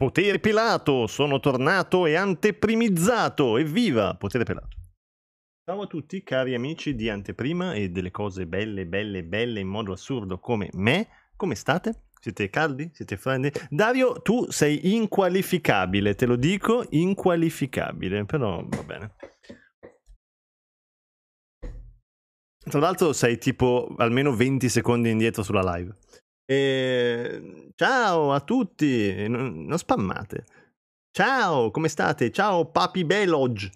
Potere Pilato, sono tornato e anteprimizzato, evviva Potere Pilato. Ciao a tutti cari amici di Anteprima e delle cose belle, belle, belle in modo assurdo come me, come state? Siete caldi? Siete freddi? Dario, tu sei inqualificabile, te lo dico, inqualificabile, però va bene. Tra l'altro sei tipo almeno 20 secondi indietro sulla live. E... Ehm, ciao a tutti, non, non spammate. Ciao, come state? Ciao Papi Beloge.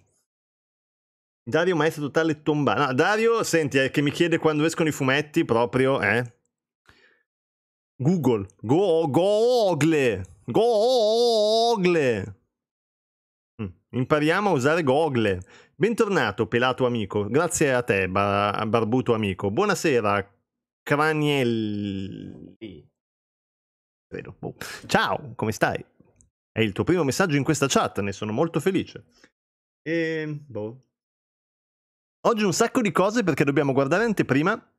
Dario maestro totale Tomba. No, Dario, senti, eh, che mi chiede quando escono i fumetti proprio, eh. Google, go, google, google. Mm, impariamo a usare google. Bentornato, pelato amico. Grazie a te, bar- barbuto amico. Buonasera, Cavanielli. Credo. Boh. Ciao, come stai? È il tuo primo messaggio in questa chat, ne sono molto felice. E ehm, boh. Oggi un sacco di cose perché dobbiamo guardare anteprima,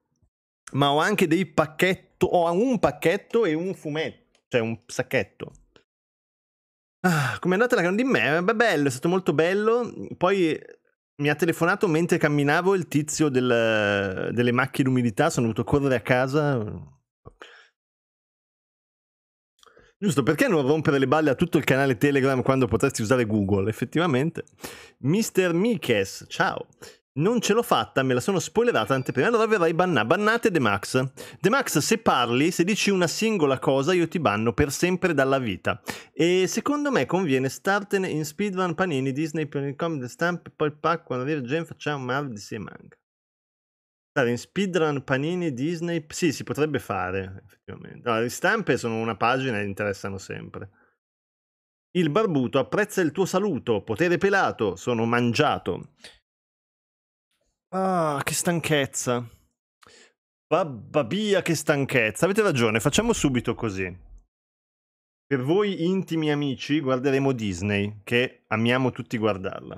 ma ho anche dei pacchetto, ho un pacchetto e un fumetto, cioè un sacchetto. Ah, come è andata la grande in me? Beh, bello, è stato molto bello. Poi mi ha telefonato mentre camminavo il tizio del, delle macchie d'umidità, sono dovuto correre a casa. Giusto, perché non rompere le balle a tutto il canale Telegram quando potresti usare Google? Effettivamente. Mr. Mikes, ciao. Non ce l'ho fatta, me la sono spoilerata anteprima, allora verrai bannata. Bannate The Max. The Max, se parli, se dici una singola cosa, io ti banno per sempre dalla vita. E secondo me conviene startene in speedrun panini, Disney, disney.com, The Stamp, poi il pack, quando dire Gen facciamo Marvel, DC e manga. Stare in speedrun panini, Disney, sì, si potrebbe fare, effettivamente. Allora, le stampe sono una pagina e interessano sempre. Il barbuto apprezza il tuo saluto, potere pelato, sono mangiato. Ah, che stanchezza. Babbabia, che stanchezza. Avete ragione, facciamo subito così. Per voi intimi amici guarderemo Disney, che amiamo tutti guardarla.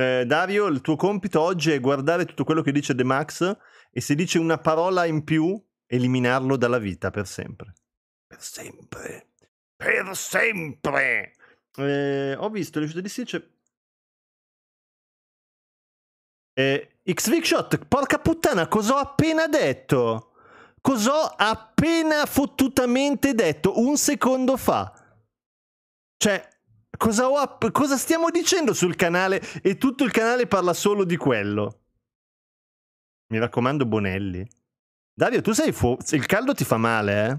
Eh, Dario, il tuo compito oggi è guardare tutto quello che dice The Max e se dice una parola in più, eliminarlo dalla vita per sempre. Per sempre. Per sempre. Eh, ho visto le di sì, Sice eh, XVixshot, porca puttana, cosa ho appena detto? Cosa ho appena fottutamente detto un secondo fa? Cioè, cosa, app- cosa stiamo dicendo sul canale e tutto il canale parla solo di quello? Mi raccomando, Bonelli. Dario, tu sei fuoco. Il caldo ti fa male, eh?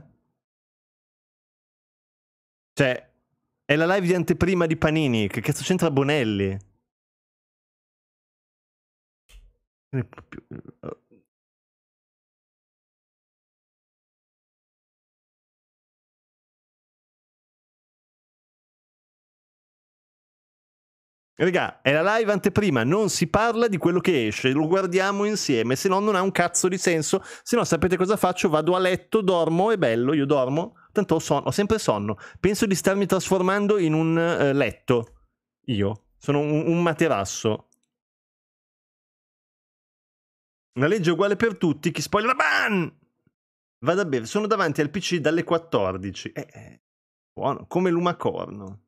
Cioè, è la live di anteprima di Panini. Che cazzo c'entra Bonelli? più eh, Regà, è la live anteprima, non si parla di quello che esce, lo guardiamo insieme, se no non ha un cazzo di senso, se no sapete cosa faccio? Vado a letto, dormo, è bello, io dormo, tanto ho, sonno, ho sempre sonno, penso di starmi trasformando in un uh, letto, io, sono un, un materasso. Una legge uguale per tutti, chi spoiler ban! Vado a bere, sono davanti al PC dalle 14. Eh, eh, buono, come l'umacorno.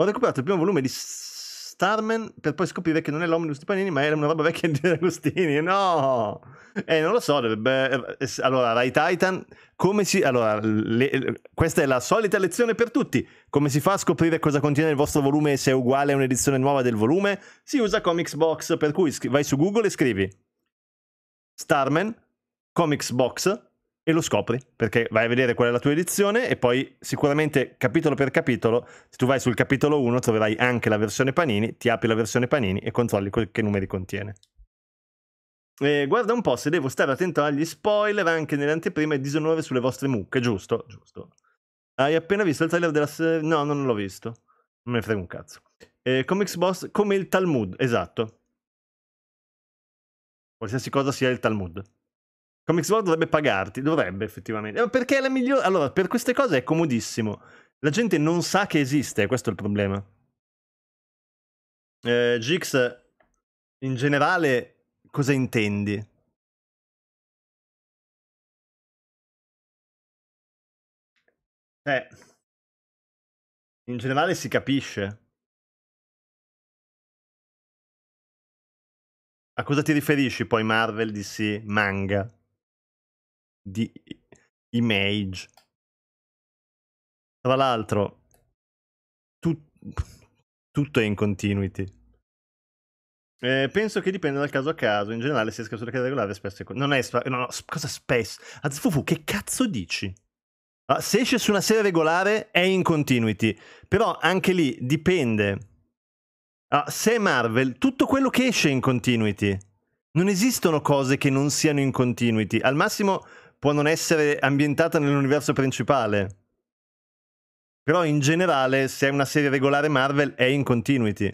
Ho recuperato il primo volume di Starman per poi scoprire che non è l'omnibus di Panini, ma era una roba vecchia di Agostini. No! Eh, non lo so, dovrebbe... Eh, allora, Rai Titan, come si... Allora, le... questa è la solita lezione per tutti. Come si fa a scoprire cosa contiene il vostro volume e se è uguale a un'edizione nuova del volume? Si usa Comics Box, per cui vai su Google e scrivi Starman, Comics Box e lo scopri perché vai a vedere qual è la tua edizione e poi sicuramente capitolo per capitolo, se tu vai sul capitolo 1 troverai anche la versione Panini, ti apri la versione Panini e controlli che numeri contiene. E guarda un po' se devo stare attento agli spoiler anche nelle anteprime e disonore sulle vostre mucche, giusto? Giusto. Hai appena visto il trailer della serie? No, non l'ho visto. Non me frega un cazzo. Eh, Comics Boss come il Talmud, esatto. Qualsiasi cosa sia il Talmud. Comics World dovrebbe pagarti, dovrebbe effettivamente. Eh, perché è la migliore... Allora, per queste cose è comodissimo. La gente non sa che esiste, questo è il problema. Eh, GX, in generale, cosa intendi? Eh, in generale si capisce. A cosa ti riferisci poi Marvel, DC, manga? Di Image. Tra l'altro, tu... tutto è in continuity. Eh, penso che dipenda dal caso a caso. In generale, si esca sulla casa regolare spesso. È... Non è. Spa... No, no, cosa spesso? Azfufu, che cazzo dici? Allora, ah, se esce su una serie regolare è in continuity, però anche lì dipende Ah, se è Marvel, tutto quello che esce è in continuity. Non esistono cose che non siano in continuity. Al massimo può non essere ambientata nell'universo principale. Però in generale, se è una serie regolare Marvel, è in continuity.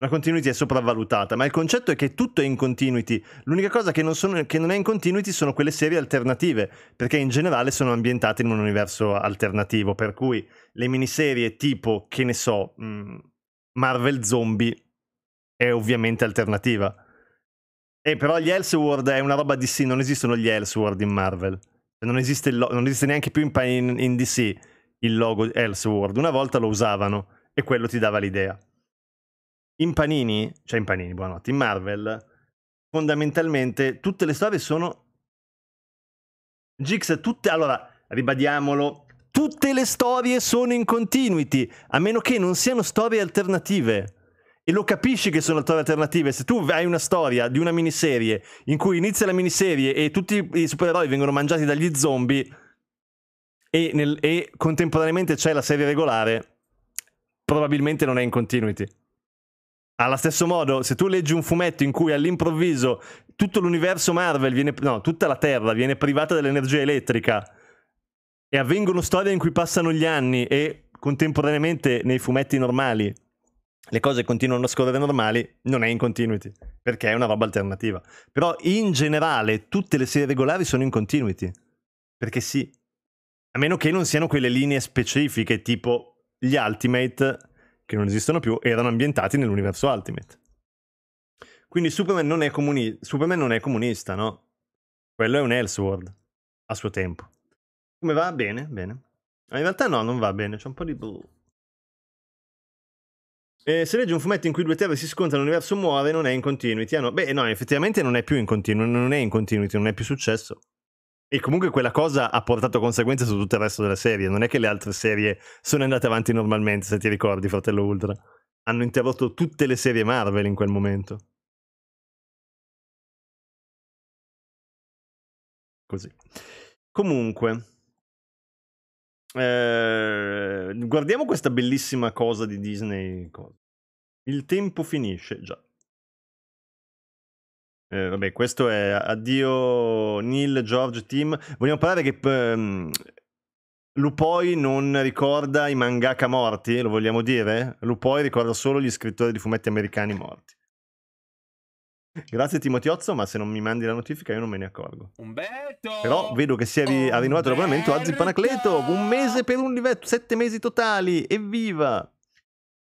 La continuity è sopravvalutata, ma il concetto è che tutto è in continuity. L'unica cosa che non, sono, che non, è in continuity sono quelle serie alternative, perché in generale sono ambientate in un universo alternativo, per cui le miniserie tipo, che ne so, mm, Marvel Zombie è ovviamente alternativa. E eh, però gli Elseworld è una roba DC, non esistono gli Elseworld in Marvel. Cioè, non esiste, lo- non esiste neanche più in, in DC il logo Elseworld. Una volta lo usavano e quello ti dava l'idea in Panini, cioè in Panini, buonanotte, in Marvel, fondamentalmente tutte le storie sono... Gix, tutte... Allora, ribadiamolo, tutte le storie sono in continuity, a meno che non siano storie alternative. E lo capisci che sono storie alternative. Se tu hai una storia di una miniserie in cui inizia la miniserie e tutti i supereroi vengono mangiati dagli zombie e, nel, e contemporaneamente c'è la serie regolare, probabilmente non è in continuity. Allo stesso modo, se tu leggi un fumetto in cui all'improvviso tutto l'universo Marvel viene, no, tutta la Terra viene privata dell'energia elettrica e avvengono storie in cui passano gli anni e contemporaneamente nei fumetti normali le cose continuano a scorrere normali, non è in continuity, perché è una roba alternativa. Però in generale tutte le serie regolari sono in continuity, perché sì. A meno che non siano quelle linee specifiche, tipo gli Ultimate che non esistono più, erano ambientati nell'universo Ultimate. Quindi Superman non è, comuni- Superman non è comunista, no? Quello è un Elseworld, a suo tempo. Come va? Bene, bene. Ma in realtà no, non va bene, c'è un po' di... Eh, se leggi un fumetto in cui due terre si scontrano, l'universo muore, non è in continuity. Ah, no? Beh, no, effettivamente non è più in continuity, non è in continuity, non è più successo. E comunque quella cosa ha portato conseguenze su tutto il resto della serie. Non è che le altre serie sono andate avanti normalmente, se ti ricordi, fratello Ultra. Hanno interrotto tutte le serie Marvel in quel momento. Così. Comunque, eh, guardiamo questa bellissima cosa di Disney. Il tempo finisce già. Eh, vabbè, questo è addio Neil, George, Tim. Vogliamo parlare che p- ehm, Lupoi non ricorda i mangaka morti, lo vogliamo dire? Lupoi ricorda solo gli scrittori di fumetti americani morti. Grazie Timotiozzo, ma se non mi mandi la notifica io non me ne accorgo. Umberto! Però vedo che si è ri- ha rinnovato l'abbonamento a Zipanacleto, un mese per un livello, sette mesi totali, evviva!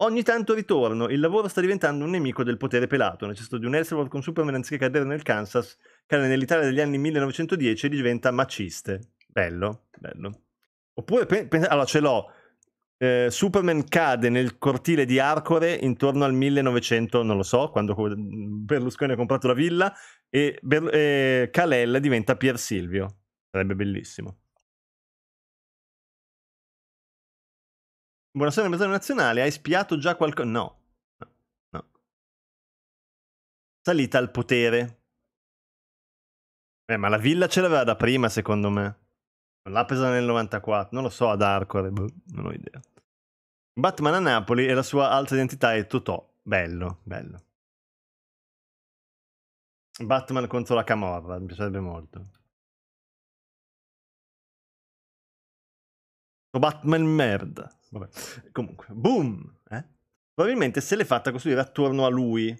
Ogni tanto ritorno, il lavoro sta diventando un nemico del potere pelato. Necessito di un Elseworld con Superman anziché cadere nel Kansas, cade nell'Italia degli anni 1910 e diventa maciste. Bello, bello. Oppure, pe- pe- allora ce l'ho. Eh, Superman cade nel cortile di Arcore intorno al 1900, non lo so, quando mm, Berlusconi ha comprato la villa e Ber- eh, Kalel diventa Pier Silvio. Sarebbe bellissimo. Buonasera, mezzanotte nazionale, hai spiato già qualcosa? No. no. No. Salita al potere. Eh, ma la villa ce l'aveva da prima, secondo me. L'ha presa nel 94, non lo so ad Arcore, boh, non ho idea. Batman a Napoli e la sua altra identità è Totò. Bello, bello. Batman contro la Camorra, mi piacerebbe molto. Batman merda. Vabbè. Comunque, boom! Eh? Probabilmente se l'è fatta costruire attorno a lui,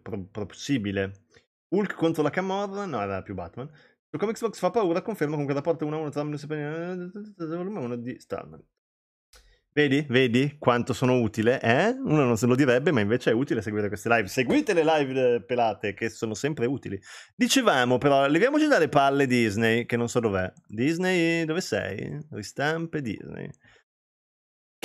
pro- possibile. Hulk contro la Camorra, no, era più Batman. Su Comics Box fa paura, conferma comunque da porta 1-1 tra volume 1 di Starman. Vedi, vedi quanto sono utile, eh? Uno non se lo direbbe, ma invece è utile seguire queste live. Seguite le live eh, pelate, che sono sempre utili. Dicevamo però, leviamoci dalle palle Disney, che non so dov'è. Disney, dove sei? Ristampe Disney.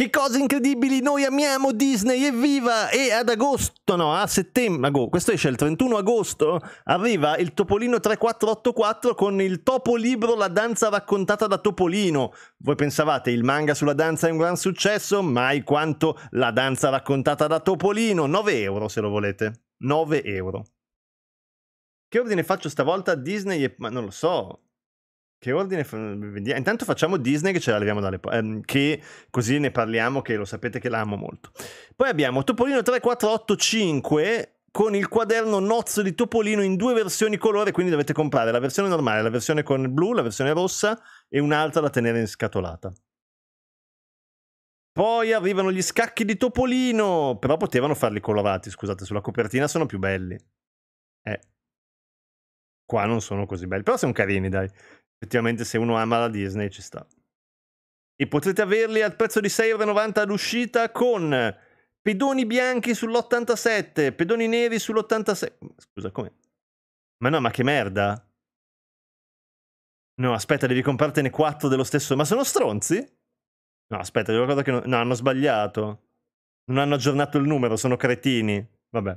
Che cose incredibili, noi amiamo Disney, evviva! E ad agosto, no, a settembre, agosto, questo esce il 31 agosto, arriva il Topolino 3484 con il Topo Libro La danza raccontata da Topolino. Voi pensavate il manga sulla danza è un gran successo? Mai quanto la danza raccontata da Topolino, 9 euro se lo volete, 9 euro. Che ordine faccio stavolta? a Disney e... ma non lo so, che ordine vediamo? Intanto facciamo Disney che ce la leviamo dalle ehm, che così ne parliamo che lo sapete che la amo molto. Poi abbiamo Topolino 3485 con il quaderno nozzo di Topolino in due versioni colore, quindi dovete comprare la versione normale, la versione con blu, la versione rossa e un'altra da tenere in scatolata. Poi arrivano gli scacchi di Topolino, però potevano farli colorati, scusate, sulla copertina sono più belli. Eh, qua non sono così belli, però sono carini, dai. Effettivamente se uno ama la Disney ci sta. E potete averli al prezzo di 6,90€ all'uscita con pedoni bianchi sull'87, pedoni neri sull'86. Mm, scusa, come? Ma no, ma che merda? No, aspetta, devi comprartene 4 dello stesso. Ma sono stronzi? No, aspetta, devo ricordare che no, hanno sbagliato. Non hanno aggiornato il numero, sono cretini. Vabbè.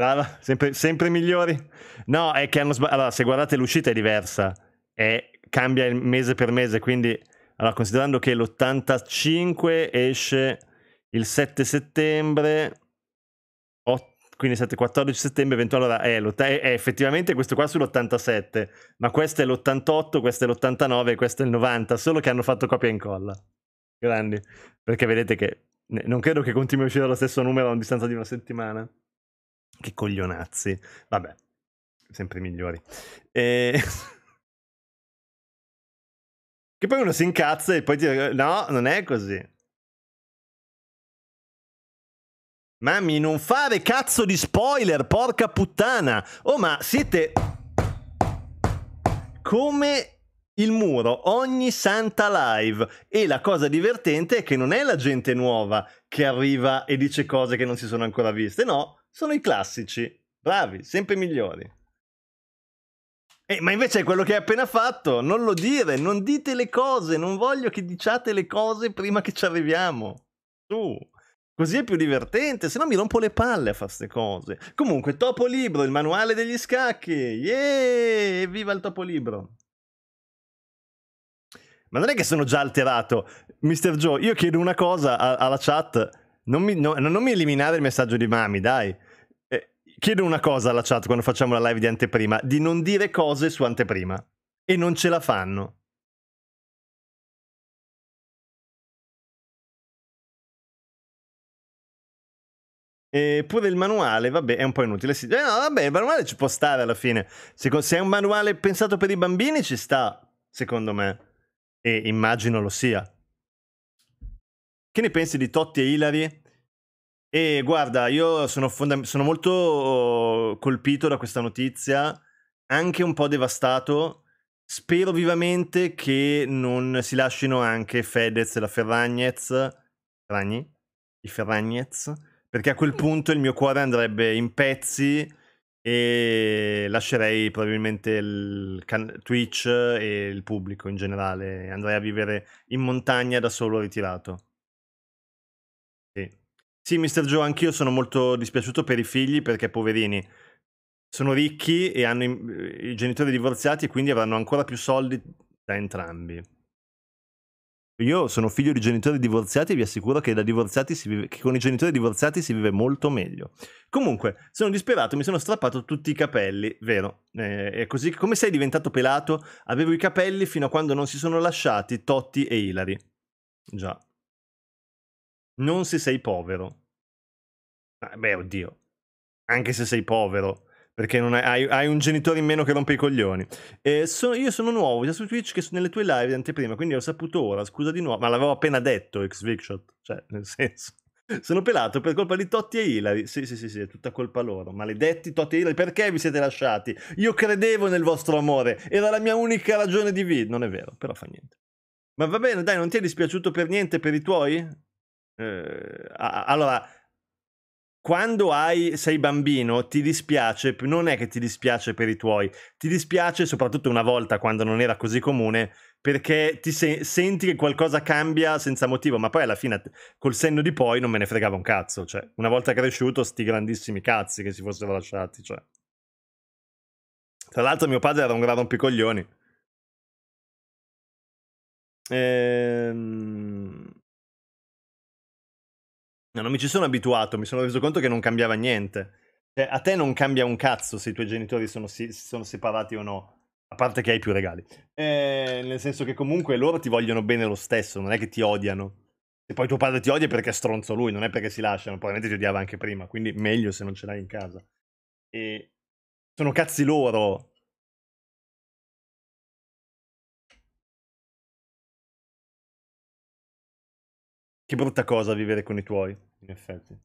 Brava, ah, sempre, sempre migliori. No, è che hanno sbagliato. Allora, se guardate l'uscita è diversa, è, cambia mese per mese, quindi allora, considerando che l'85 esce il 7 settembre, 8, quindi 7, 14 settembre, 21, allora è, è, è effettivamente questo qua sull'87, ma questo è l'88, questo è l'89 e questo è il 90, solo che hanno fatto copia e incolla. Grandi, perché vedete che non credo che continui a uscire lo stesso numero a distanza di una settimana. Che coglionazzi. Vabbè, sempre i migliori. E... Ehm che poi uno si incazza e poi dice no, non è così. Mami, non fare cazzo di spoiler, porca puttana! Oh, ma siete... Come il muro ogni santa live e la cosa divertente è che non è la gente nuova che arriva e dice cose che non si sono ancora viste, no, sono i classici. Bravi, sempre migliori. Eh, ma invece è quello che hai appena fatto, non lo dire, non dite le cose, non voglio che diciate le cose prima che ci arriviamo. Su. Così è più divertente, se no mi rompo le palle a fare queste cose. Comunque, Topo Libro, il manuale degli scacchi. Yeah! Evviva il Topo Libro! Ma non è che sono già alterato. Mister Joe, io chiedo una cosa alla chat. Non mi, no, non mi eliminare il messaggio di Mami, dai chiedo una cosa alla chat quando facciamo la live di anteprima, di non dire cose su anteprima. E non ce la fanno. Eppure il manuale, vabbè, è un po' inutile. Sì. Eh, no, vabbè, il manuale ci può stare alla fine. Se, se è un manuale pensato per i bambini, ci sta, secondo me. E immagino lo sia. Che ne pensi di Totti e Hilary? E guarda, io sono, fonda- sono molto colpito da questa notizia, anche un po' devastato. Spero vivamente che non si lasciano anche Fedez e la Ferragnez. Ferragni? I Ferragnez? Perché a quel punto il mio cuore andrebbe in pezzi e lascerei probabilmente il can- Twitch e il pubblico in generale. Andrei a vivere in montagna da solo ritirato. Sì, Mr. Joe, anch'io sono molto dispiaciuto per i figli perché poverini sono ricchi e hanno i, i genitori divorziati e quindi avranno ancora più soldi da entrambi. Io sono figlio di genitori divorziati e vi assicuro che, vive, che con i genitori divorziati si vive molto meglio. Comunque, sono disperato, mi sono strappato tutti i capelli, vero? Eh, è così come sei diventato pelato? Avevo i capelli fino a quando non si sono lasciati Totti e Ilari. Già non se sei povero. Ah, beh, oddio. Anche se sei povero, perché hai, hai, un genitore in meno che rompe i coglioni. Sono, io sono nuovo, già su Twitch che sono nelle tue live di anteprima, quindi ho saputo ora, scusa di nuovo, ma l'avevo appena detto, ex Vicshot, cioè, nel senso... Sono pelato per colpa di Totti e Hilary. Sì, sì, sì, sì, è tutta colpa loro. Maledetti Totti e Hilary, perché vi siete lasciati? Io credevo nel vostro amore, era la mia unica ragione di vita. Non è vero, però fa niente. Ma va bene, dai, non ti è dispiaciuto per niente per i tuoi? Eh, allora, quando hai, sei bambino ti dispiace, non è che ti dispiace per i tuoi, ti dispiace soprattutto una volta quando non era così comune, perché ti se- senti che qualcosa cambia senza motivo, ma poi alla fine col senno di poi non me ne fregava un cazzo, cioè una volta cresciuto sti grandissimi cazzi che si fossero lasciati, cioè. Tra l'altro mio padre era un gran rompicoglioni. Ehm non mi ci sono abituato, mi sono reso conto che non cambiava niente. Cioè, a te non cambia un cazzo se i tuoi genitori sono, si- sono separati o no. A parte che hai più regali. Eh, nel senso che comunque loro ti vogliono bene lo stesso, non è che ti odiano. E poi tuo padre ti odia perché è stronzo lui, non è perché si lasciano. Probabilmente ti odiava anche prima, quindi meglio se non ce l'hai in casa. E sono cazzi loro. Che brutta cosa vivere con i tuoi in effetti.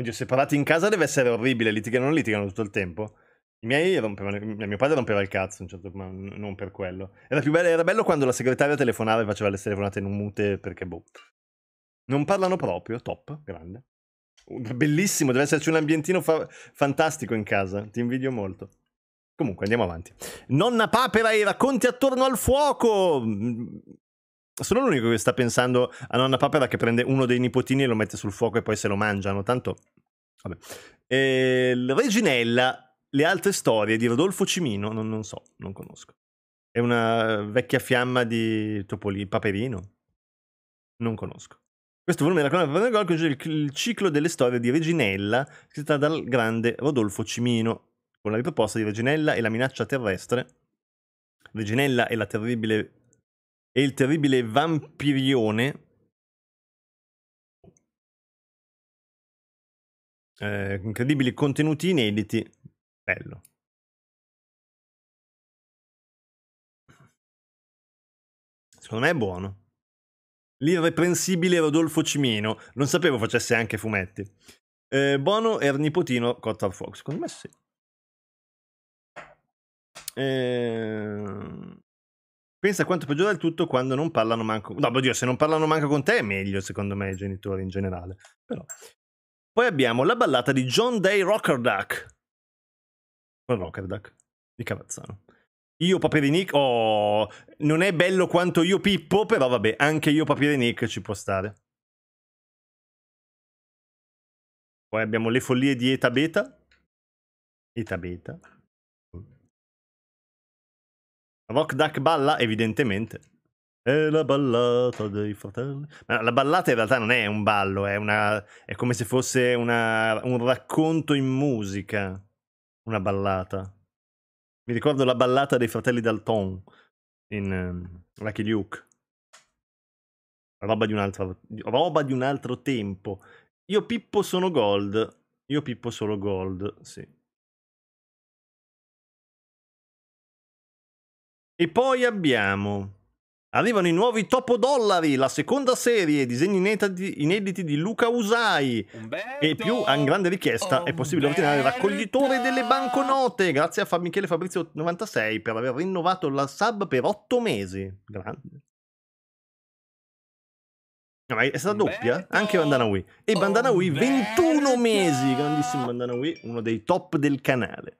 Oddio, separati in casa deve essere orribile, litigano non litigano tutto il tempo. I miei rompevano, mio padre rompeva il cazzo, certo, ma non per quello. Era, più bello, era bello quando la segretaria telefonava e faceva le telefonate non mute perché boh. Non parlano proprio, top, grande. Bellissimo, deve esserci un ambientino fa- fantastico in casa, ti invidio molto. Comunque, andiamo avanti. Nonna Papera i racconti attorno al fuoco. Sono l'unico che sta pensando a nonna papera che prende uno dei nipotini e lo mette sul fuoco e poi se lo mangiano. Tanto. Vabbè. E... Ehm, Reginella, le altre storie di Rodolfo Cimino, non, non, so, non conosco. È una vecchia fiamma di Topolino Paperino. Non conosco. Questo volume racconta per Gol il, il ciclo delle storie di Reginella, scritta dal grande Rodolfo Cimino, con la riproposta di Reginella e la minaccia terrestre Reginella e la terribile e il terribile vampirione eh, incredibili contenuti inediti bello secondo me è buono l'irreprensibile Rodolfo Cimino non sapevo facesse anche fumetti eh, Bono era nipotino Cottar Fox secondo me sì eh... Pensa quanto peggiora il tutto quando non parlano manco. No, oddio, se non parlano manco con te è meglio, secondo me, i genitori in generale. Però. Poi abbiamo la ballata di John Day Rockerduck. Rockerduck di Cavazzano. Io Papiere Nick, oh, non è bello quanto io Pippo, però vabbè, anche io Papiere Nick ci può stare. Poi abbiamo le follie di Eta Beta. Eta Beta. Rock Duck balla, evidentemente. È la ballata dei fratelli. Ma la ballata in realtà non è un ballo, è, una, è come se fosse una, un racconto in musica. Una ballata. Mi ricordo la ballata dei fratelli Dalton in um, Lucky Luke. Roba di, altro, roba di un altro tempo. Io Pippo sono gold. Io Pippo sono gold, sì. E poi abbiamo... Arrivano i nuovi Topo Dollari, la seconda serie, disegni inediti di Luca Usai. Umberto, e più, a grande richiesta, Umberto. è possibile ordinare il raccoglitore delle banconote. Grazie a Michele Fabrizio 96 per aver rinnovato la sub per otto mesi. Grande. Ah, ma è stata Umberto. doppia? Anche Bandana Wii. E Bandana Wii 21 mesi. Grandissimo Bandana Wii, uno dei top del canale.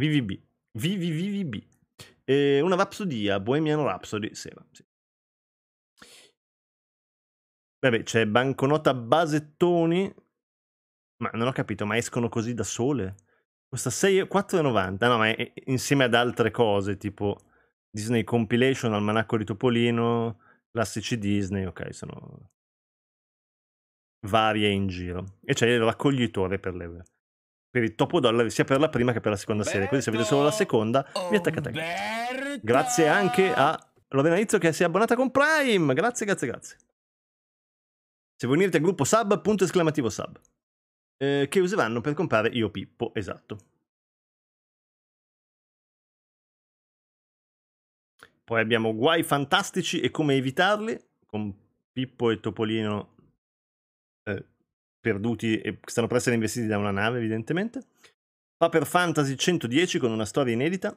VVB. VVVVB. Eh, una rapsodia, Bohemian Rhapsody, sera. Sì. Vabbè, c'è Banconota Basettoni. Ma non ho capito, ma escono così da sole? Costa 4,90. No, ma è, è, insieme ad altre cose, tipo Disney Compilation, Almanacco di Topolino, classici Disney, ok, sono varie in giro. E c'è il raccoglitore per le per il topo dollari sia per la prima che per la seconda serie. Quindi se avete solo la seconda, vi attaccate anche. Grazie anche a Lorena Izzo che si è abbonata con Prime. Grazie, grazie, grazie. Se vuoi unirti al gruppo sub, punto esclamativo sub. Eh, che useranno per comprare Io Pippo, esatto. Poi abbiamo guai fantastici e come evitarli, con Pippo e Topolino perduti e stanno per essere investiti da una nave evidentemente. Paper Fantasy 110 con una storia inedita.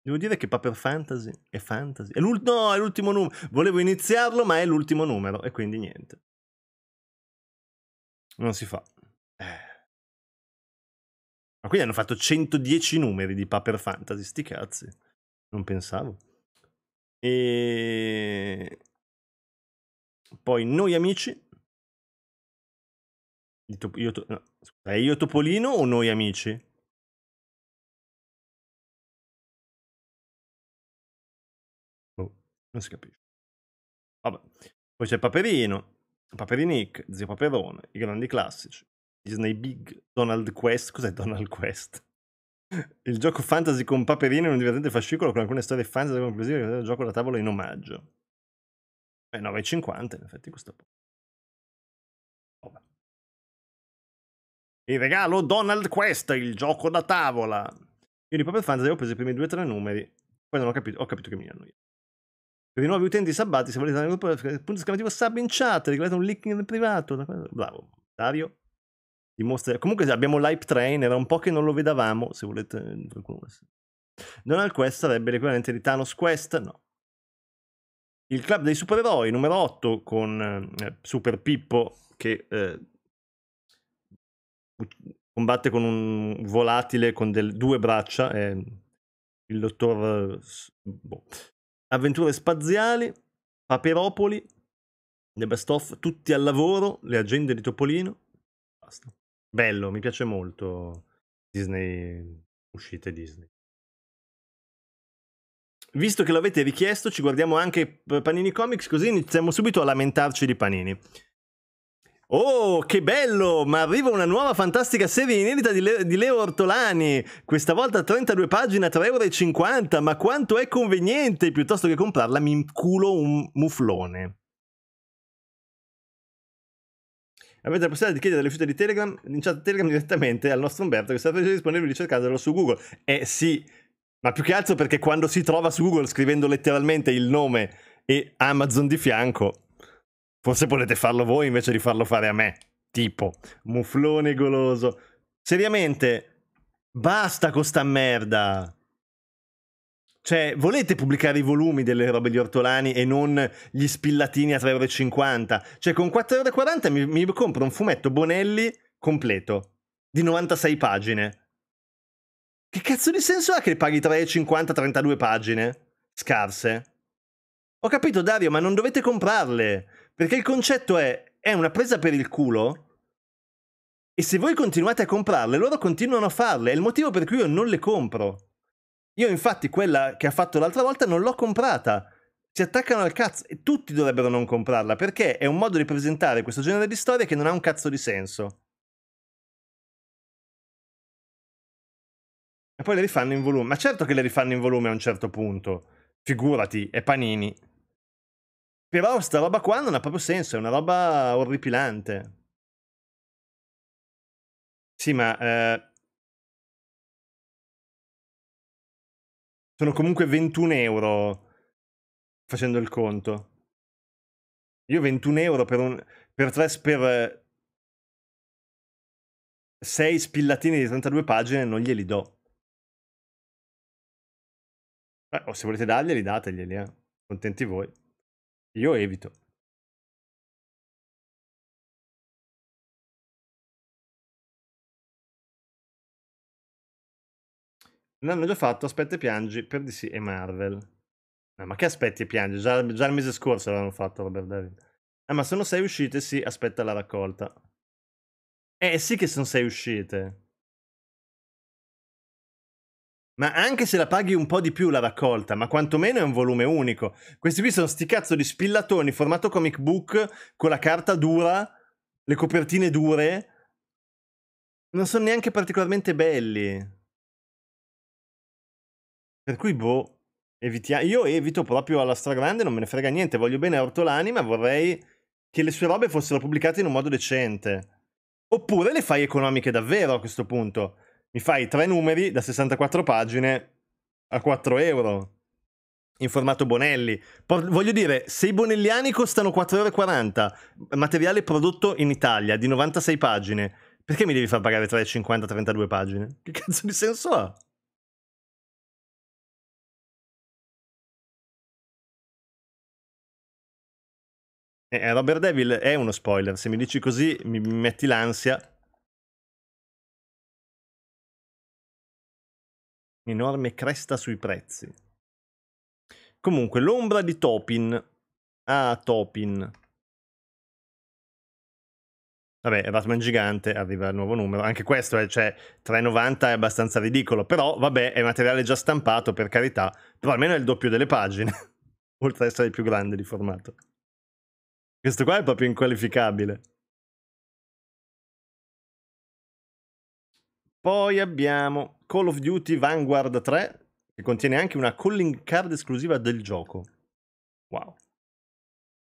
Devo dire che Paper Fantasy è fantasy. È no, è l'ultimo numero. Volevo iniziarlo, ma è l'ultimo numero e quindi niente. Non si fa. Eh. Ma quindi hanno fatto 110 numeri di Paper Fantasy, sti cazzi. Non pensavo. E poi Noi Amici Top- io, to- no, scusa, io Topolino o noi amici? Oh, non si capisce. Vabbè. Poi c'è Paperino, Paperinic, Zio Paperone, i grandi classici, Disney Big, Donald Quest. Cos'è Donald Quest? Il gioco fantasy con Paperino in un divertente fascicolo con alcune storie fantasy conclusive che è gioco da tavola in omaggio. Beh, 9,50 in effetti questo po'. Il regalo Donald Quest, il gioco da tavola. Io di Paper Fantasy ho preso i primi due o tre numeri, poi non ho capito, ho capito che mi annoia. Per i nuovi utenti sabbati, se volete andare gruppo, eh, punto esclamativo sub in chat, regalate un link nel privato. Bravo, Dario. Dimostra... Comunque abbiamo l'hype train, era un po' che non lo vedavamo, se volete... Eh, Donald Quest sarebbe l'equivalente di Thanos Quest? No. Il club dei supereroi numero 8 con eh, Super Pippo che eh, combatte con un volatile con del, due braccia, è il dottor... Boh. Avventure spaziali, Paperopoli, The Best Of, tutti al lavoro, le agende di Topolino, basta. Bello, mi piace molto Disney, uscite Disney. Visto che l'avete richiesto, ci guardiamo anche Panini Comics, così iniziamo subito a lamentarci di Panini. Oh, che bello! Ma arriva una nuova fantastica serie inedita di, Le di Leo Ortolani. Questa volta 32 pagine a 3,50 euro. Ma quanto è conveniente! Piuttosto che comprarla, mi inculo un muflone. Avete la possibilità di chiedere le uscite di Telegram, in chat Telegram direttamente al nostro Umberto, che sarà disponibile cercatelo su Google. Eh sì, ma più che altro perché quando si trova su Google scrivendo letteralmente il nome e Amazon di fianco, Forse volete farlo voi invece di farlo fare a me. Tipo, muflone goloso. Seriamente, basta con sta merda. Cioè, volete pubblicare i volumi delle robe di Ortolani e non gli spillatini a 3,50€? Cioè, con 4,40€ mi, mi compro un fumetto Bonelli completo, di 96 pagine. Che cazzo di senso ha che paghi 3,50 32 pagine? Scarse. Ho capito Dario, ma non dovete comprarle. Perché il concetto è, è una presa per il culo e se voi continuate a comprarle, loro continuano a farle. È il motivo per cui io non le compro. Io infatti quella che ha fatto l'altra volta non l'ho comprata. Si attaccano al cazzo e tutti dovrebbero non comprarla perché è un modo di presentare questo genere di storie che non ha un cazzo di senso. E poi le rifanno in volume. Ma certo che le rifanno in volume a un certo punto. Figurati, è Panini. Però sta roba qua non ha proprio senso, è una roba orripilante. Sì, ma... Eh... Sono comunque 21 euro facendo il conto. Io 21 euro per, un, per, tre, per 6 spillatini di 32 pagine non glieli do. Beh, o se volete darglieli, dateglieli, eh. Contenti voi. Io evito. L'hanno già fatto, aspetta e piangi per DC e Marvel. Eh, ma che aspetti e piangi? Già, già, il mese scorso l'hanno fatto Robert David. Ah, ma sono sei uscite, sì, aspetta la raccolta. Eh sì che sono sei uscite. Ma anche se la paghi un po' di più la raccolta, ma quantomeno è un volume unico. Questi qui sono sti cazzo di spillatoni formato comic book con la carta dura, le copertine dure. Non sono neanche particolarmente belli. Per cui, boh, evitiamo. Io evito proprio alla stragrande, non me ne frega niente. Voglio bene a Ortolani, ma vorrei che le sue robe fossero pubblicate in un modo decente. Oppure le fai economiche davvero a questo punto mi fai tre numeri da 64 pagine a 4 euro in formato Bonelli. Por- voglio dire, se i bonelliani costano 4,40 euro, materiale prodotto in Italia di 96 pagine, perché mi devi far pagare 3,50 32 pagine? Che cazzo di senso ha? Eh, Robert Devil è uno spoiler, se mi dici così mi metti l'ansia. Enorme cresta sui prezzi. Comunque, l'ombra di Topin. Ah, Topin. Vabbè, Batman Gigante arriva il nuovo numero. Anche questo, eh, cioè, 3,90 è abbastanza ridicolo. Però, vabbè, è materiale già stampato, per carità. Però almeno è il doppio delle pagine. Oltre ad essere il più grande di formato. Questo qua è proprio inqualificabile. Poi abbiamo Call of Duty Vanguard 3, che contiene anche una calling card esclusiva del gioco. Wow.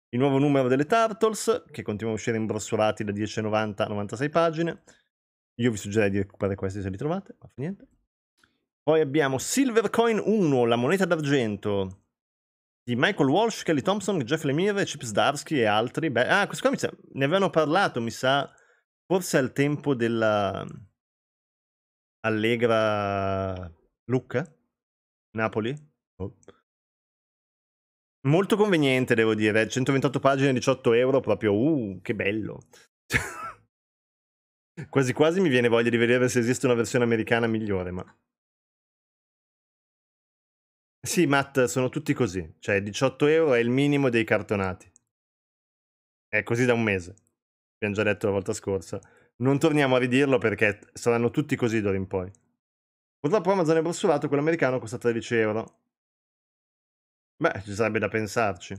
Il nuovo numero delle Turtles, che continua a uscire imbrossolati da 10,90 a 96 pagine. Io vi suggerirei di recuperare questi se li trovate, ma fa niente. Poi abbiamo Silver Coin 1, la moneta d'argento, di Michael Walsh, Kelly Thompson, Jeff Lemire, Chips Darsky e altri. Beh, ah, questo qua mi sa, ne avevano parlato, mi sa, forse al tempo della, Allegra Lucca, Napoli. Oh. Molto conveniente, devo dire. 128 pagine, 18 euro, proprio, uh, che bello. quasi quasi mi viene voglia di vedere se esiste una versione americana migliore, ma... Sì, Matt, sono tutti così. Cioè, 18 euro è il minimo dei cartonati. È così da un mese. Abbiamo già detto la volta scorsa. Non torniamo a ridirlo perché saranno tutti così d'ora in poi. Purtroppo Amazon è brossolato, quello americano costa 13 euro. Beh, ci sarebbe da pensarci.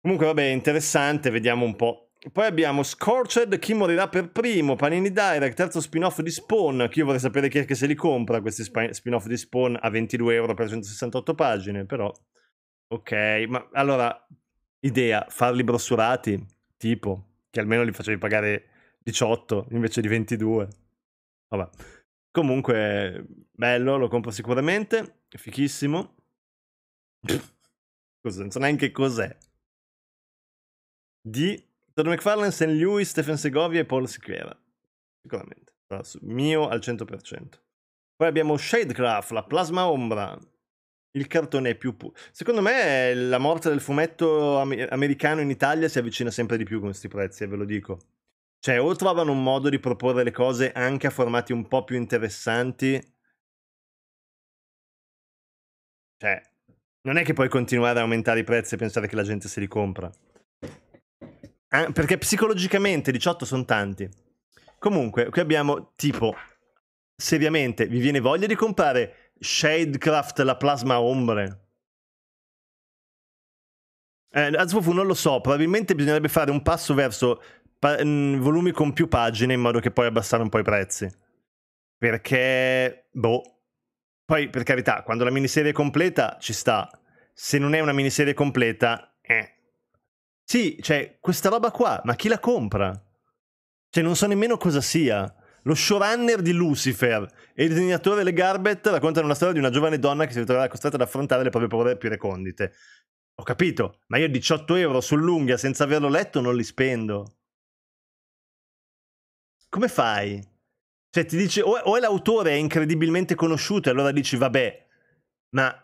Comunque, vabbè, interessante, vediamo un po'. Poi abbiamo Scorched, chi morirà per primo, Panini Direct, terzo spin-off di Spawn, che io vorrei sapere chi è che se li compra questi spin-off di Spawn a 22 euro per 168 pagine, però... Ok, ma allora, idea, farli brossurati, tipo, che almeno li facevi pagare 18 invece di 22. Vabbè. Comunque, bello, lo compro sicuramente, è fichissimo. Cos'è? Non so neanche cos'è. Di Todd McFarlane, St. Louis, Stephen Segovia e Paul Siquera. Sicuramente. Mio al 100%. Poi abbiamo Shadecraft, la plasma ombra, il cartone è più pu- secondo me la morte del fumetto am- americano in Italia si avvicina sempre di più con questi prezzi, eh, ve lo dico. Cioè, o trovano un modo di proporre le cose anche a formati un po' più interessanti. Cioè, non è che puoi continuare a aumentare i prezzi e pensare che la gente se li compra. Ah, perché psicologicamente 18 sono tanti. Comunque, qui abbiamo tipo seriamente, vi viene voglia di comprare Shadecraft la plasma ombre. Eh, Azwofu non lo so, probabilmente bisognerebbe fare un passo verso pa- mm, volumi con più pagine in modo che poi abbassare un po' i prezzi. Perché, boh. Poi, per carità, quando la miniserie è completa, ci sta. Se non è una miniserie completa, eh. Sì, cioè, questa roba qua, ma chi la compra? Cioè, non so nemmeno cosa sia. Lo showrunner di Lucifer e il disegnatore Legarbet raccontano la storia di una giovane donna che si ritroverà costretta ad affrontare le proprie paure più recondite. Ho capito, ma io 18 euro sull'unghia senza averlo letto non li spendo. Come fai? Cioè ti dice, o, o l'autore è incredibilmente conosciuto e allora dici vabbè, ma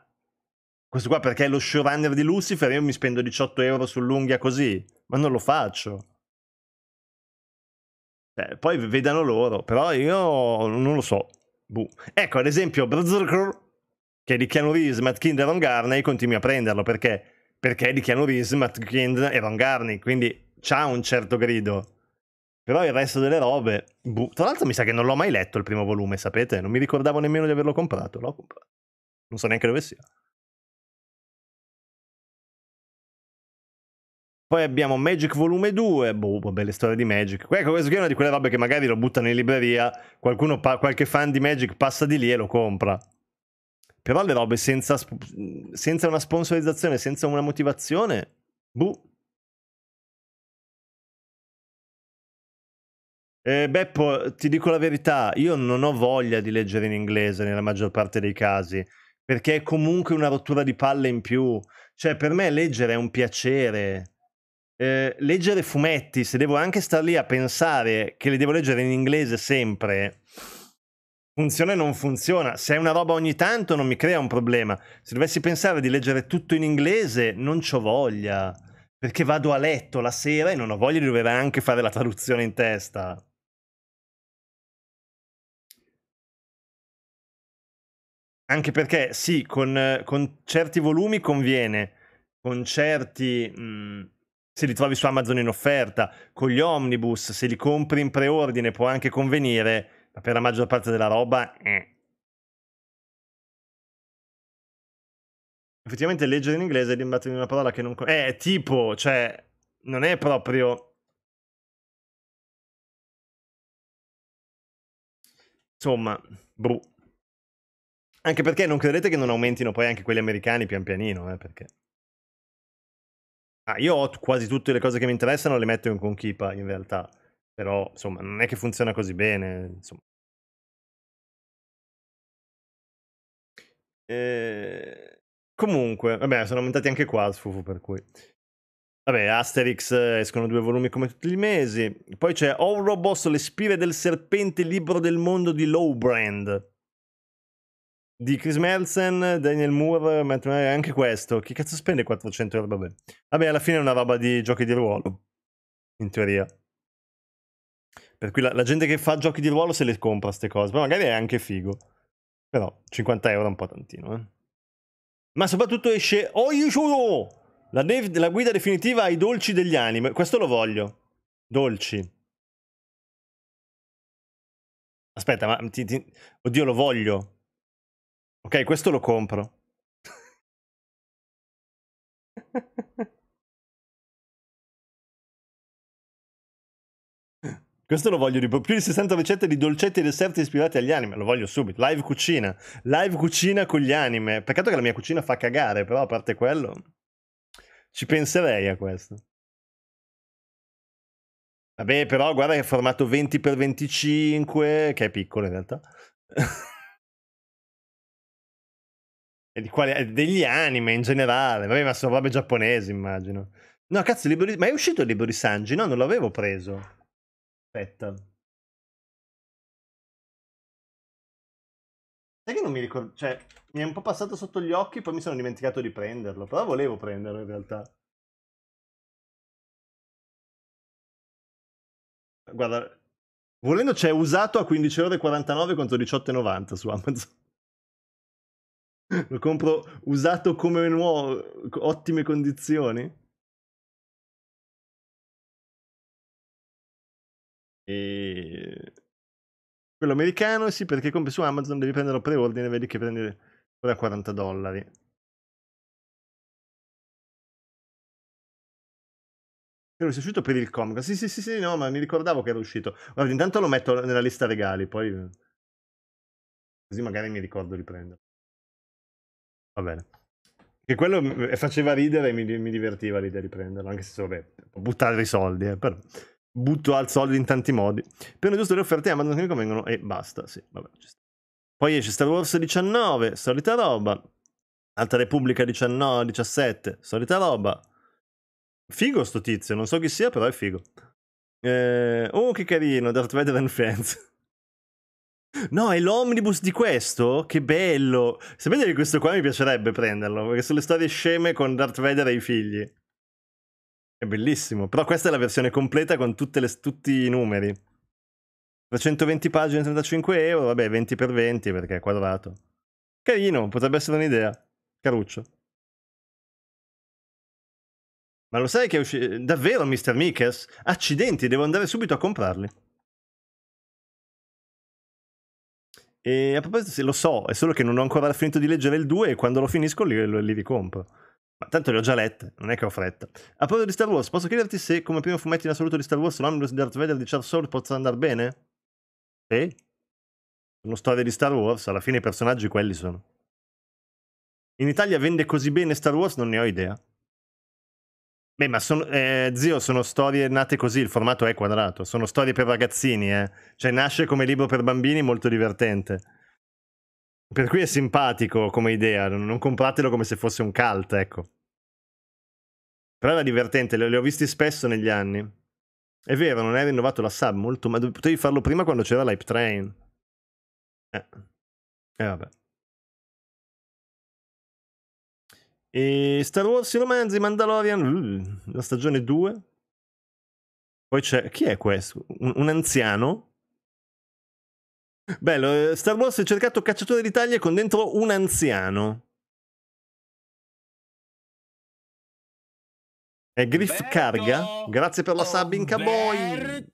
questo qua perché è lo showrunner di Lucifer, e io mi spendo 18 euro sull'unghia così, ma non lo faccio. Cioè, poi vedano loro, però io non lo so. Buh. Ecco, ad esempio, Berserker, che è di Keanu Reeves, Matt Kind e Ron Garney, continui a prenderlo perché? Perché è di Keanu Reeves, Matt Kind e Ron Garney, quindi c'ha un certo grido. Però il resto delle robe, buh. Tra l'altro mi sa che non l'ho mai letto il primo volume, sapete? Non mi ricordavo nemmeno di averlo comprato, l'ho comprato. Non so neanche dove sia. Poi abbiamo Magic Volume 2, boh, vabbè, boh, le storie di Magic. Ecco, questo è una di quelle robe che magari lo buttano in libreria, qualcuno, pa- qualche fan di Magic passa di lì e lo compra. Però le robe senza, sp- senza una sponsorizzazione, senza una motivazione, boh. Eh, Beppo, ti dico la verità, io non ho voglia di leggere in inglese nella maggior parte dei casi, perché è comunque una rottura di palle in più. Cioè, per me leggere è un piacere eh, leggere fumetti, se devo anche star lì a pensare che li devo leggere in inglese sempre, funziona e non funziona. Se è una roba ogni tanto non mi crea un problema. Se dovessi pensare di leggere tutto in inglese, non ho voglia. Perché vado a letto la sera e non ho voglia di dover anche fare la traduzione in testa. Anche perché, sì, con, con certi volumi conviene, con certi... Mh, mm, se li trovi su Amazon in offerta, con gli omnibus, se li compri in preordine può anche convenire, ma per la maggior parte della roba... Eh. Effettivamente leggere in inglese è di imbattere in una parola che non... Eh, tipo, cioè, non è proprio... Insomma, bru. Boh. Anche perché non credete che non aumentino poi anche quelli americani pian pianino, eh, perché... Ah, io ho quasi tutte le cose che mi interessano le metto in Conkipa in realtà, però insomma non è che funziona così bene. Insomma. E... Ehm, comunque, vabbè, sono aumentati anche qua il per cui. Vabbè, Asterix eh, escono due volumi come tutti i mesi. Poi c'è Ouroboss, le spire del serpente, libro del mondo di Lowbrand di Chris Melsen, Daniel Moore, Matt Murray, anche questo. Chi cazzo spende 400 euro? Vabbè. Vabbè, alla fine è una roba di giochi di ruolo, in teoria. Per cui la, la gente che fa giochi di ruolo se le compra queste cose, però magari è anche figo. Però 50 euro è un po' tantino, eh. Ma soprattutto esce Oh Yushuro! La, de- la guida definitiva ai dolci degli anime. Questo lo voglio. Dolci. Aspetta, ma ti, ti... oddio, lo voglio. Ok, questo lo compro. Questo lo voglio di più di 60 ricette di dolcetti e desserti ispirati agli anime. Lo voglio subito. Live cucina. Live cucina con gli anime. Peccato che la mia cucina fa cagare, però a parte quello. Ci penserei a questo. Vabbè, però guarda che è formato 20x25, che è piccolo in realtà. E di quali, eh, degli anime in generale. Vabbè, ma sono robe giapponesi, immagino. No, cazzo, libro di... ma è uscito il libro di Sanji? No, non l'avevo preso. Aspetta. Sai che non mi ricordo... Cioè, mi è un po' passato sotto gli occhi, poi mi sono dimenticato di prenderlo. Però volevo prenderlo, in realtà. Guarda, volendo c'è cioè, usato a 15,49€ contro 18,90 su Amazon. Lo compro usato come nuovo, ottime condizioni. E... Quello americano sì, perché compri su Amazon devi prenderlo preordine, vedi che prendi a 40 dollari. Era uscito per il Comcast. Sì, sì, sì, sì, no, ma mi ricordavo che era uscito. Guarda, intanto lo metto nella lista regali, poi... Eh, così magari mi ricordo di prenderlo va bene. Che quello eh, faceva ridere e mi, mi divertiva l'idea di prenderlo, anche se vabbè, buttare i soldi, eh, però butto al soldi in tanti modi. Per giusto le offerte Amazon che mi convengono e basta, sì, vabbè. Poi esce Star Wars 19, solita roba. Alta Repubblica 19, 17, solita roba. Figo sto tizio, non so chi sia, però è figo. Eh, oh, che carino, Darth Vader and Fence. No, è l'omnibus di questo? Che bello! Sapete che questo qua mi piacerebbe prenderlo, perché sono le storie sceme con Darth Vader e i figli. È bellissimo, però questa è la versione completa con le, tutti i numeri. 320 pagine, 35 euro, vabbè 20 per 20 perché è quadrato. Carino, potrebbe essere un'idea. Caruccio. Ma lo sai che è uscito... Davvero, Mr. Mikes? Accidenti, devo andare subito a comprarli. E a proposito, sì, lo so, è solo che non ho ancora finito di leggere il 2 e quando lo finisco li, li ricompro. Ma tanto le ho già lette, non è che ho fretta. A proposito di Star Wars, posso chiederti se come primo fumetto in assoluto di Star Wars l'omnibus di Darth Vader di Charles Soule possa andare bene? Sì? Sono storie di Star Wars, alla fine i personaggi quelli sono. In Italia vende così bene Star Wars, non ne ho idea. Beh, ma sono, eh, zio, sono storie nate così, il formato è quadrato, sono storie per ragazzini, eh. Cioè nasce come libro per bambini molto divertente. Per cui è simpatico come idea, non compratelo come se fosse un cult, ecco. Però era divertente, le ho visti spesso negli anni. È vero, non hai rinnovato la sub molto, ma potevi farlo prima quando c'era l'hype train. Eh, eh, vabbè. E Star Wars, i romanzi, Mandalorian, la stagione 2. Poi c'è... Chi è questo? Un, un anziano? Bello, eh, Star Wars è cercato cacciatore d'Italia con dentro un anziano. È Griff Berto, Carga, grazie per la sub in Cowboy.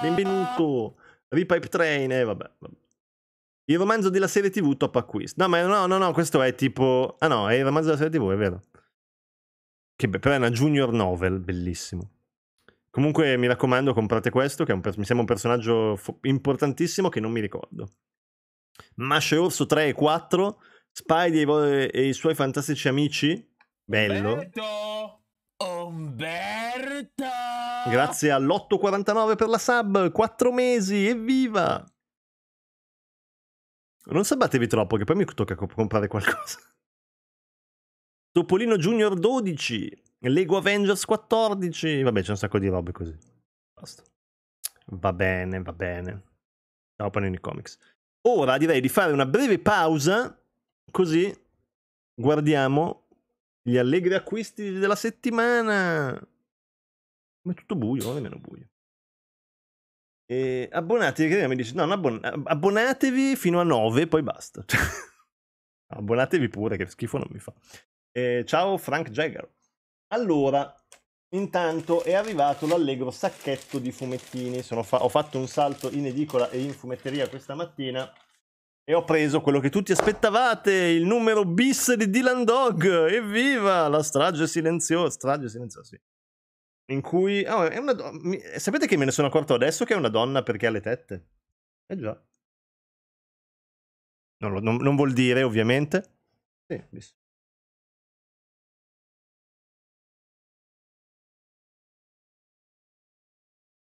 Benvenuto. Ripipe Train, eh vabbè. vabbè. Il romanzo della serie TV Top Acquist. No, ma no, no, no, questo è tipo... Ah no, è il romanzo della serie TV, è vero. Che be- però è una junior novel, bellissimo. Comunque mi raccomando, comprate questo, che un per- mi sembra un personaggio fo- importantissimo che non mi ricordo. Masha e Orso 3 e 4, Spidey e, e i suoi fantastici amici. Bello. Umberto! Umberto! Grazie all'849 per la sub, 4 mesi, evviva! Non sabbatevi troppo, che poi mi tocca comprare qualcosa. Topolino Junior 12, Lego Avengers 14. Vabbè, c'è un sacco di robe così. Basta. Va bene, va bene. Ciao Panini Comics. Ora direi di fare una breve pausa, così guardiamo gli allegri acquisti della settimana. Ma è tutto buio, eh, non è meno buio. E abbonatevi, che mi dice, no, abbon- abbonatevi fino a 9, poi basta. abbonatevi pure, che schifo non mi fa. E ciao Frank Jagger. Allora, Intanto è arrivato l'allegro sacchetto di fumettini. Fa- ho fatto un salto in edicola e in fumetteria questa mattina e ho preso quello che tutti aspettavate, il numero bis di Dylan Dog. Evviva la strage silenziosa! Strage silenziosa, sì. In cui... Oh, è una do... Sapete che me ne sono accorto adesso che è una donna perché ha le tette? Eh già. Non, lo, non, non vuol dire, ovviamente. Sì, visto.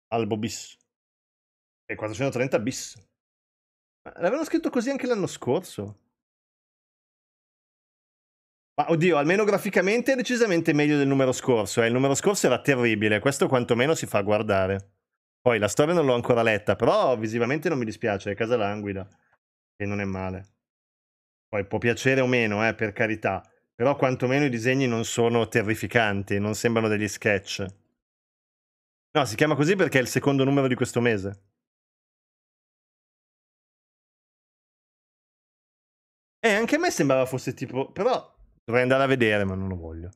Albo bis. E 430 bis. Ma l'avevano scritto così anche l'anno scorso. Ma oddio, almeno graficamente è decisamente meglio del numero scorso. Eh. Il numero scorso era terribile, questo quantomeno si fa guardare. Poi la storia non l'ho ancora letta, però visivamente non mi dispiace, è casa languida e non è male. Poi può piacere o meno, eh, per carità, però quantomeno i disegni non sono terrificanti, non sembrano degli sketch. No, si chiama così perché è il secondo numero di questo mese. E eh, anche a me sembrava fosse tipo, però Dovrei andare a vedere, ma non lo voglio.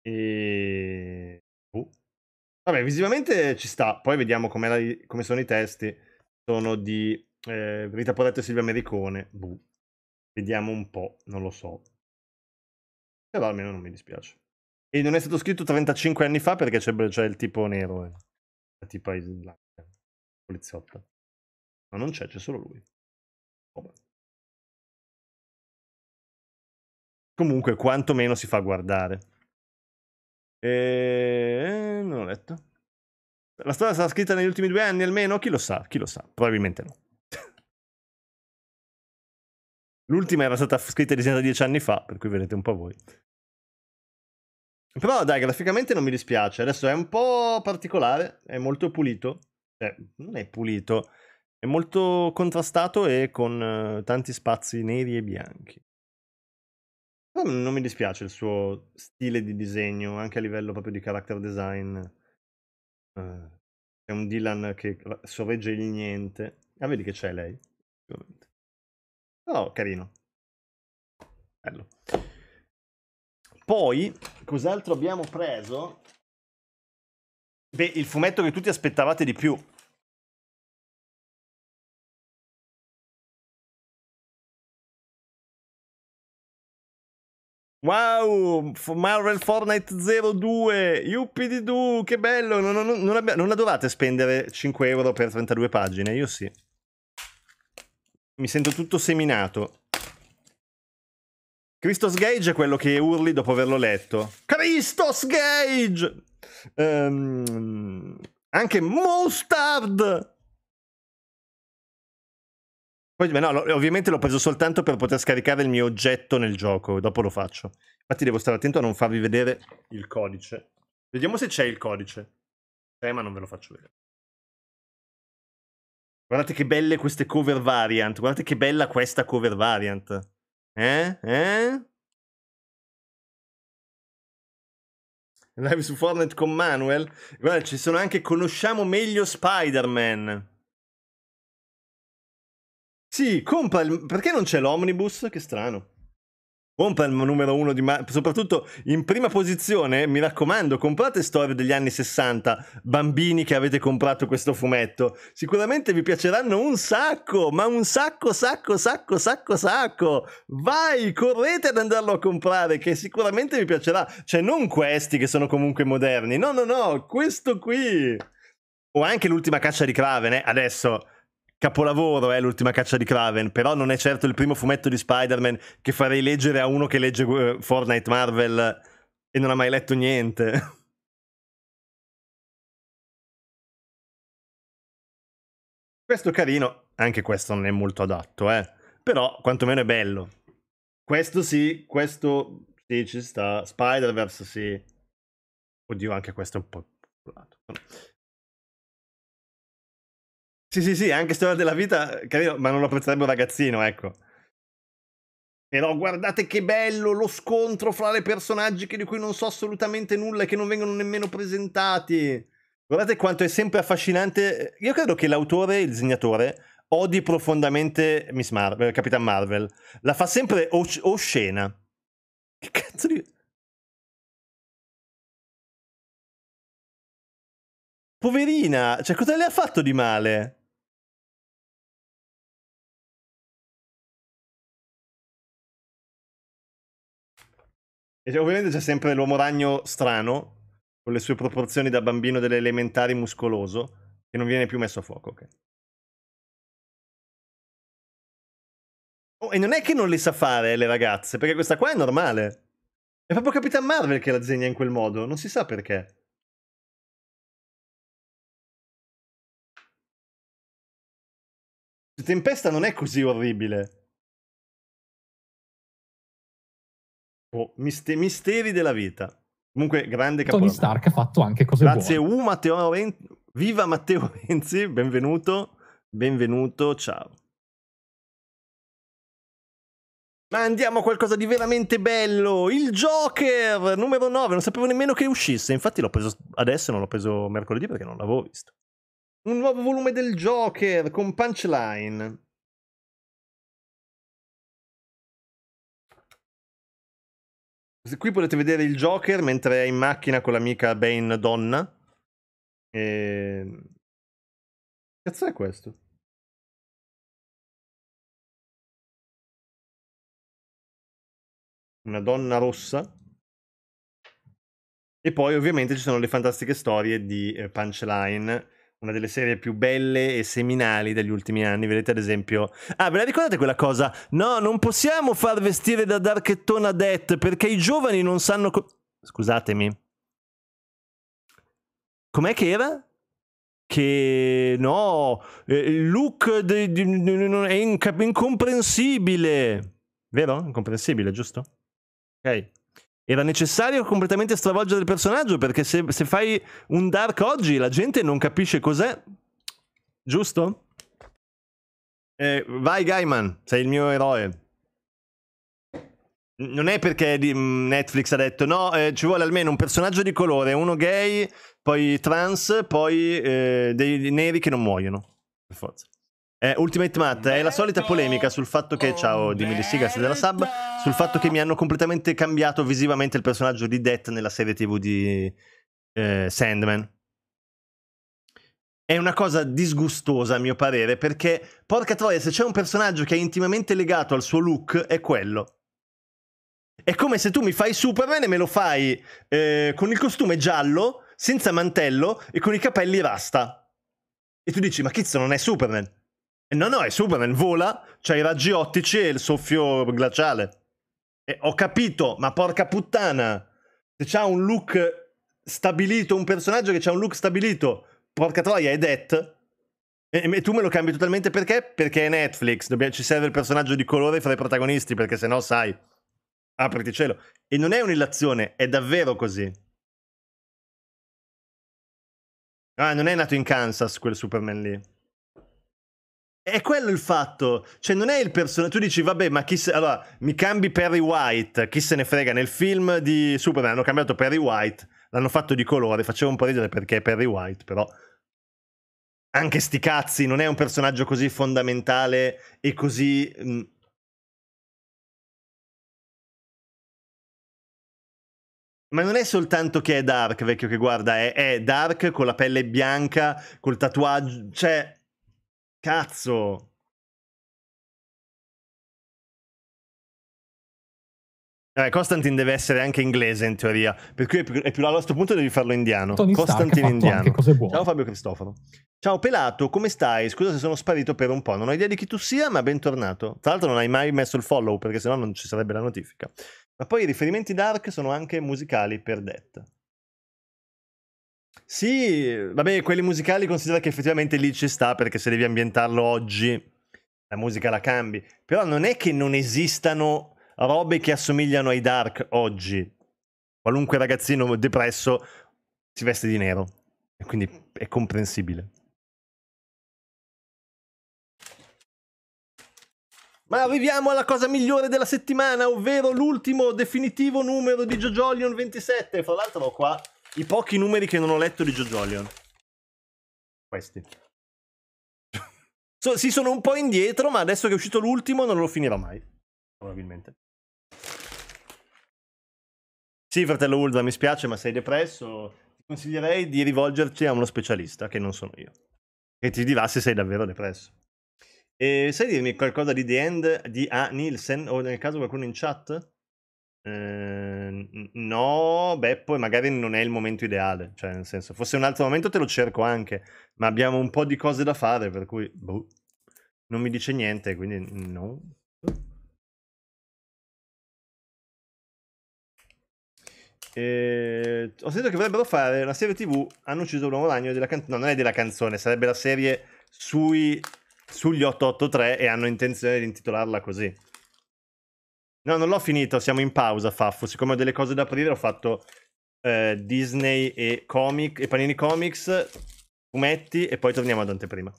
E... Uh. Vabbè, visivamente ci sta. Poi vediamo come sono i testi. Sono di eh, Rita Poretto e Silvia Mericone. Buh. Vediamo un po', non lo so. Però almeno non mi dispiace. E non è stato scritto 35 anni fa perché c'è, c'è il tipo nero, eh. la tipa islamica, poliziotta. Ma non c'è, c'è solo lui. Comunque, quantomeno si fa guardare. E... Ehm, non ho letto. La storia sarà scritta negli ultimi due anni almeno? Chi lo sa, chi lo sa, probabilmente no. L'ultima era stata scritta e disegnata dieci anni fa, per cui vedete un po' voi. Però dai, graficamente non mi dispiace. Adesso è un po' particolare, è molto pulito. Eh, non è pulito, è molto contrastato e con eh, tanti spazi neri e bianchi. non mi dispiace il suo stile di disegno, anche a livello proprio di character design. Eh, è un Dylan che sorregge il niente. Ah, vedi che c'è lei. oh, carino. Bello. Poi, cos'altro abbiamo preso? Beh, il fumetto che tutti aspettavate di più Wow, Marvel Fortnite 02, UPD2, che bello, non, non, non, abbia, non, la dovete spendere 5 euro per 32 pagine, io sì. Mi sento tutto seminato. Christos Gage è quello che urli dopo averlo letto. Christos Gage! Um, anche Mustard! Poi, no, ovviamente l'ho preso soltanto per poter scaricare il mio oggetto nel gioco, dopo lo faccio. Infatti devo stare attento a non farvi vedere il codice. Vediamo se c'è il codice. Eh, ma non ve lo faccio vedere. Guardate che belle queste cover variant. Guardate che bella questa cover variant. Eh? Eh? Live su Fortnite con Manuel. Guarda, ci sono anche Conosciamo meglio Spider-Man. Sì, compra il... Perché non c'è l'omnibus? Che strano. Compra il numero uno di... Ma... Soprattutto in prima posizione, mi raccomando, comprate storie degli anni 60, bambini che avete comprato questo fumetto. Sicuramente vi piaceranno un sacco, ma un sacco, sacco, sacco, sacco, sacco. Vai, correte ad andarlo a comprare, che sicuramente vi piacerà. Cioè, non questi che sono comunque moderni. No, no, no, questo qui. O anche l'ultima caccia di Craven, eh? Adesso capolavoro è eh, l'ultima caccia di Craven, però non è certo il primo fumetto di Spider-Man che farei leggere a uno che legge uh, Fortnite Marvel e non ha mai letto niente. Questo è carino, anche questo non è molto adatto, eh. Però quantomeno è bello. Questo sì, questo sì, ci sta. Spider-Verse sì. Oddio, anche questo è un po'... Sì, sì, sì, anche Storia della vita, carino, ma non lo apprezzerebbe un ragazzino, ecco. Però guardate che bello lo scontro fra le personaggi di cui non so assolutamente nulla e che non vengono nemmeno presentati. Guardate quanto è sempre affascinante. Io credo che l'autore, il disegnatore, odi profondamente Miss Marvel, eh, Capitan Marvel. La fa sempre os- oscena. Che cazzo di... Poverina, cioè cosa le ha fatto di male? E ovviamente c'è sempre l'uomo ragno strano, con le sue proporzioni da bambino delle elementari muscoloso, che non viene più messo a fuoco. Okay. Oh, e non è che non le sa fare eh, le ragazze, perché questa qua è normale. È proprio Capitan Marvel che la zegna in quel modo, non si sa perché. Tempesta non è così orribile. Oh, misteri, misteri della vita. Comunque, grande capolavoro. Tony Stark ha fatto anche cose Grazie, buone. Grazie, uh, Matteo Renzi. Viva Matteo Renzi, benvenuto, benvenuto, ciao. Ma andiamo a qualcosa di veramente bello. Il Joker numero 9. Non sapevo nemmeno che uscisse. Infatti l'ho preso adesso, non l'ho preso mercoledì perché non l'avevo visto. Un nuovo volume del Joker con punchline. Qui potete vedere il Joker mentre è in macchina con l'amica Bane donna. E... Ehm, che cazzo è questo? Una donna rossa. E poi ovviamente ci sono le fantastiche storie di eh, Punchline una delle serie più belle e seminali degli ultimi anni. Vedete ad esempio... Ah, ve la ricordate quella cosa? No, non possiamo far vestire da Darkettona Death perché i giovani non sanno... Co- Scusatemi. Com'è che era? Che no, eh, il look de, de, de, è inca- incomprensibile. Vero? Incomprensibile, giusto? Ok. Era necessario completamente stravolgere il personaggio perché se, se fai un Dark oggi la gente non capisce cos'è. Giusto? Eh, vai Gaiman, sei il mio eroe. Non è perché mm, Netflix ha detto no, eh, ci vuole almeno un personaggio di colore, uno gay, poi trans, poi eh, dei neri che non muoiono. Per forza. Eh, Ultimate Matt, è la solita polemica sul fatto che, ciao dimmi di sì, della sub, sul fatto che mi hanno completamente cambiato visivamente il personaggio di Death nella serie tv di eh, Sandman. È una cosa disgustosa a mio parere, perché porca troia, se c'è un personaggio che è intimamente legato al suo look, è quello. È come se tu mi fai Superman e me lo fai eh, con il costume giallo, senza mantello e con i capelli rasta. E tu dici, ma Kizzo non è Superman. No, no, è Superman, vola, c'ha i raggi ottici e il soffio glaciale. E ho capito, ma porca puttana, se c'ha un look stabilito, un personaggio che c'ha un look stabilito, porca troia, è Det. E, e, tu me lo cambi totalmente perché? Perché è Netflix, dobbiamo, ci serve il personaggio di colore fra i protagonisti, perché se no sai, apriti cielo. E non è un'illazione, è davvero così. Ah, non è nato in Kansas quel Superman lì. È quello il fatto, cioè non è il personaggio, tu dici vabbè ma chi se... allora mi cambi Perry White, chi se ne frega, nel film di Superman hanno cambiato Perry White, l'hanno fatto di colore, Facevo un po' ridere perché è Perry White, però anche sti cazzi, non è un personaggio così fondamentale e così... Mm, ma non è soltanto che è Dark, vecchio che guarda, è, è Dark con la pelle bianca, col tatuaggio, cioè Cazzo! Eh, Constantine deve essere anche inglese in teoria, per cui è più, è più, a questo punto devi farlo indiano. Tony indiano. Ciao Fabio Cristoforo. Ciao Pelato, come stai? Scusa se sono sparito per un po', non ho idea di chi tu sia, ma bentornato. Tra l'altro non hai mai messo il follow perché sennò non ci sarebbe la notifica. Ma poi i riferimenti dark sono anche musicali per Det. Sì, vabbè, quelli musicali considera che effettivamente lì ci sta perché se devi ambientarlo oggi la musica la cambi. Però non è che non esistano robe che assomigliano ai dark oggi. Qualunque ragazzino depresso si veste di nero. E quindi è comprensibile. Ma arriviamo alla cosa migliore della settimana, ovvero l'ultimo definitivo numero di Jojolion 27. Fra l'altro ho qua i pochi numeri che non ho letto di Jojolion. Questi. so, si sono un po' indietro, ma adesso che è uscito l'ultimo non lo finirò mai. Probabilmente. Sì, fratello Ulda, mi spiace, ma sei depresso. Ti consiglierei di rivolgerti a uno specialista, che non sono io. Che ti dirà se sei davvero depresso. E sai dirmi qualcosa di The End di A. Nielsen o nel caso qualcuno in chat? Ehm, no, Beppo, poi magari non è il momento ideale, cioè nel senso, fosse un altro momento te lo cerco anche, ma abbiamo un po' di cose da fare, per cui boh, non mi dice niente, quindi no. Eh, ho sentito che vorrebbero fare una serie tv, hanno ucciso l'uomo ragno della canzone, no, non è della canzone, sarebbe la serie sui, sugli 883 e hanno intenzione di intitolarla così. No, non l'ho finito, siamo in pausa, Faffo. Siccome ho delle cose da aprire, ho fatto eh, Disney e, comic, e Panini Comics, fumetti e poi torniamo ad anteprima.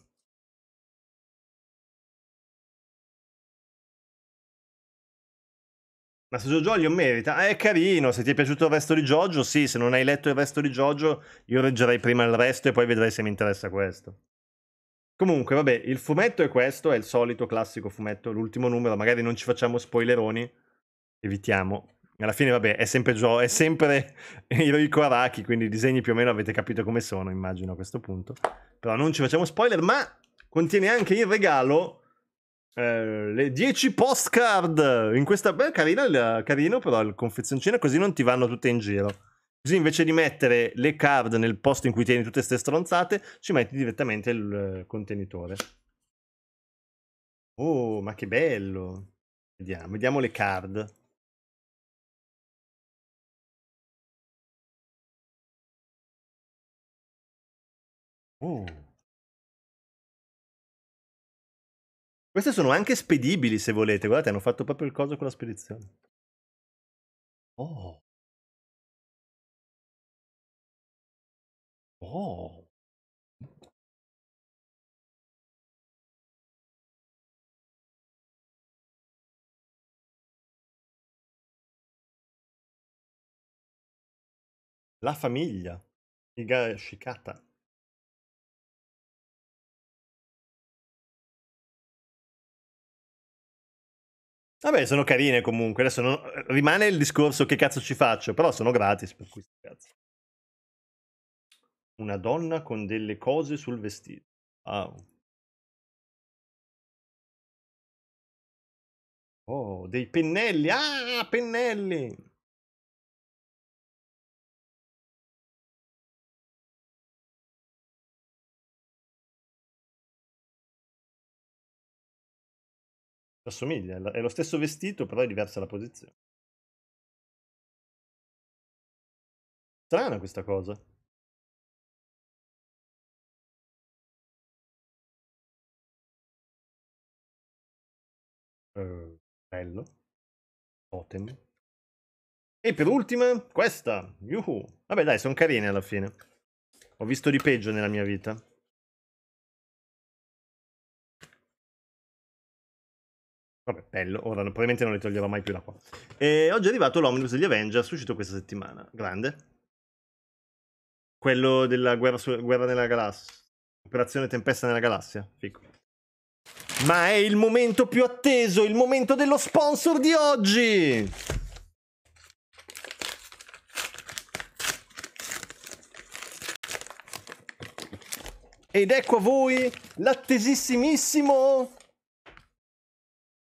Ma su Jojo merita? ah, è carino, se ti è piaciuto il resto di Giorgio, sì, se non hai letto il resto di Giorgio, io leggerei prima il resto e poi vedrai se mi interessa questo. Comunque, vabbè, il fumetto è questo, è il solito classico fumetto, l'ultimo numero, magari non ci facciamo spoileroni, evitiamo. Alla fine, vabbè, è sempre, Gio- è sempre Hiroiko Araki, quindi i disegni più o meno avete capito come sono, immagino, a questo punto. Però non ci facciamo spoiler, ma contiene anche il regalo, eh, le 10 postcard. In questa, beh, carina, carino però il confezioncino, così non ti vanno tutte in giro. Così invece di mettere le card nel posto in cui tieni tutte queste stronzate, ci metti direttamente il eh, contenitore. Oh, ma che bello! Vediamo, vediamo le card. Oh. Queste sono anche spedibili se volete, guardate, hanno fatto proprio il coso con la spedizione. Oh. bra oh. La famiglia, Higashikata. Vabbè, sono carine comunque. Adesso non... Eh, rimane il discorso che cazzo ci faccio, però sono gratis per questo cazzo. Una donna con delle cose sul vestito. Wow. Oh, dei pennelli! Ah, pennelli! Assomiglia, è lo stesso vestito, però è diversa la posizione. Strana questa cosa. Eh, bello. Totem. E per ultima, questa. Yuhu. Vabbè dai, sono carine alla fine. Ho visto di peggio nella mia vita. Vabbè, bello, ora probabilmente non le toglierò mai più da qua. E oggi è arrivato l'omnibus degli Avengers, uscito questa settimana. Grande. Quello della guerra, su... guerra nella galassia. Operazione Tempesta nella galassia. Fico. Ma è il momento più atteso, il momento dello sponsor di oggi! Ed ecco a voi l'attesissimissimo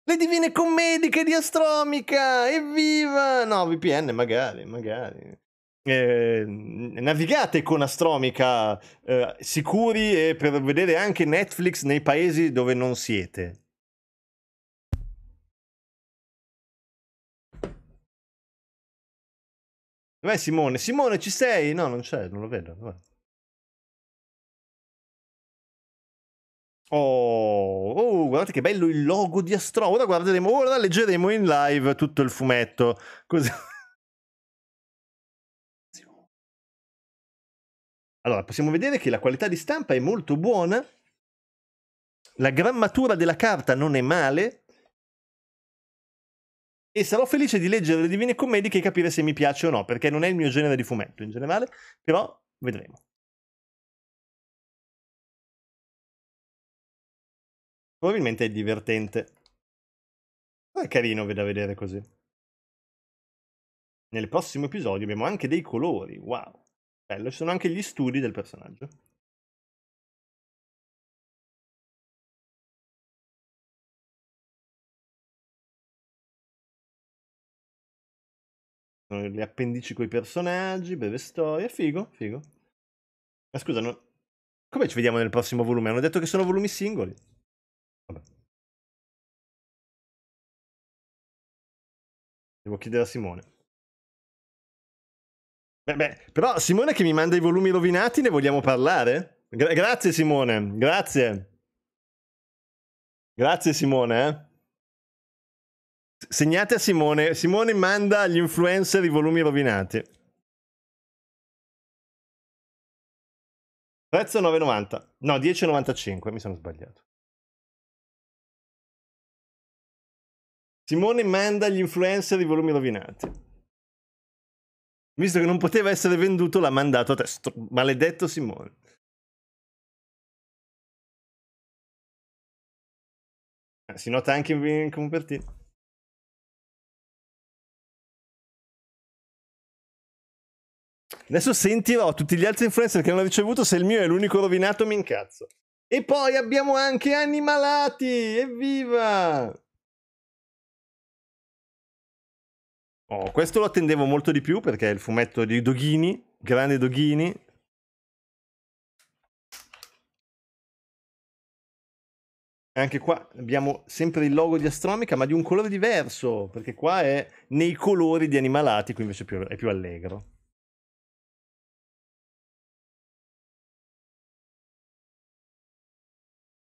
le divine commediche di Astromica! Evviva! No, VPN, magari, magari eh, navigate con Astromica eh, sicuri e per vedere anche Netflix nei paesi dove non siete. Dov'è Simone, Simone ci sei? No, non c'è, non lo vedo. Vai. Oh, oh, guardate che bello il logo di Astromica. Ora guarderemo, ora leggeremo in live tutto il fumetto. Così Allora, possiamo vedere che la qualità di stampa è molto buona, la grammatura della carta non è male, e sarò felice di leggere le Divine Commedie e capire se mi piace o no, perché non è il mio genere di fumetto in generale, però vedremo. Probabilmente è divertente. Ma è carino da vedere così. Nel prossimo episodio abbiamo anche dei colori, wow. Bello, ci sono anche gli studi del personaggio. le appendici coi personaggi, beve storia, figo, figo. Ma scusa, non... come ci vediamo nel prossimo volume? Hanno detto che sono volumi singoli. Vabbè. Devo chiedere a Simone. Beh, beh, però Simone che mi manda i volumi rovinati, ne vogliamo parlare? Gra- grazie Simone, grazie. Grazie Simone, eh. Segnate a Simone. Simone manda agli influencer i volumi rovinati. Prezzo 9,90. No, 10,95. Mi sono sbagliato. Simone manda agli influencer i volumi rovinati. Visto che non poteva essere venduto, l'ha mandato a te. Sto maledetto Simone. Eh, si nota anche in, in copertina. Adesso sentirò tutti gli altri influencer che hanno ricevuto. Se il mio è l'unico rovinato, mi incazzo. E poi abbiamo anche animalati! Evviva! Oh, questo lo attendevo molto di più perché è il fumetto di Doghini, grande Doghini. Anche qua abbiamo sempre il logo di Astromica, ma di un colore diverso, perché qua è nei colori di Animalati, qui invece è più, è più allegro.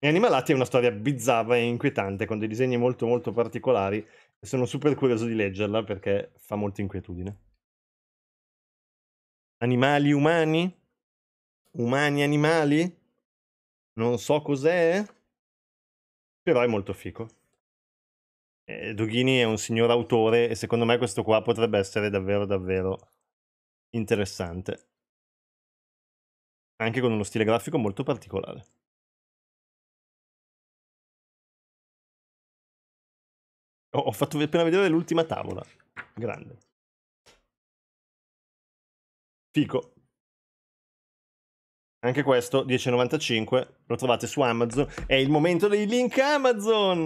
E Animalati è una storia bizzarra e inquietante, con dei disegni molto molto particolari sono super curioso di leggerla perché fa molta inquietudine. Animali umani? Umani animali? Non so cos'è, però è molto fico. Eh, Dughini è un signor autore e secondo me questo qua potrebbe essere davvero davvero interessante. Anche con uno stile grafico molto particolare. Ho fatto appena vedere l'ultima tavola. Grande. Fico. Anche questo, 10,95, lo trovate su Amazon. È il momento dei link Amazon!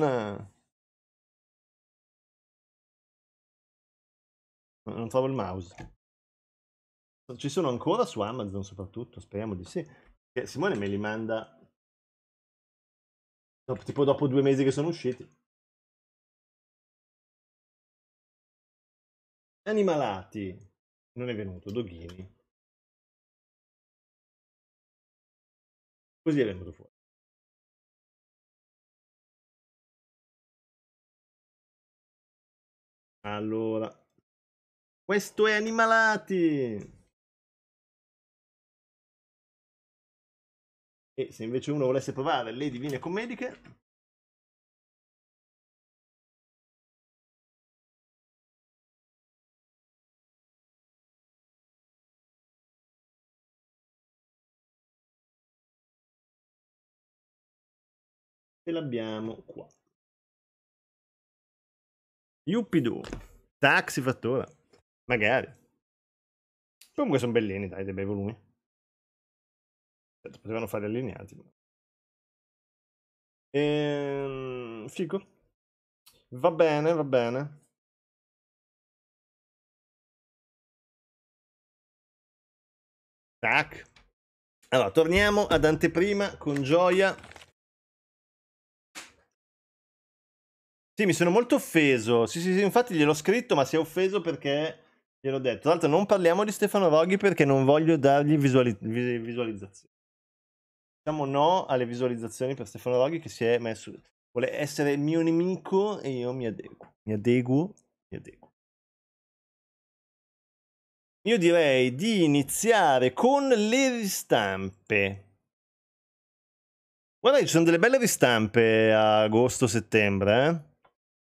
Non trovo il mouse. Ci sono ancora su Amazon soprattutto, speriamo di sì. Eh, Simone me li manda tipo dopo due mesi che sono usciti. Animalati! Non è venuto, Doghini. Così è venuto fuori. Allora, questo è Animalati! E se invece uno volesse provare le Divine Commediche, e l'abbiamo qua. Yuppidu, taxi fattura, magari. Comunque sono bellini, dai, dei bei volumi. Certo, potevano fare allineati. Ehm, figo. Va bene, va bene. Tac. Allora, torniamo ad anteprima con gioia. Sì, mi sono molto offeso. Sì, sì, sì, infatti gliel'ho scritto, ma si è offeso perché gliel'ho detto. Tra l'altro non parliamo di Stefano Roghi perché non voglio dargli visuali- visualizzazioni. Diciamo no alle visualizzazioni per Stefano Roghi che si è messo... Vuole essere mio nemico e io mi adeguo. Mi adeguo, mi adeguo. Io direi di iniziare con le ristampe. Guarda, ci sono delle belle ristampe a agosto-settembre, eh?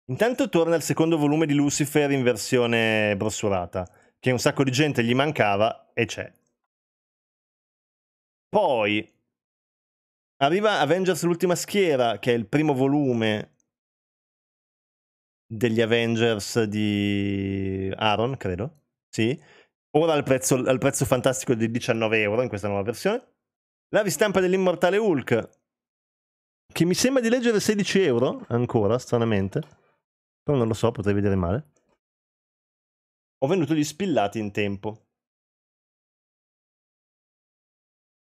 Intanto torna il secondo volume di Lucifer in versione brossurata, che un sacco di gente gli mancava e c'è. Poi arriva Avengers l'ultima schiera, che è il primo volume degli Avengers di Aaron, credo. Sì. Ora al prezzo, al prezzo fantastico di 19 euro in questa nuova versione. La ristampa dell'immortale Hulk, che mi sembra di leggere 16 euro ancora, stranamente. Però non lo so, potrei vedere male. Ho venduto gli spillati in tempo.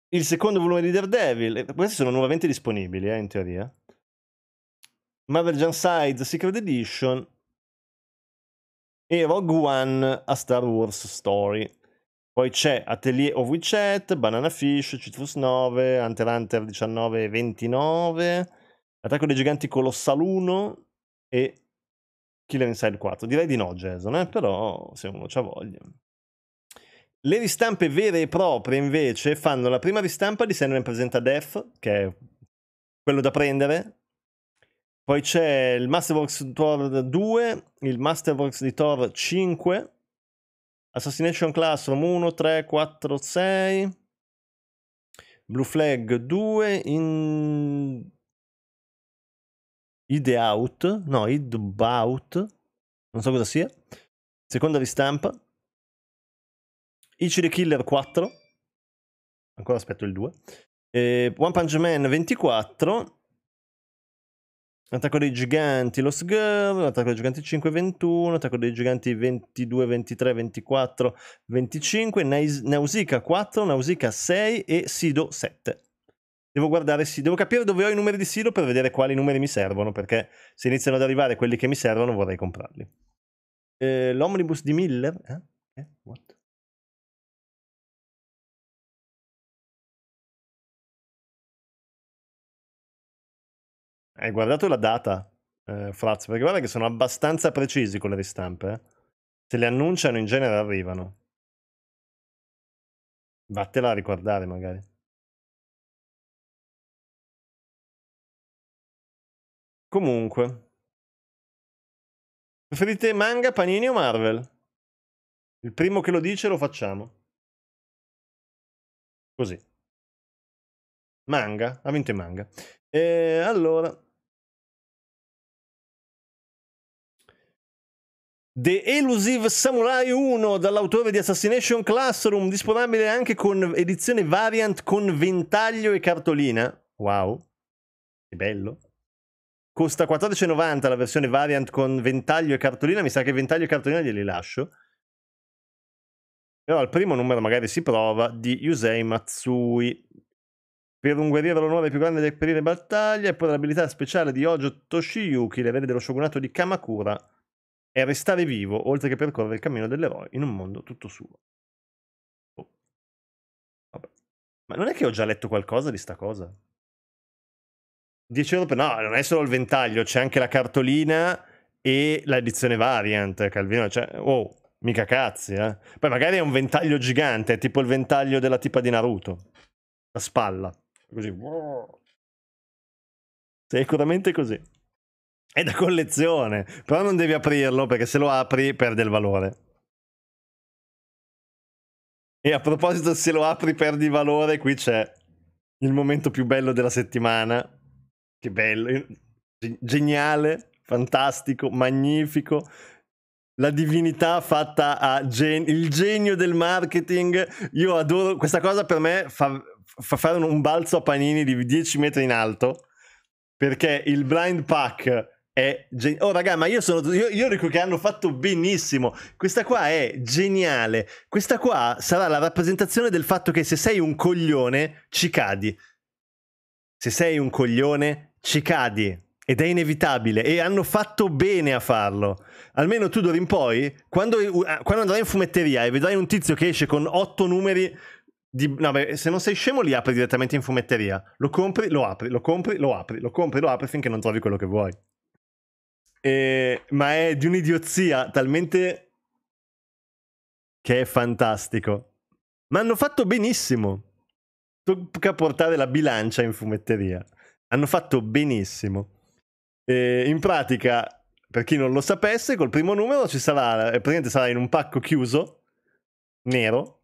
Il secondo volume di Daredevil, eh, questi sono nuovamente disponibili, eh, in teoria. Marvel Gensides Secret Edition e Rogue One a Star Wars Story. Poi c'è Atelier of Wichet, Banana Fish, Citrus 9, Hunter Hunter 19 e 29, Attacco dei Giganti Colossal 1 e Killer Inside 4. Direi di no, Jason, eh? però se uno c'ha voglia. Le ristampe vere e proprie invece fanno la prima ristampa di Sandman Presenta Death, che è quello da prendere. Poi c'è il Masterworks di Thor 2, il Masterworks di Thor 5, Assassination Classroom 1, 3, 4, 6, Blue Flag 2, in... Out, no, Id Bout, non so cosa sia, seconda ristampa, Ichi Killer 4, ancora aspetto il 2, eh, One Punch Man 24, Attacco dei giganti, Lost Girl, Attacco dei giganti 5, 21, Attacco dei giganti 22, 23, 24, 25, Nausicaa 4, Nausicaa 6 e Sido 7. Devo guardare, sì, devo capire dove ho i numeri di silo per vedere quali numeri mi servono, perché se iniziano ad arrivare quelli che mi servono vorrei comprarli. Eh, l'omnibus di Miller? Eh? Eh? What? Hai guardato la data, eh, Fratz, perché guarda che sono abbastanza precisi con le ristampe. Eh? Se le annunciano in genere arrivano. Vattela a ricordare magari. Comunque. Preferite manga, Panini o Marvel? Il primo che lo dice lo facciamo. Così. Manga, ha vinto manga. E allora... The Elusive Samurai 1 dall'autore di Assassination Classroom, disponibile anche con edizione variant con ventaglio e cartolina. Wow, che bello. Costa 14,90 la versione variant con ventaglio e cartolina. Mi sa che ventaglio e cartolina glieli lascio. Però al primo numero magari si prova di Yusei Matsui. Per un guerriero l'onore più grande del perire battaglia e poi l'abilità speciale di Ojo Toshiyuki, l'erede dello shogunato di Kamakura, è restare vivo, oltre che percorrere il cammino dell'eroe in un mondo tutto suo. Oh. Ma non è che ho già letto qualcosa di sta cosa? 10 euro per... No, non è solo il ventaglio, c'è anche la cartolina e l'edizione variant, Calvino. Cioè, wow, mica cazzi, eh. Poi magari è un ventaglio gigante, tipo il ventaglio della tipa di Naruto. La spalla. Così. Wow. Sicuramente così. È da collezione, però non devi aprirlo perché se lo apri perde il valore. E a proposito, se lo apri perdi valore, qui c'è il momento più bello della settimana. Che bello, geniale, fantastico, magnifico. La divinità fatta a gen- il genio del marketing. Io adoro questa cosa per me fa, fa fare un balzo a panini di 10 metri in alto. Perché il blind pack è gen- oh raga ma io sono io, io dico che hanno fatto benissimo questa qua è geniale questa qua sarà la rappresentazione del fatto che se sei un coglione ci cadi se sei un coglione ci cadi ed è inevitabile e hanno fatto bene a farlo. Almeno tu d'ora in poi, quando, eh, quando andrai in fumetteria e vedrai un tizio che esce con otto numeri di, no, beh, se non sei scemo li apri direttamente in fumetteria. Lo compri, lo apri, lo compri, lo apri, lo compri, lo apri finché non trovi quello che vuoi. E, ma è di un'idiozia talmente che è fantastico. Ma hanno fatto benissimo. Tocca portare la bilancia in fumetteria. Hanno fatto benissimo. E in pratica, per chi non lo sapesse, col primo numero ci sarà, eh, praticamente sarà in un pacco chiuso, nero,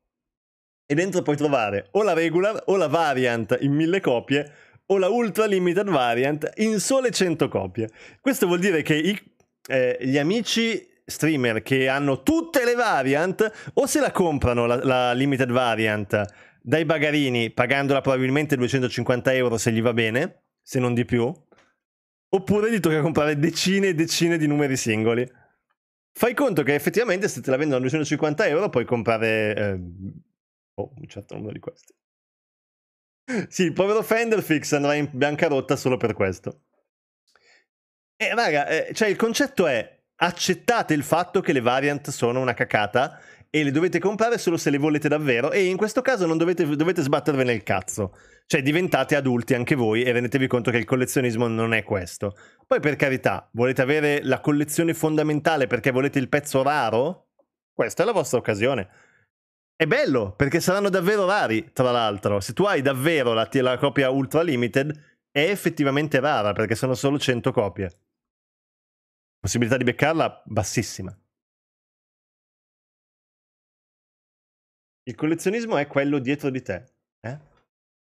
e dentro puoi trovare o la regular o la variant in mille copie o la ultra limited variant in sole 100 copie. Questo vuol dire che i, eh, gli amici streamer che hanno tutte le variant o se la comprano la, la limited variant dai bagarini pagandola probabilmente 250 euro se gli va bene se non di più, oppure gli tocca comprare decine e decine di numeri singoli. Fai conto che effettivamente se te la vendono a 250 euro puoi comprare eh, oh, un certo numero di questi. Sì, il povero Fenderfix andrà in bancarotta solo per questo. E eh, raga, eh, cioè il concetto è accettate il fatto che le variant sono una cacata e le dovete comprare solo se le volete davvero e in questo caso non dovete, dovete sbattervene il cazzo. Cioè diventate adulti anche voi e rendetevi conto che il collezionismo non è questo. Poi per carità, volete avere la collezione fondamentale perché volete il pezzo raro? Questa è la vostra occasione. È bello perché saranno davvero rari, tra l'altro. Se tu hai davvero la, la copia ultra limited, è effettivamente rara perché sono solo 100 copie. Possibilità di beccarla bassissima. Il collezionismo è quello dietro di te. Eh?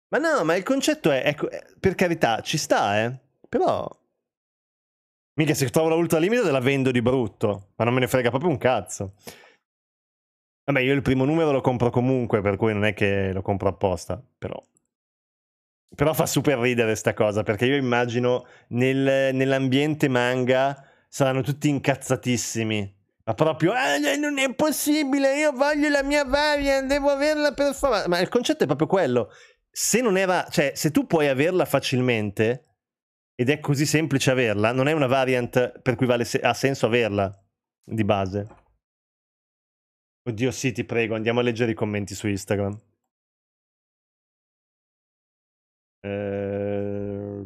Ma no, ma il concetto è, ecco, eh, per carità, ci sta, eh. Però... Mica se trovo la ultra limite la vendo di brutto, ma non me ne frega proprio un cazzo. Vabbè, io il primo numero lo compro comunque, per cui non è che lo compro apposta, però... Però fa super ridere sta cosa, perché io immagino nel, nell'ambiente manga saranno tutti incazzatissimi ma proprio, eh, non è possibile, io voglio la mia variant, devo averla per forza. Ma il concetto è proprio quello. Se non era, cioè, se tu puoi averla facilmente, ed è così semplice averla, non è una variant per cui vale se- ha senso averla di base. Oddio, sì, ti prego, andiamo a leggere i commenti su Instagram. Eh...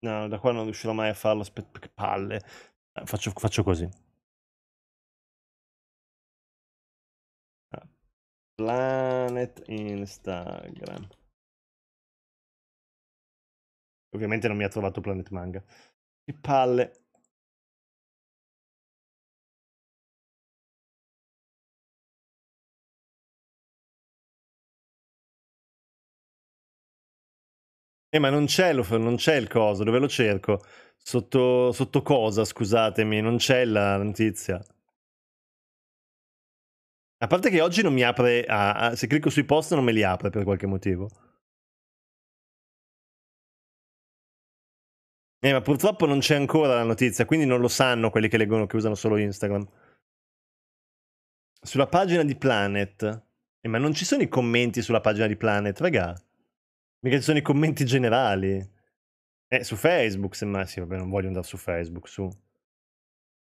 No, da qua non riuscirò mai a farlo. Aspetta, che palle. Faccio, faccio così. Planet Instagram. Ovviamente non mi ha trovato Planet Manga. Che palle. Eh, ma non c'è, lo, non c'è il coso, dove lo cerco? Sotto, sotto cosa, scusatemi, non c'è la notizia. A parte che oggi non mi apre, a, a, se clicco sui post non me li apre per qualche motivo. Eh, ma purtroppo non c'è ancora la notizia, quindi non lo sanno quelli che leggono, che usano solo Instagram. Sulla pagina di Planet. Eh, ma non ci sono i commenti sulla pagina di Planet, raga. Mica ci sono i commenti generali. Eh, su Facebook, semmai, sì, vabbè, non voglio andare su Facebook, su.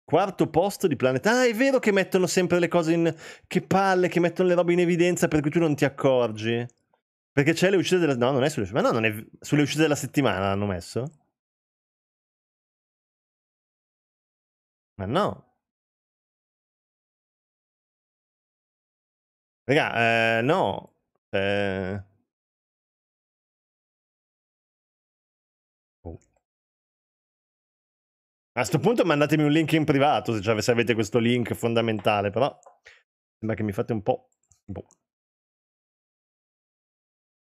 Quarto posto di Planet. Ah, è vero che mettono sempre le cose in. Che palle, che mettono le robe in evidenza per cui tu non ti accorgi. Perché c'è le uscite della. No, non è sulle uscite. Ma no, non è. Sulle uscite della settimana l'hanno messo? Ma no. Raga, eh, no. Eh. A questo punto mandatemi un link in privato, se, se avete questo link fondamentale, però sembra che mi fate un po'... Boh.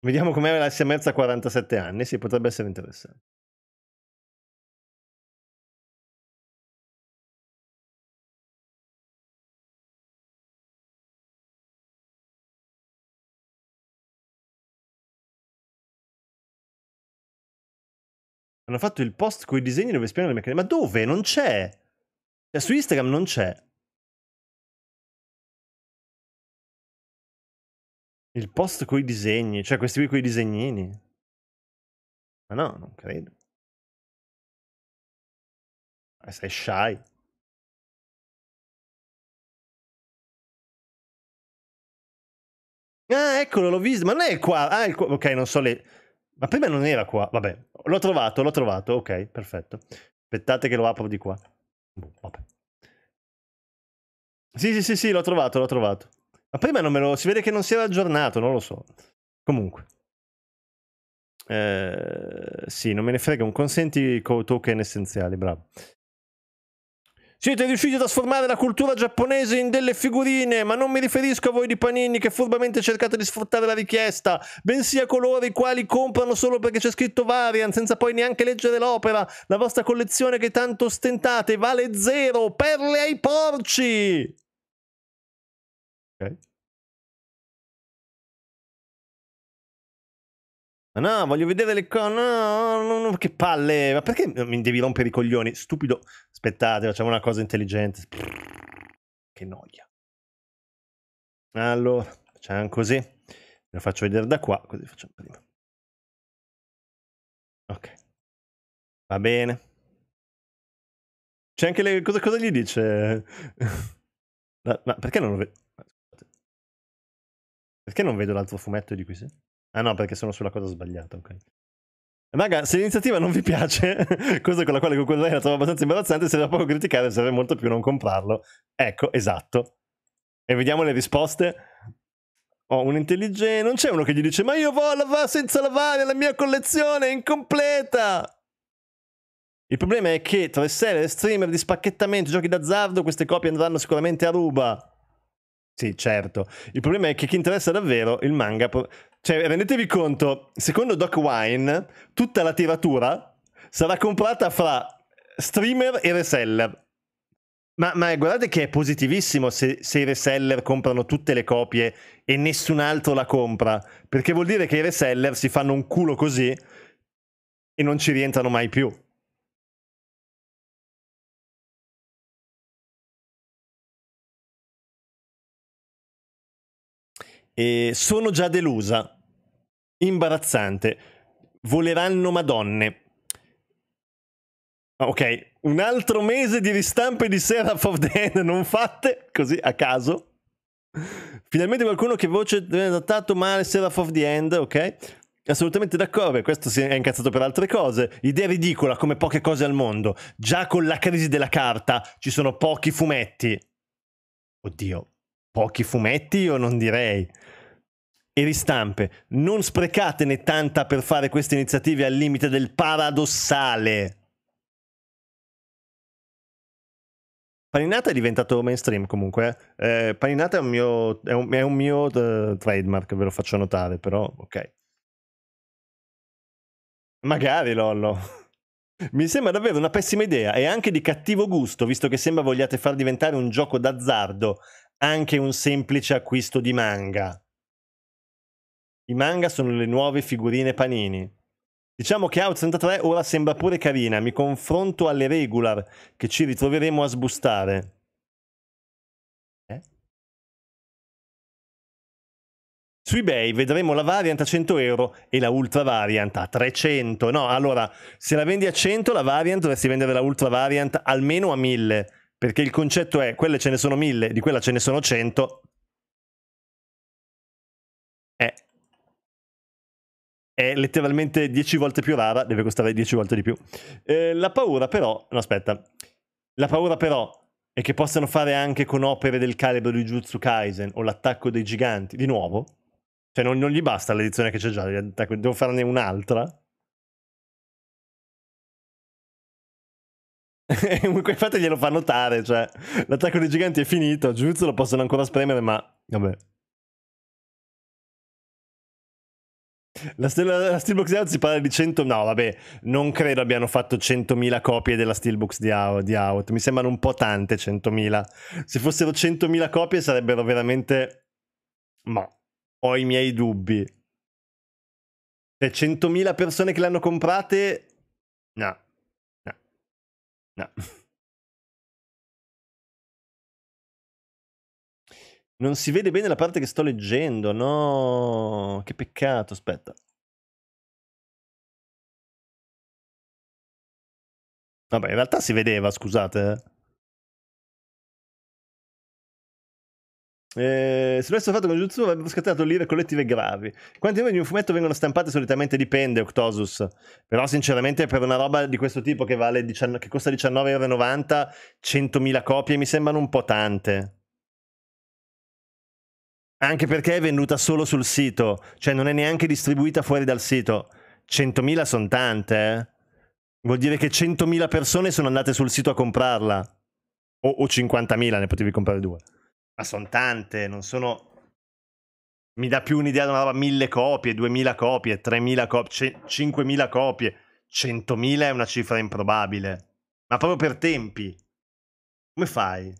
Vediamo com'è la sms a 47 anni, sì, potrebbe essere interessante. hanno fatto il post con i disegni dove spiegano le meccaniche. Ma dove? Non c'è! Cioè, su Instagram non c'è. Il post con i disegni, cioè questi qui con i disegnini. Ma no, non credo. Ma eh, sei shy. Ah, eccolo, l'ho visto. Ma non è qua. Ah, il qua. Ok, non so le. Ma prima non era qua. Vabbè, l'ho trovato, l'ho trovato. Ok, perfetto. Aspettate che lo apro di qua. Boh, vabbè. Sì, sì, sì, sì, l'ho trovato, l'ho trovato. Ma prima non me lo... Si vede che non si era aggiornato, non lo so. Comunque. Eh, sì, non me ne frega. Un consenti token essenziali, bravo. Siete riusciti a trasformare la cultura giapponese in delle figurine, ma non mi riferisco a voi di Panini che furbamente cercate di sfruttare la richiesta, bensì a coloro i quali comprano solo perché c'è scritto Varian, senza poi neanche leggere l'opera. La vostra collezione che tanto ostentate vale zero, perle ai porci! Ok. Ma no, voglio vedere le cose. No, no, no, che palle. Ma perché mi devi rompere i coglioni? Stupido. Aspettate, facciamo una cosa intelligente. Che noia. Allora, facciamo così. Lo faccio vedere da qua, così facciamo prima. Ok. Va bene. C'è anche le... Cosa, cosa gli dice? ma, ma, perché non lo vedo? Perché non vedo l'altro fumetto di qui, sì? Ah no, perché sono sulla cosa sbagliata, ok. Raga, se l'iniziativa non vi piace, cosa con la quale concordo la trovo abbastanza imbarazzante, se da poco criticare sarebbe molto più non comprarlo. Ecco, esatto. E vediamo le risposte. Oh, un intelligente. Non c'è uno che gli dice, ma io voglio lavare senza lavare, la mia collezione è incompleta. Il problema è che tra le serie, streamer di spacchettamento, giochi d'azzardo, queste copie andranno sicuramente a ruba. Sì, certo. Il problema è che chi interessa davvero il manga... Po- cioè, rendetevi conto, secondo Doc Wine, tutta la tiratura sarà comprata fra streamer e reseller. Ma, ma, guardate che è positivissimo se, se, i reseller comprano tutte le copie e nessun altro la compra, perché vuol dire che i reseller si fanno un culo così e non ci rientrano mai più. Eh, sono già delusa. Imbarazzante. Voleranno madonne. Ah, ok, un altro mese di ristampe di Seraph of the End non fatte, così a caso. Finalmente qualcuno che voce viene adattato male Seraph of the End, ok? Assolutamente d'accordo, questo si è incazzato per altre cose. Idea ridicola come poche cose al mondo. Già con la crisi della carta ci sono pochi fumetti. Oddio, pochi fumetti io non direi e ristampe. Non sprecatene tanta per fare queste iniziative al limite del paradossale. Paninata è diventato mainstream comunque. Eh, eh Paninata è un mio, è un, è un mio uh, trademark, ve lo faccio notare, però ok. Magari Lollo. Mi sembra davvero una pessima idea e anche di cattivo gusto, visto che sembra vogliate far diventare un gioco d'azzardo anche un semplice acquisto di manga. I manga sono le nuove figurine panini. Diciamo che AO33 ora sembra pure carina, mi confronto alle regular che ci ritroveremo a sbustare. Eh? Su eBay vedremo la variant a 100 euro e la ultra variant a 300. No, allora, se la vendi a 100 la variant dovresti vendere la ultra variant almeno a 1000, perché il concetto è quelle ce ne sono 1000, di quella ce ne sono 100, è letteralmente 10 volte più rara, deve costare 10 volte di più. Eh, la paura però, no aspetta, la paura però è che possano fare anche con opere del calibro di Jutsu Kaisen o l'attacco dei giganti, di nuovo. Cioè non, non gli basta l'edizione che c'è già, devo farne un'altra. Infatti glielo fa notare, cioè l'attacco dei giganti è finito, Jutsu lo possono ancora spremere, ma vabbè. La, la, la Steelbook di Out si parla di 100. No, vabbè, non credo abbiano fatto 100.000 copie della Steelbook di, di Out. Mi sembrano un po' tante 100.000. Se fossero 100.000 copie sarebbero veramente. Ma ho i miei dubbi. Cioè, 100.000 persone che l'hanno comprate. No. No. No. Non si vede bene la parte che sto leggendo, no? Che peccato, aspetta. Vabbè, in realtà si vedeva, scusate. Eh, eh se l'avessero fatto con Jutsu avrebbero scattato lire collettive gravi. Quanti numeri di un fumetto vengono stampate solitamente dipende, Octosus. Però sinceramente per una roba di questo tipo che, vale 19, che costa 19,90€, 100.000 copie mi sembrano un po' tante. Anche perché è venduta solo sul sito, cioè non è neanche distribuita fuori dal sito. 100.000 sono tante, eh? Vuol dire che 100.000 persone sono andate sul sito a comprarla. O, o 50.000, ne potevi comprare due. Ma sono tante, non sono... Mi dà più un'idea di una roba 1.000 copie, 2.000 copie, 3.000 copie, 5.000 copie. 100.000 è una cifra improbabile. Ma proprio per tempi. Come fai?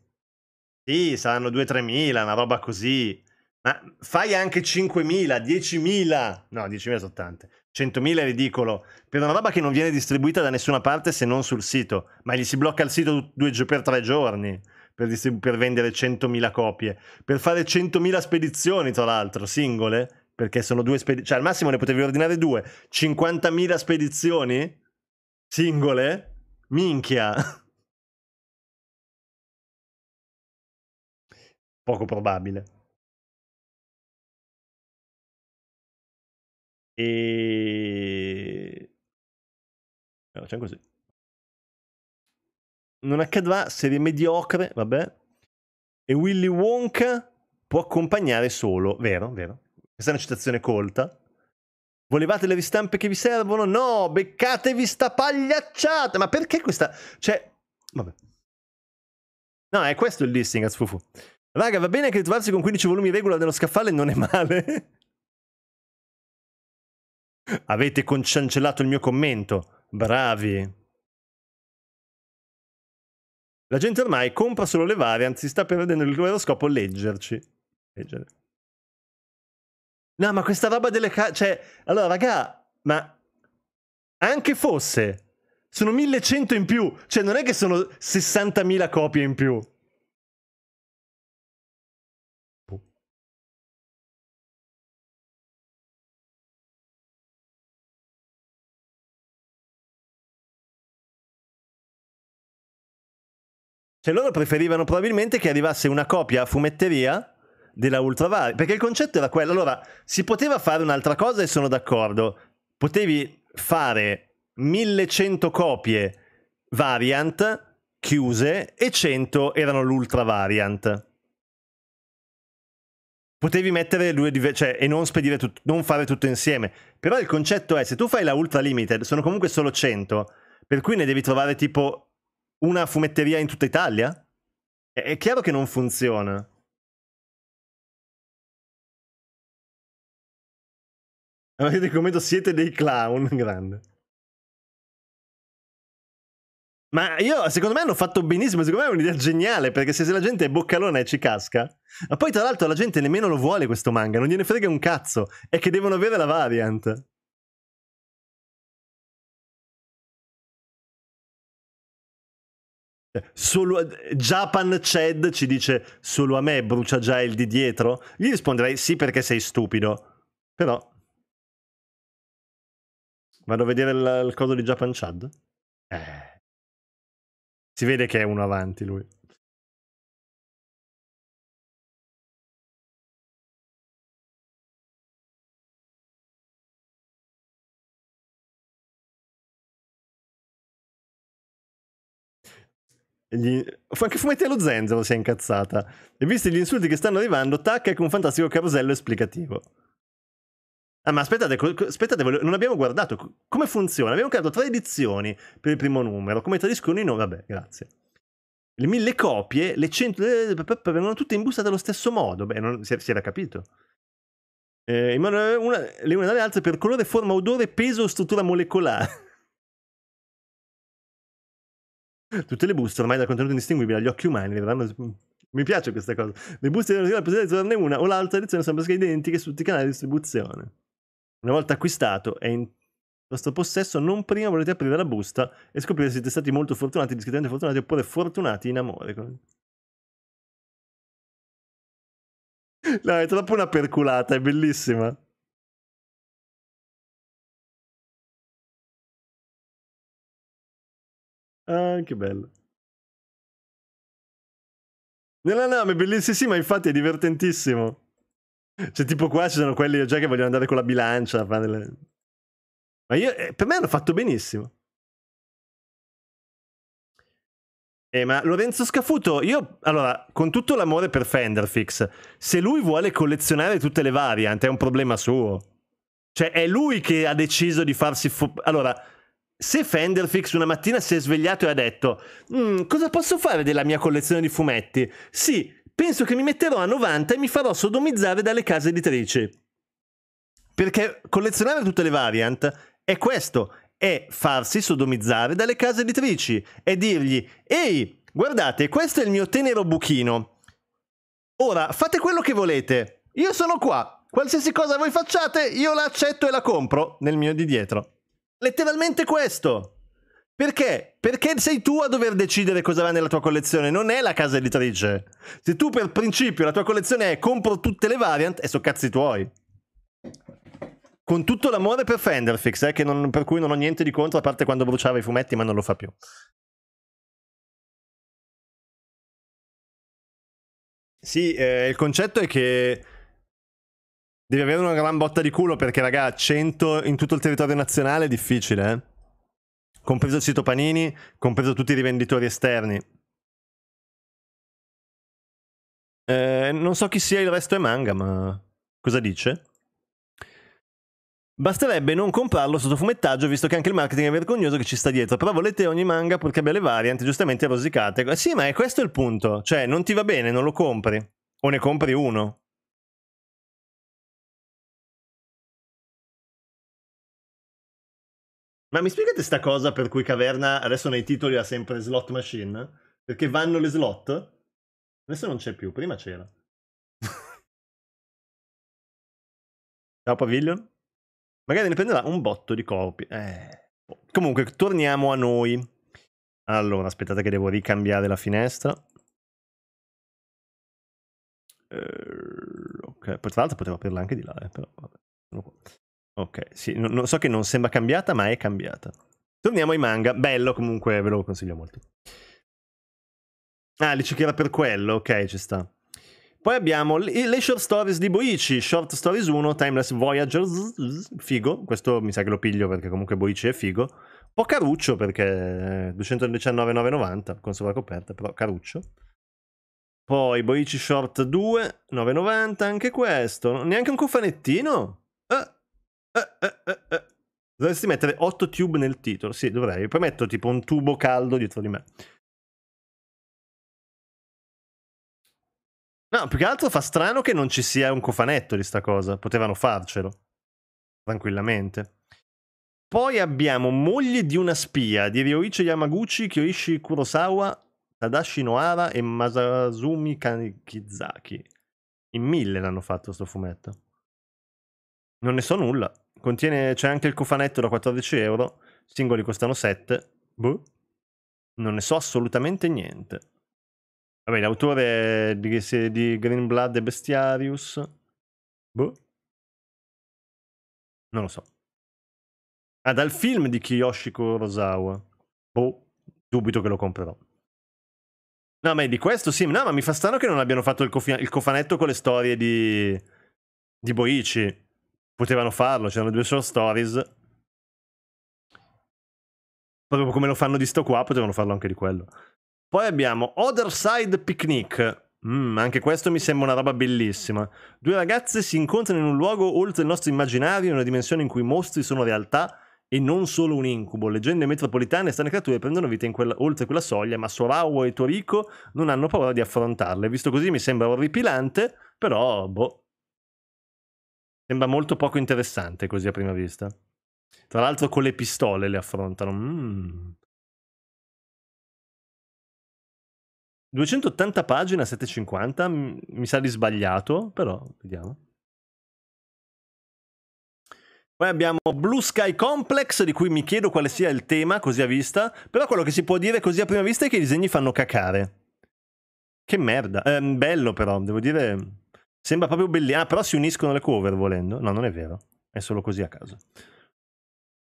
Sì, saranno 2-3.000, una roba così. Ma fai anche 5.000, 10.000, no 10.000 sono tante, 100.000 è ridicolo, per una roba che non viene distribuita da nessuna parte se non sul sito, ma gli si blocca il sito due, per tre giorni per, distribu- per vendere 100.000 copie, per fare 100.000 spedizioni tra l'altro, singole, perché sono due spedizioni, cioè al massimo ne potevi ordinare due, 50.000 spedizioni singole, minchia. Poco probabile. E... Eh, lo facciamo così. Non accadrà, serie mediocre, vabbè. E Willy Wonka può accompagnare solo, vero, vero. Questa è una citazione colta. Volevate le ristampe che vi servono? No, beccatevi sta pagliacciata! Ma perché questa... Cioè... Vabbè. No, è questo il listing a sfufu. Raga, va bene che ritrovarsi con 15 volumi regola nello scaffale non è male. Avete con- cancellato il mio commento. Bravi. La gente ormai compra solo le variant, si sta perdendo il vero scopo leggerci. Leggere. No, ma questa roba delle... Ca- cioè, allora, raga, ma... Anche fosse... Sono 1100 in più. Cioè, non è che sono 60.000 copie in più. Cioè loro preferivano probabilmente che arrivasse una copia a fumetteria della Ultravariant, perché il concetto era quello, allora si poteva fare un'altra cosa e sono d'accordo, potevi fare 1100 copie variant chiuse e 100 erano l'ultra variant. Potevi mettere due diverse, cioè, e non spedire tutto, non fare tutto insieme. Però il concetto è, se tu fai la ultra limited, sono comunque solo 100, per cui ne devi trovare tipo una fumetteria in tutta Italia? È, è chiaro che non funziona. Allora, io raccomando, siete dei clown, grande. Ma io, secondo me, hanno fatto benissimo. Secondo me è un'idea geniale. Perché se la gente è boccalona e ci casca. Ma poi, tra l'altro, la gente nemmeno lo vuole questo manga. Non gliene frega un cazzo. È che devono avere la variant. Cioè, solo, Japan Chad ci dice solo a me brucia già il di dietro? Gli risponderei sì perché sei stupido, però... Vado a vedere il, il coso di Japan Chad? Eh. Si vede che è uno avanti lui. Gli... Anche allo Zenzero si è incazzata. E visti gli insulti che stanno arrivando, tac, ecco un fantastico carosello esplicativo. Ah, ma aspettate, aspettate, non abbiamo guardato come funziona. Abbiamo creato tre edizioni per il primo numero, come tradiscono i nomi. Vabbè, grazie. Le mille copie, le cento, eh, vengono tutte in busta allo stesso modo. Beh, non, si, si era capito. Eh, una, le une dalle altre per colore, forma, odore, peso o struttura molecolare. Tutte le buste ormai dal contenuto indistinguibile agli occhi umani le verranno... Mm, mi piace questa cosa. Le buste devono la possibilità di trovarne una o l'altra edizione sono pressoché identiche su tutti i canali di distribuzione. Una volta acquistato e in vostro possesso, non prima volete aprire la busta e scoprire se siete stati molto fortunati, discretamente fortunati oppure fortunati in amore. No, è troppo una perculata, è bellissima. Ah, che bello. Nella nave, bellissimo. Sì, ma infatti è divertentissimo. Cioè, tipo qua ci sono quelli già che vogliono andare con la bilancia. A Delle... Ma io, eh, per me hanno fatto benissimo. Eh, ma Lorenzo Scafuto, io allora, con tutto l'amore per Fenderfix, se lui vuole collezionare tutte le variant, è un problema suo. Cioè, è lui che ha deciso di farsi. Fo- allora, se Fenderfix una mattina si è svegliato e ha detto mm, cosa posso fare della mia collezione di fumetti? Sì, penso che mi metterò a 90 e mi farò sodomizzare dalle case editrici. Perché collezionare tutte le variant è questo, è farsi sodomizzare dalle case editrici e dirgli ehi, guardate, questo è il mio tenero buchino. Ora, fate quello che volete. Io sono qua. Qualsiasi cosa voi facciate, io la accetto e la compro nel mio di dietro. Letteralmente questo. Perché? Perché sei tu a dover decidere cosa va nella tua collezione, non è la casa editrice. Se tu per principio la tua collezione è compro tutte le variant, e so cazzi tuoi. Con tutto l'amore per Fenderfix, eh, non, per cui non ho niente di contro, a parte quando bruciava i fumetti, ma non lo fa più. Sì, eh, il concetto è che Devi avere una gran botta di culo perché, raga, 100 in tutto il territorio nazionale è difficile, eh? Compreso il sito Panini, compreso tutti i rivenditori esterni. Eh, non so chi sia il resto è manga, ma cosa dice? Basterebbe non comprarlo sotto fumettaggio, visto che anche il marketing è vergognoso che ci sta dietro. Però volete ogni manga purché abbia le varianti giustamente rosicate. Eh sì, ma è questo il punto. Cioè, non ti va bene, non lo compri. O ne compri uno. Ma mi spiegate sta cosa per cui Caverna adesso nei titoli ha sempre slot machine? Perché vanno le slot? Adesso non c'è più, prima c'era. Ciao Pavilion. Magari ne prenderà un botto di copie. Eh. Comunque, torniamo a noi. Allora, aspettate che devo ricambiare la finestra. Eh, ok, poi tra l'altro potevo aprirla anche di là, eh, però vabbè. Ok, sì, no, no, so che non sembra cambiata, ma è cambiata. Torniamo ai manga, bello comunque, ve lo consiglio molto. Ah, dice che era per quello, ok, ci sta. Poi abbiamo le, short stories di Boichi, Short Stories 1, Timeless Voyagers, figo, questo mi sa che lo piglio perché comunque Boichi è figo. Un po' caruccio perché 219,990 con coperta, però caruccio. Poi Boichi Short 2, 9,90, anche questo. Neanche un cofanettino? Eh. Eh, eh, eh, Dovresti mettere 8 tube nel titolo. Sì, dovrei. Poi metto tipo un tubo caldo dietro di me. No, più che altro fa strano che non ci sia un cofanetto di sta cosa. Potevano farcelo. Tranquillamente. Poi abbiamo Moglie di una spia di Ryoichi Yamaguchi, Kyoishi Kurosawa, Tadashi Noara e Masazumi Kanikizaki. In mille l'hanno fatto sto fumetto. Non ne so nulla. Contiene, c'è anche il cofanetto da 14 euro, singoli costano 7. Boh. Non ne so assolutamente niente. Vabbè, l'autore di, di Green Blood e Bestiarius. Boh. Non lo so. Ah, dal film di Kiyoshiko Kurosawa. Boh, dubito che lo comprerò. No, ma è di questo sì. No, ma mi fa strano che non abbiano fatto il, cofi- il cofanetto con le storie di, di Boici potevano farlo, c'erano due short stories. Proprio come lo fanno di sto qua, potevano farlo anche di quello. Poi abbiamo Other Side Picnic. Mm, anche questo mi sembra una roba bellissima. Due ragazze si incontrano in un luogo oltre il nostro immaginario, in una dimensione in cui i mostri sono realtà e non solo un incubo. Leggende metropolitane e strane creature prendono vita quella, oltre quella soglia, ma Sorao e Toriko non hanno paura di affrontarle. Visto così mi sembra orripilante, però boh, Sembra molto poco interessante così a prima vista. Tra l'altro con le pistole le affrontano. Mm. 280 pagine a 750, mi sa di sbagliato, però vediamo. Poi abbiamo Blue Sky Complex, di cui mi chiedo quale sia il tema così a vista, però quello che si può dire così a prima vista è che i disegni fanno cacare. Che merda. Eh, bello però, devo dire Sembra proprio bellissimo. Ah, però si uniscono le cover volendo. No, non è vero. È solo così a caso.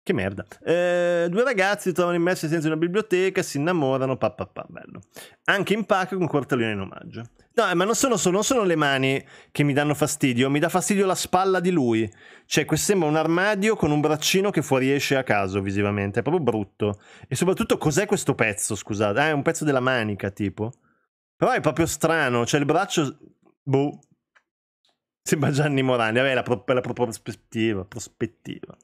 Che merda. Eh, due ragazzi trovano immersi senza una biblioteca, si innamorano, papà, pa, pa, bello. Anche in pacco con cortellino in omaggio. No, eh, ma non sono, sono, non sono, le mani che mi danno fastidio, mi dà fastidio la spalla di lui. Cioè, questo sembra un armadio con un braccino che fuoriesce a caso visivamente, è proprio brutto. E soprattutto cos'è questo pezzo, scusate? Ah, è un pezzo della manica, tipo. Però è proprio strano, cioè il braccio... Boh. Sembra Gianni Morandi, vabbè, la, pro, la pro, prospettiva, prospettiva.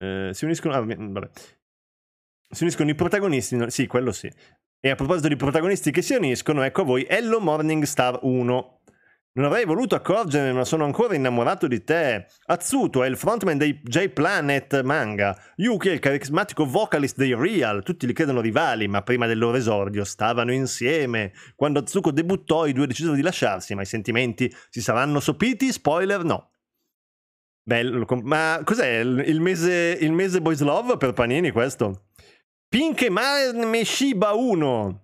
Eh, si uniscono... Ah, vabbè. Si uniscono i protagonisti... No, sì, quello sì. E a proposito di protagonisti che si uniscono, ecco a voi Hello Morning Star 1. Non avrei voluto accorgerne, ma sono ancora innamorato di te. Atsuto è il frontman dei J-Planet manga. Yuki è il carismatico vocalist dei Real. Tutti li credono rivali, ma prima del loro esordio stavano insieme. Quando Atsuko debuttò, i due decisero di lasciarsi, ma i sentimenti si saranno sopiti? Spoiler no. Bello, ma cos'è il mese, il mese Boys Love per Panini questo? Pinche Marme Shiba 1.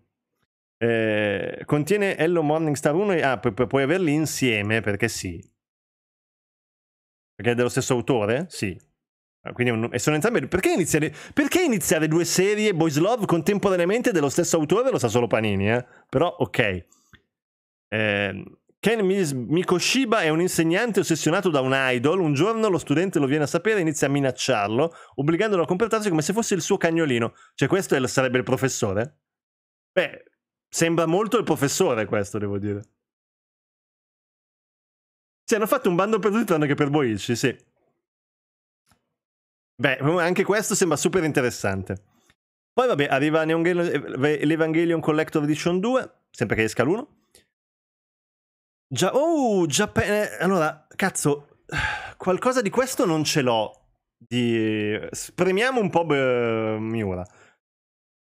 Eh, contiene Hello Morningstar 1 e ah, pu- pu- puoi averli insieme perché sì. Perché è dello stesso autore? Sì. Ah, un, e sono entrambi. Perché iniziare, perché iniziare due serie Boys Love contemporaneamente dello stesso autore? Lo sa solo Panini, eh? Però, ok. Eh, Ken Mikoshiba è un insegnante ossessionato da un idol. Un giorno lo studente lo viene a sapere e inizia a minacciarlo, obbligandolo a comportarsi come se fosse il suo cagnolino. Cioè, questo sarebbe il professore? Beh, Sembra molto il professore questo, devo dire. Sì, hanno fatto un bando per tutti tranne che per Boici, sì. Beh, anche questo sembra super interessante. Poi vabbè, arriva l'Evangelion Collector Edition 2, sempre che esca l'uno. Già, oh, Giappone... Eh, allora, cazzo, qualcosa di questo non ce l'ho. Di... Eh, Spremiamo un po' Miura.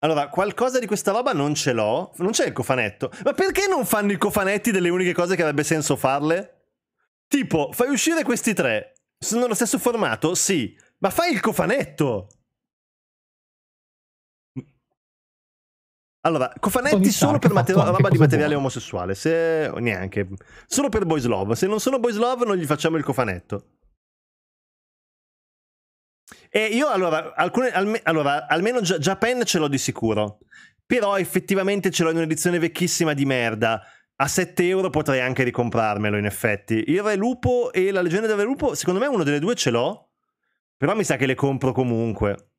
Allora, qualcosa di questa roba non ce l'ho. Non c'è il cofanetto. Ma perché non fanno i cofanetti delle uniche cose che avrebbe senso farle? Tipo, fai uscire questi tre. Sono lo stesso formato? Sì. Ma fai il cofanetto! Allora, cofanetti solo per materi- roba di materiale vuole. omosessuale. Se... Neanche. Solo per boys love. Se non sono boys love non gli facciamo il cofanetto. E io allora, alcune, alme, allora almeno Japan ce l'ho di sicuro, però effettivamente ce l'ho in un'edizione vecchissima di merda. A 7 euro potrei anche ricomprarmelo in effetti. Il Re Lupo e la leggenda del Re Lupo, secondo me uno delle due ce l'ho, però mi sa che le compro comunque.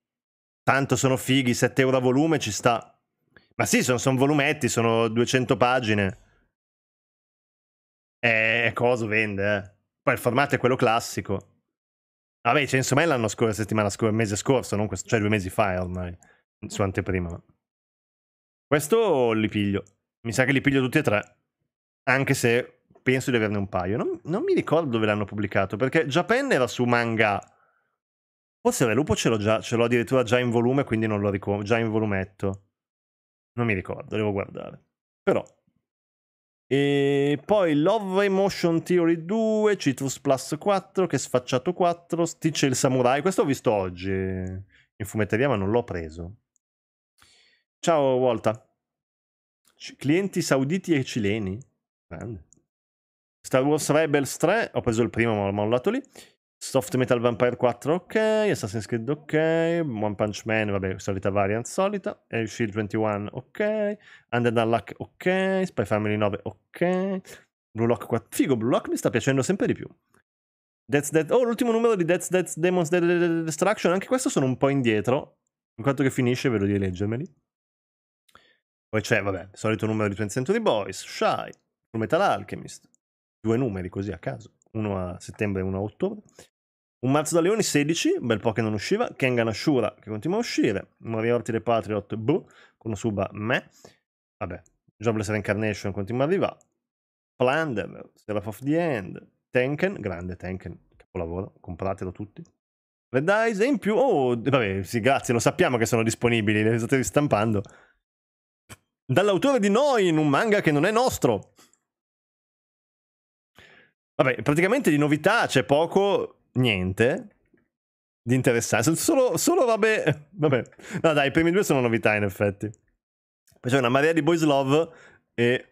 Tanto sono fighi, 7 euro a volume ci sta. Ma sì, sono, sono volumetti, sono 200 pagine. E eh, coso vende, eh. Poi il formato è quello classico. Vabbè, c'è insomma l'anno scorso, settimana scorsa, mese scorso, non questo, cioè due mesi fa eh, ormai, su anteprima. Questo li piglio. Mi sa che li piglio tutti e tre. Anche se penso di averne un paio. Non, non mi ricordo dove l'hanno pubblicato, perché Japan era su manga. Forse Re Lupo ce l'ho, già, ce l'ho addirittura già in volume, quindi non lo ricordo, già in volumetto. Non mi ricordo, devo guardare. Però e poi Love Emotion Theory 2, Citrus Plus 4, che sfacciato 4, Stitch il Samurai. Questo ho visto oggi in fumetteria, ma non l'ho preso. Ciao Volta. C- clienti sauditi e cileni. Grande. Star Wars Rebels 3, ho preso il primo ma l'ho mollato lì. Soft Metal Vampire 4 ok, Assassin's Creed ok, One Punch Man, vabbè, solita variant solita, Air eh, Shield 21 ok, Undead the ok, Spy Family 9 ok, Blue Lock 4, figo Blue Lock mi sta piacendo sempre di più. Death, Dead, oh l'ultimo numero di Death, Dead Demons Dead Destruction, anche questo sono un po' indietro, in quanto che finisce vedo di leggermeli. Poi c'è, vabbè, solito numero di 20 Century Boys, Shy, Full Metal Alchemist, due numeri così a caso, uno a settembre e uno a ottobre. Un marzo da Leoni 16, bel po' che non usciva, Kengan Ashura che continua a uscire, Moriarty the Patriot, boh, Konosuba, me, vabbè, Jobless Reincarnation continua a arrivare, Plunder, Seraph of the End, Tenken, grande Tenken, capolavoro, compratelo tutti. Red Eyes e in più, oh, vabbè, sì, grazie, lo sappiamo che sono disponibili, le state ristampando. Dall'autore di noi in un manga che non è nostro. Vabbè, praticamente di novità c'è poco, niente di interessante. Solo, solo robe... Vabbè, no dai, i primi due sono novità in effetti. Poi c'è una marea di boys love e...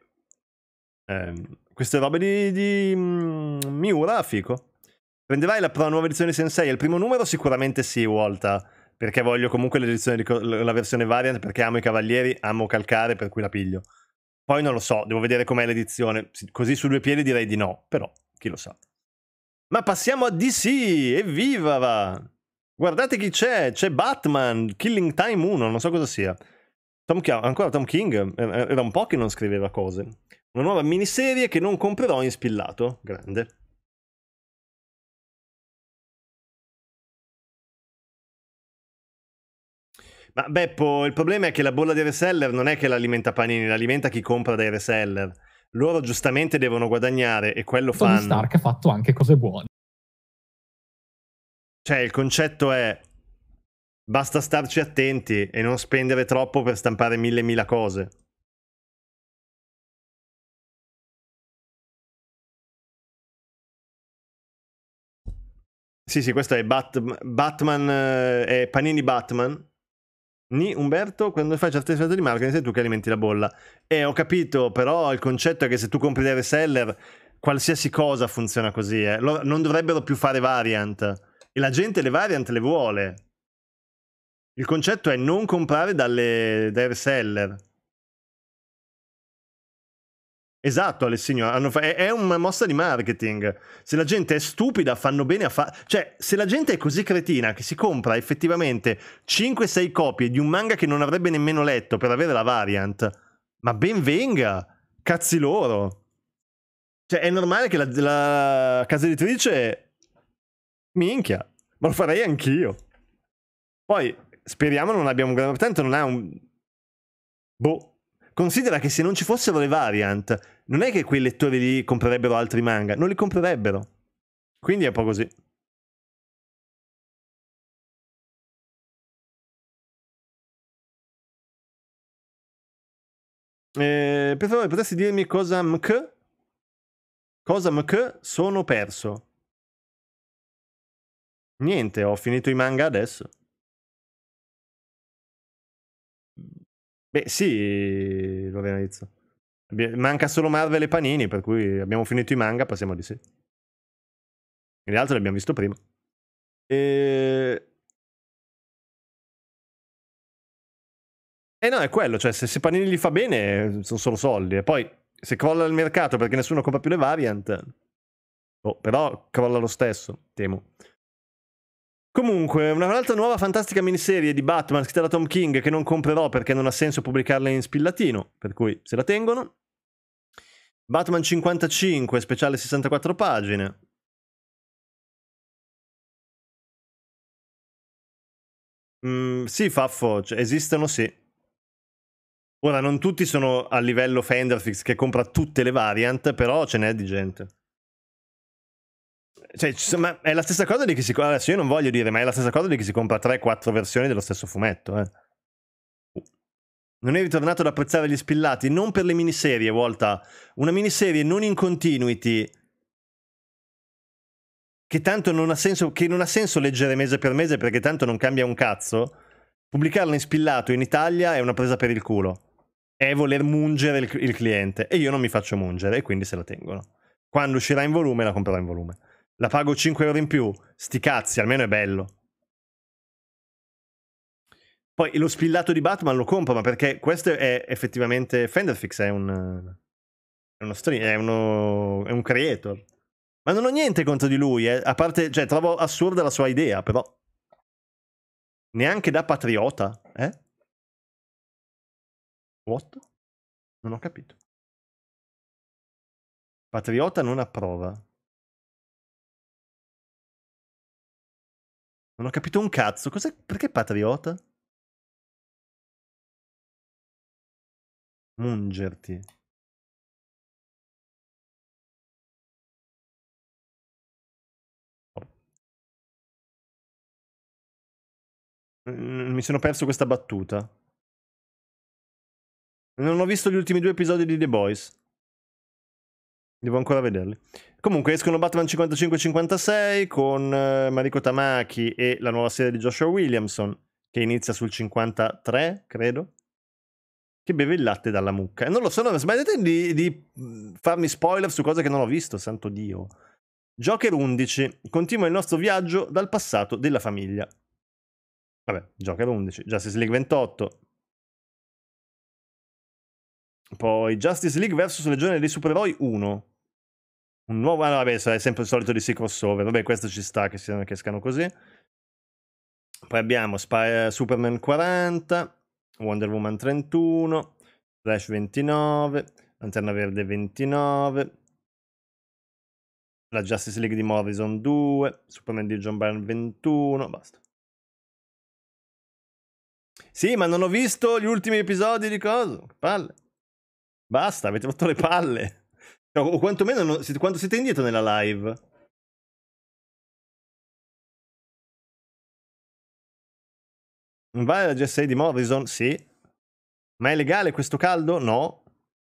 Ehm, queste robe di, di mm, Miura, fico. Prenderai la, la nuova edizione Sensei? Il primo numero sicuramente sì, Walter. Perché voglio comunque di, la versione variant, perché amo i cavalieri, amo calcare, per cui la piglio. Poi non lo so, devo vedere com'è l'edizione. Così su due piedi direi di no, però chi lo sa. Ma passiamo a DC, evviva va! Guardate chi c'è, c'è Batman, Killing Time 1, non so cosa sia. Tom, ancora Tom King, eh, eh, era un po' che non scriveva cose. Una nuova miniserie che non comprerò in spillato, grande. Ma Beppo, il problema è che la bolla dei reseller non è che l'alimenta Panini, l'alimenta chi compra dai reseller loro giustamente devono guadagnare e quello fanno. Tony Stark ha fatto anche cose buone. Cioè, il concetto è basta starci attenti e non spendere troppo per stampare mille mila cose. Sì, sì, questo è Bat- Batman, eh, è Panini Batman, Ni Umberto, quando fai certe scelte di marketing sei tu che alimenti la bolla. E eh, ho capito, però il concetto è che se tu compri dei reseller, qualsiasi cosa funziona così. Eh. Non dovrebbero più fare variant. E la gente le variant le vuole. Il concetto è non comprare dalle, dai reseller. Esatto, Alessio, fa- è, una mossa di marketing. Se la gente è stupida, fanno bene a fare. Cioè, se la gente è così cretina che si compra effettivamente 5-6 copie di un manga che non avrebbe nemmeno letto per avere la variant, ma ben venga, cazzi loro. Cioè, è normale che la, la casa editrice. Minchia, ma lo farei anch'io. Poi, speriamo non abbiamo un gran... Tanto non ha un. Boh. Considera che se non ci fossero le variant non è che quei lettori lì comprerebbero altri manga, non li comprerebbero. Quindi è un po' così. Eh, per favore, potresti dirmi cosa MK? Cosa MK sono perso? Niente, ho finito i manga adesso. Beh, sì, Lorena Rizzo. Manca solo Marvel e Panini, per cui abbiamo finito i manga, passiamo di sì. Gli altri li abbiamo visto prima. E... e eh, no, è quello, cioè se, se Panini li fa bene sono solo soldi. E poi se crolla il mercato perché nessuno compra più le variant, oh, però crolla lo stesso, temo. Comunque, un'altra nuova fantastica miniserie di Batman scritta da Tom King che non comprerò perché non ha senso pubblicarla in spillatino, per cui se la tengono. Batman 55, speciale 64 pagine. Mm, sì, Faffo, cioè, esistono sì. Ora, non tutti sono a livello Fenderfix che compra tutte le variant, però ce n'è di gente. Cioè, ma è la stessa cosa di chi si. Adesso io non voglio dire, ma è la stessa cosa di chi si compra 3-4 versioni dello stesso fumetto. Eh. Non eri tornato ad apprezzare gli spillati, non per le miniserie, Volta. Una miniserie non in continuity, che tanto non ha senso, che non ha senso leggere mese per mese perché tanto non cambia un cazzo. Pubblicarla in spillato in Italia è una presa per il culo. È voler mungere il, il cliente. E io non mi faccio mungere, e quindi se la tengono. Quando uscirà in volume, la comprerò in volume. La pago 5 euro in più. Sti cazzi, almeno è bello. Poi lo spillato di Batman lo compro, ma perché questo è effettivamente Fenderfix, è un... È uno, stream, è, uno, è un creator. Ma non ho niente contro di lui, eh. a parte, cioè, trovo assurda la sua idea, però. Neanche da patriota, eh? What? Non ho capito. Patriota non approva. Non ho capito un cazzo. Cos'è? Perché patriota? Mungerti. Oh. Mi sono perso questa battuta. Non ho visto gli ultimi due episodi di The Boys. Devo ancora vederli. Comunque escono Batman 55-56 con eh, Mariko Tamaki e la nuova serie di Joshua Williamson che inizia sul 53, credo, che beve il latte dalla mucca. E non lo so, non smettete di, di farmi spoiler su cose che non ho visto, santo Dio. Joker 11, continua il nostro viaggio dal passato della famiglia. Vabbè, Joker 11, Justice League 28. Poi Justice League vs Legione dei Supereroi 1. Un nuovo, ah, vabbè, è sempre il solito di DC crossover. Vabbè, questo ci sta che, siano, che escano così. Poi abbiamo Spy, eh, Superman 40, Wonder Woman 31, Flash 29, Lanterna Verde 29, la Justice League di Morrison 2, Superman di John Byrne 21, basta. Sì, ma non ho visto gli ultimi episodi di cosa? Palle. Basta, avete rotto le palle o quantomeno non, se, quando siete indietro nella live. Vale la GSA di Morrison? Sì. Ma è legale questo caldo? No.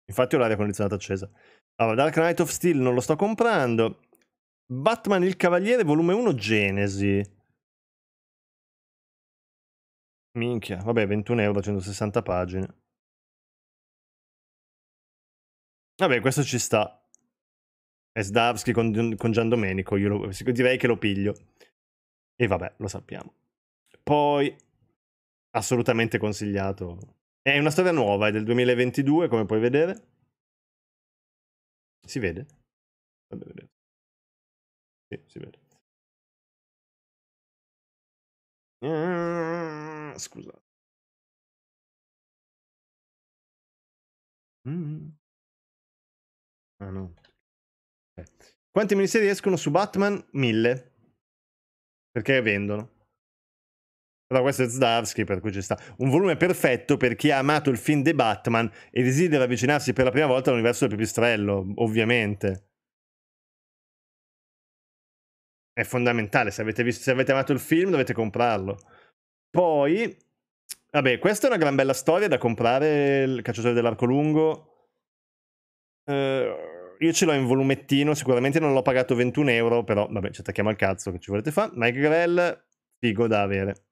Infatti ho l'aria condizionata accesa. Allora, Dark Knight of Steel non lo sto comprando. Batman il Cavaliere, volume 1, Genesi. Minchia, vabbè, 21 euro, 160 pagine. Vabbè, questo ci sta. È Sdavsky con, con Gian Domenico, io lo, direi che lo piglio. E vabbè, lo sappiamo. Poi, assolutamente consigliato. È una storia nuova, è del 2022, come puoi vedere. Si vede? Vabbè, vedete. Sì, si vede. Ehm, scusa. scusate. Mm. Ah no. Eh. Quante miniserie escono su Batman? Mille. Perché vendono. Però questo è Zdarsky, per cui ci sta. Un volume perfetto per chi ha amato il film The Batman e desidera avvicinarsi per la prima volta all'universo del pipistrello, ovviamente. È fondamentale, se avete, visto, se avete amato il film dovete comprarlo. Poi, vabbè, questa è una gran bella storia da comprare, il cacciatore dell'arco lungo. Eh, io ce l'ho in volumettino, sicuramente non l'ho pagato 21 euro, però vabbè, ci attacchiamo al cazzo che ci volete fare. Mike Grell, figo da avere.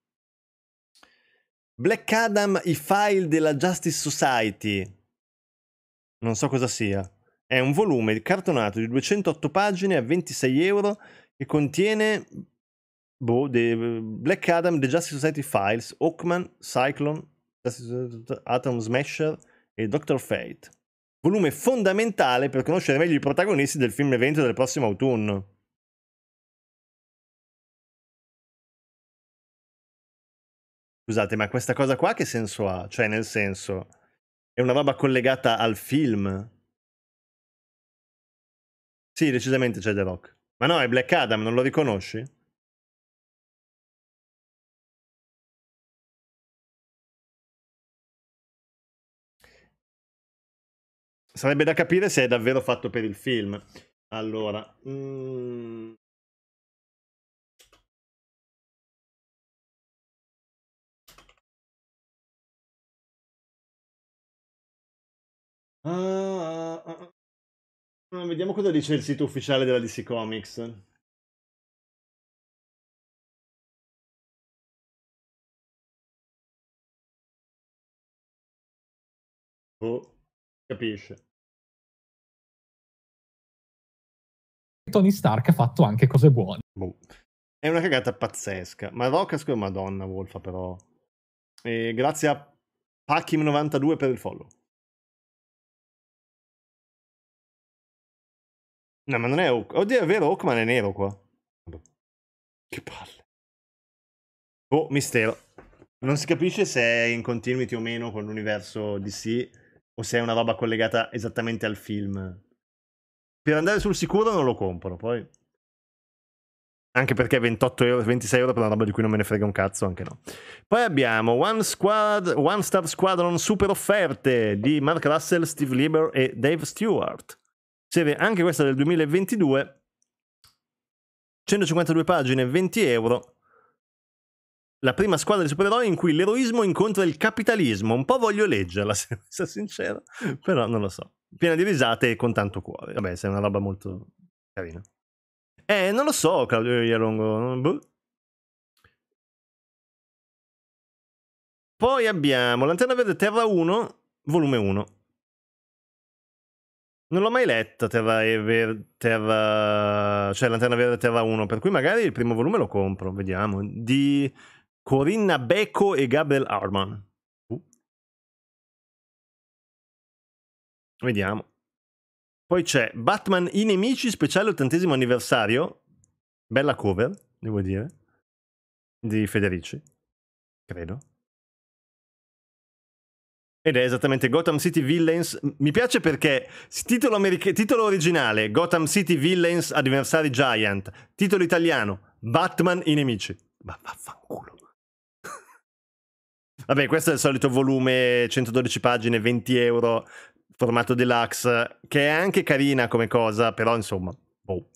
Black Adam, i file della Justice Society. Non so cosa sia. È un volume cartonato di 208 pagine a 26 euro che contiene boh, Black Adam, The Justice Society Files, Hawkman, Cyclone, Atom Smasher e Doctor Fate volume fondamentale per conoscere meglio i protagonisti del film evento del prossimo autunno. Scusate, ma questa cosa qua che senso ha? Cioè, nel senso, è una roba collegata al film? Sì, decisamente c'è The Rock. Ma no, è Black Adam, non lo riconosci? Sarebbe da capire se è davvero fatto per il film. Allora... Mm... Ah, ah, ah. ah. ah vediamo cosa dice il sito ufficiale della DC Comics. Oh, capisce. Tony Stark ha fatto anche cose buone. Boh. È una cagata pazzesca. Ma Rock è Madonna Wolfa, però. E grazie a Packim92 per il follow. No, ma non è Hawk. Oddio, è vero, Hawkman è nero qua. Che palle. Oh, mistero. Non si capisce se è in continuity o meno con l'universo DC o se è una roba collegata esattamente al film per andare sul sicuro non lo compro. Poi. Anche perché 28 euro, 26 euro per una roba di cui non me ne frega un cazzo, anche no. Poi abbiamo One, Squad, One Star Squadron Super Offerte di Mark Russell, Steve Lieber e Dave Stewart. Serie anche questa del 2022. 152 pagine, 20 euro. La prima squadra di supereroi in cui l'eroismo incontra il capitalismo. Un po' voglio leggerla, se sono sincero, però non lo so piena di risate e con tanto cuore. Vabbè, sei una roba molto carina. Eh, non lo so, Claudio Ialongo. Boh. Poi abbiamo Lanterna Verde Terra 1, volume 1. Non l'ho mai letta Terra, Ever, Terra... cioè Lanterna Verde Terra 1, per cui magari il primo volume lo compro, vediamo. Di Corinna Becco e Gabriel Arman. Vediamo. Poi c'è Batman I Nemici, speciale ottantesimo anniversario. Bella cover, devo dire. Di Federici, credo. Ed è esattamente Gotham City Villains. Mi piace perché titolo, america- titolo originale Gotham City Villains Anniversary Giant. Titolo italiano Batman I Nemici. Ma vaffanculo. Vabbè, questo è il solito volume, 112 pagine, 20 euro formato deluxe, che è anche carina come cosa, però insomma, boh.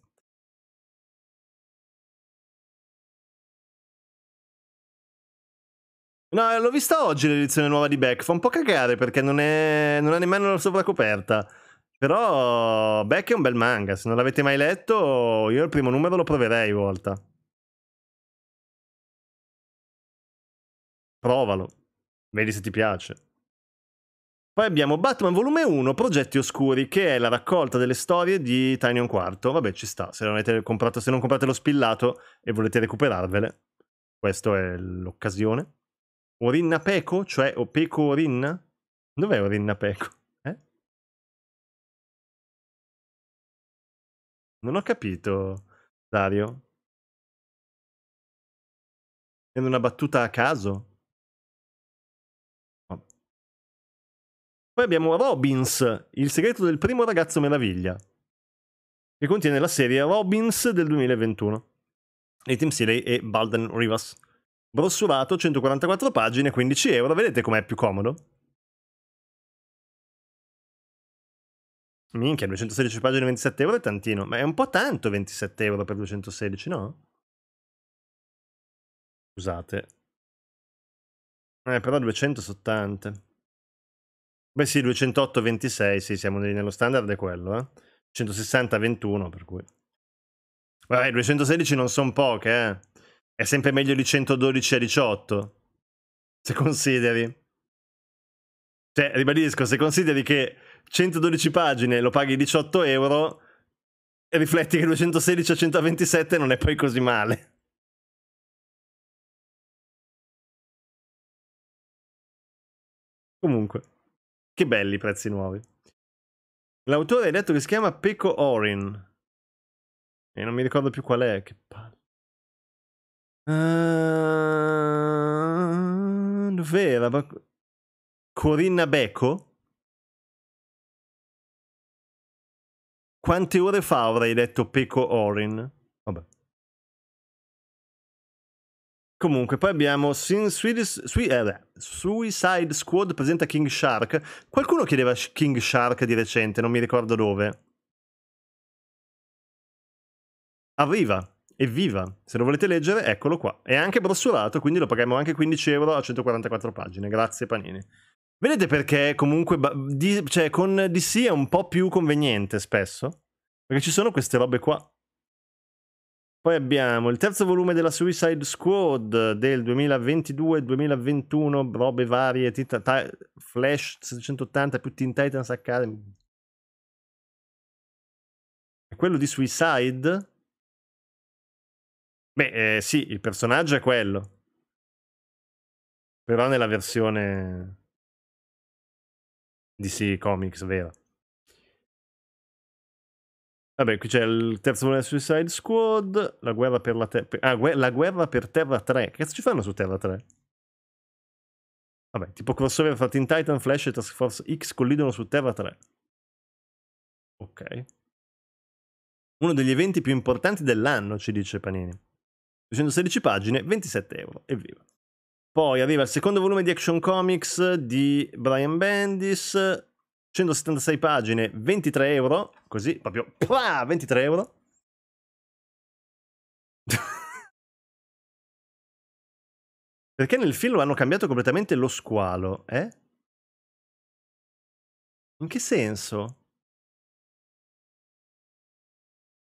No, l'ho vista oggi l'edizione nuova di Beck, fa un po' cagare perché non, è, non ha nemmeno la sovracoperta. Però Beck è un bel manga, se non l'avete mai letto io il primo numero lo proverei volta. Provalo, vedi se ti piace. Poi abbiamo Batman volume 1, Progetti Oscuri, che è la raccolta delle storie di Tiny un quarto. Vabbè, ci sta, se non, comprato, se non comprate lo spillato e volete recuperarvele, questa è l'occasione. Orinna Peco, cioè Opeco Orinna? Dov'è Orinna Peco? Eh? Non ho capito, Dario. È una battuta a caso? Poi abbiamo Robbins, il segreto del primo ragazzo meraviglia, che contiene la serie Robbins del 2021 di Tim Seeley e Balden Rivas. Brossurato, 144 pagine, 15 euro, vedete com'è più comodo? Minchia, 216 pagine, 27 euro è tantino, ma è un po' tanto 27 euro per 216, no? Scusate. Eh, però 270. sono Beh sì, 208-26, sì, siamo nello standard, è quello, eh. 160-21, per cui... Vabbè, 216 non sono poche, eh. È sempre meglio di 112 a 18, se consideri. Cioè, ribadisco, se consideri che 112 pagine lo paghi 18 euro, rifletti che 216 a 127 non è poi così male. Comunque. Che belli i prezzi nuovi. L'autore ha detto che si chiama Peco Orin. E non mi ricordo più qual è. Che palle. Uh, dov'era? Corinna Becco? Quante ore fa avrei detto Peco Orin? Comunque, poi abbiamo Sin Swedish, Sui, eh, Suicide Squad presenta King Shark. Qualcuno chiedeva King Shark di recente, non mi ricordo dove. Arriva, evviva! Se lo volete leggere, eccolo qua. È anche brossurato, quindi lo paghiamo anche 15 euro a 144 pagine. Grazie, Panini. Vedete perché comunque di, cioè, con DC è un po' più conveniente spesso? Perché ci sono queste robe qua. Poi abbiamo il terzo volume della Suicide Squad del 2022-2021, robe varie, tita, ta, Flash 780 più Teen Titans Academy. E quello di Suicide? Beh, eh, sì, il personaggio è quello. Però nella versione DC Comics, vero? Vabbè, qui c'è il terzo volume Suicide Squad, la guerra per la Terra... Ah, gu la guerra per Terra 3. Che cazzo ci fanno su Terra 3? Vabbè, tipo crossover fatti in Titan, Flash e Task Force X collidono su Terra 3. Ok. Uno degli eventi più importanti dell'anno, ci dice Panini. 216 pagine, 27 euro, evviva. Poi arriva il secondo volume di Action Comics di Brian Bendis, 176 pagine, 23 euro, così, proprio, pah, 23 euro. Perché nel film hanno cambiato completamente lo squalo, eh? In che senso?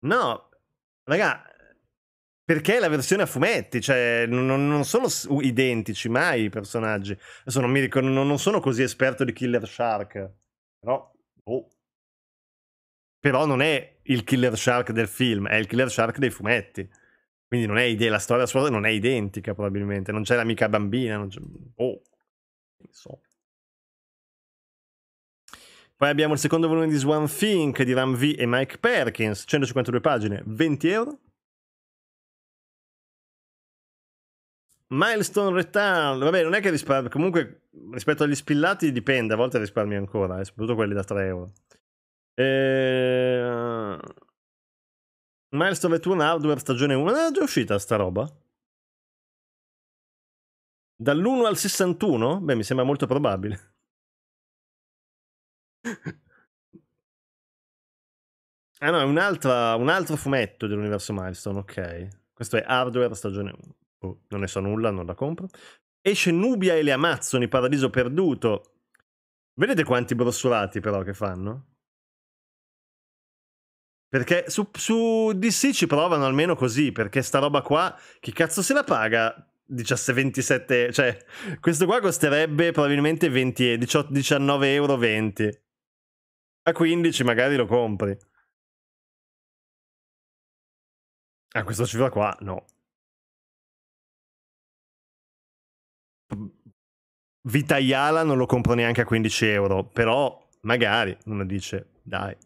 No, raga, perché la versione a fumetti, cioè non, non sono identici mai i personaggi. Adesso non, mi ricordo, non sono così esperto di Killer Shark. Però, oh. Però non è il killer shark del film, è il killer shark dei fumetti. Quindi non è idea, la storia sua non è identica probabilmente, non c'è l'amica bambina, non c'è... Oh, non so. Poi abbiamo il secondo volume di Swan Think di Ram V e Mike Perkins, 152 pagine, 20 euro. Milestone Return, vabbè, non è che risparmio, comunque rispetto agli spillati dipende, a volte risparmio ancora, eh, soprattutto quelli da 3 euro. E... Ehm, Milestone Return Hardware stagione 1, è già uscita sta roba? Dall'1 al 61? Beh, mi sembra molto probabile. ah no, è un altro fumetto dell'universo Milestone, ok. Questo è Hardware stagione 1. Oh, non ne so nulla, non la compro. Esce Nubia e le Amazzoni, Paradiso Perduto. Vedete quanti brossolati però che fanno? Perché su, su, DC ci provano almeno così, perché sta roba qua, chi cazzo se la paga? 17, 27, cioè, questo qua costerebbe probabilmente 20, 18, 19 euro 20. A 15 magari lo compri. A ah, questo cifra qua, no. Vita Vitaiala non lo compro neanche a 15 euro, però magari uno dice dai.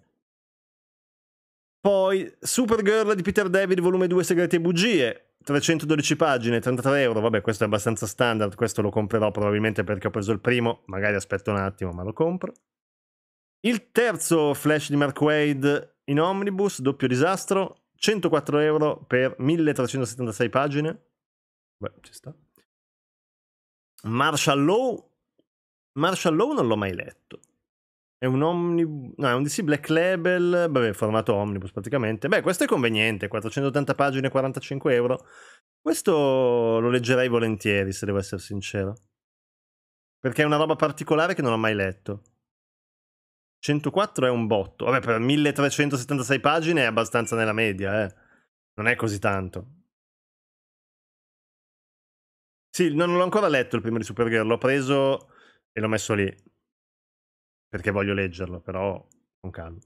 Poi Supergirl di Peter David, volume 2, Segreti e Bugie, 312 pagine, 33 euro, vabbè questo è abbastanza standard, questo lo comprerò probabilmente perché ho preso il primo, magari aspetto un attimo ma lo compro. Il terzo Flash di Mark Wade in Omnibus, doppio disastro, 104 euro per 1376 pagine, beh ci sta. Martial Law. Martial Law non l'ho mai letto. È un omnibus, no, è un DC Black Label, vabbè, formato omnibus praticamente. Beh, questo è conveniente, 480 pagine, 45 euro. Questo lo leggerei volentieri, se devo essere sincero. Perché è una roba particolare che non ho mai letto. 104 è un botto. Vabbè, per 1376 pagine è abbastanza nella media, eh. Non è così tanto. Sì, non l'ho ancora letto il primo di Supergirl, l'ho preso e l'ho messo lì. Perché voglio leggerlo, però con calma.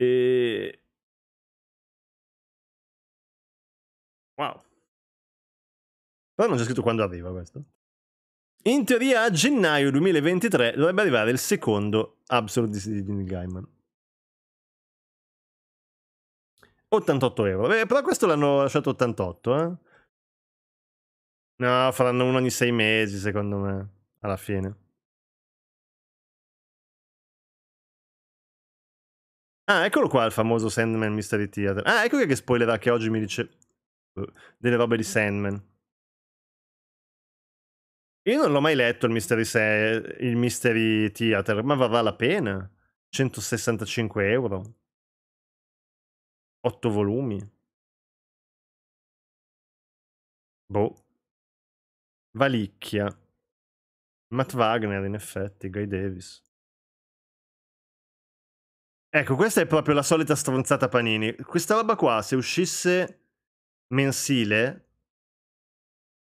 E... Wow. Però non c'è scritto quando arriva questo. In teoria a gennaio 2023 dovrebbe arrivare il secondo Absolute di Neil Gaiman. 88 euro. Beh, però questo l'hanno lasciato 88, eh? No, faranno uno ogni sei mesi, secondo me, alla fine. Ah, eccolo qua il famoso Sandman Mystery Theater. Ah, ecco che spoilerà che oggi mi dice uh, delle robe di Sandman. Io non l'ho mai letto il Mystery, se- il Mystery Theater, ma varrà la pena? 165 euro. 8 volumi. Boh. Valicchia. Matt Wagner, in effetti, Guy Davis. Ecco, questa è proprio la solita stronzata Panini. Questa roba qua, se uscisse mensile,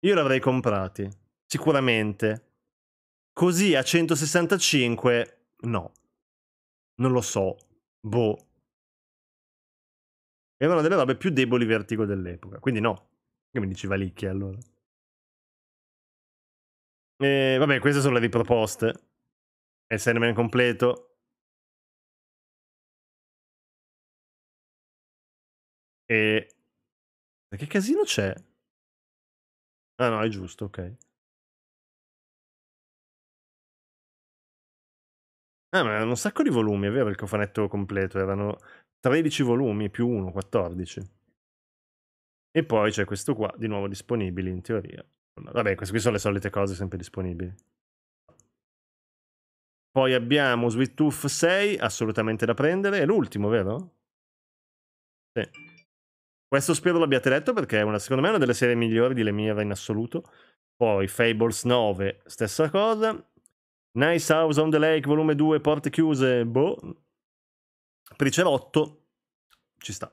io l'avrei comprati. Sicuramente. Così a 165, no. Non lo so. Boh. Era una delle robe più deboli vertigo dell'epoca. Quindi no. Che mi dici Valicchia allora? E, eh, vabbè, queste sono le riproposte. È Sandman completo. E... Che casino c'è? Ah no, è giusto, ok. Ah, ma erano un sacco di volumi, è vero il cofanetto completo, erano 13 volumi più 1, 14. E poi c'è questo qua, di nuovo disponibile in teoria. Vabbè, queste qui sono le solite cose sempre disponibili. Poi abbiamo Sweet Tooth 6, assolutamente da prendere. È l'ultimo, vero? Sì. Questo spero l'abbiate letto perché è una, secondo me è una delle serie migliori di Lemire in assoluto. Poi Fables 9, stessa cosa. Nice House on the Lake, volume 2, porte chiuse, boh. Pricerotto, ci sta.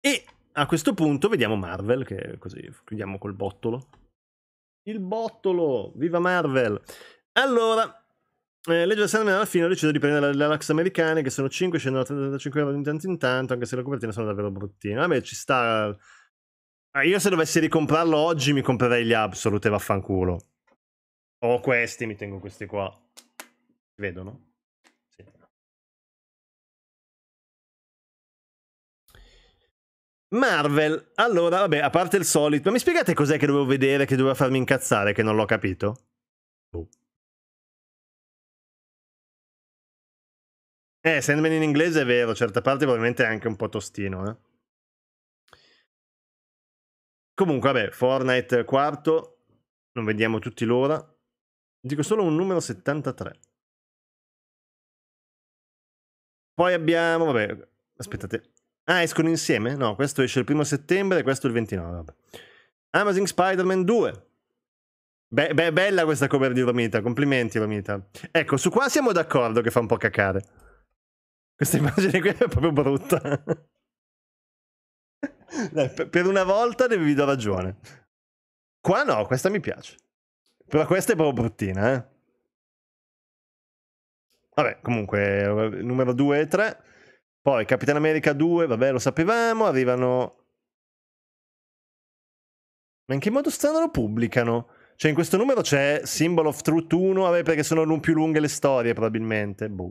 E a questo punto vediamo Marvel, che così chiudiamo col bottolo. Il bottolo! Viva Marvel! Allora, eh, Legge del Sandman alla fine ho deciso di prendere le Relax americane, che sono 5, scendono a 35 euro di tanto in tanto, anche se le copertine sono davvero bruttine. Vabbè, ci sta... Ah, io se dovessi ricomprarlo oggi mi comprerei gli Absolute, vaffanculo. Ho questi, mi tengo questi qua. vedono? Marvel, allora, vabbè, a parte il solito, ma mi spiegate cos'è che dovevo vedere che doveva farmi incazzare, che non l'ho capito? Oh. Eh, Sandman in inglese è vero, a certa parte probabilmente è anche un po' tostino, eh. Comunque, vabbè, Fortnite quarto, non vediamo tutti l'ora. Dico solo un numero 73. Poi abbiamo, vabbè, aspettate, Ah, escono insieme? No, questo esce il primo settembre e questo il 29. Vabbè. Amazing Spider-Man 2. Be- be- bella questa cover di Romita, complimenti Romita. Ecco, su qua siamo d'accordo che fa un po' cacare. Questa immagine qui è proprio brutta. Dai, per una volta vi do ragione. Qua no, questa mi piace. Però questa è proprio bruttina, eh. Vabbè, comunque, numero 2 e 3. Poi Capitan America 2, vabbè, lo sapevamo, arrivano... Ma in che modo strano lo pubblicano? Cioè, in questo numero c'è Symbol of Truth 1, vabbè, perché sono più lunghe le storie, probabilmente. Boh.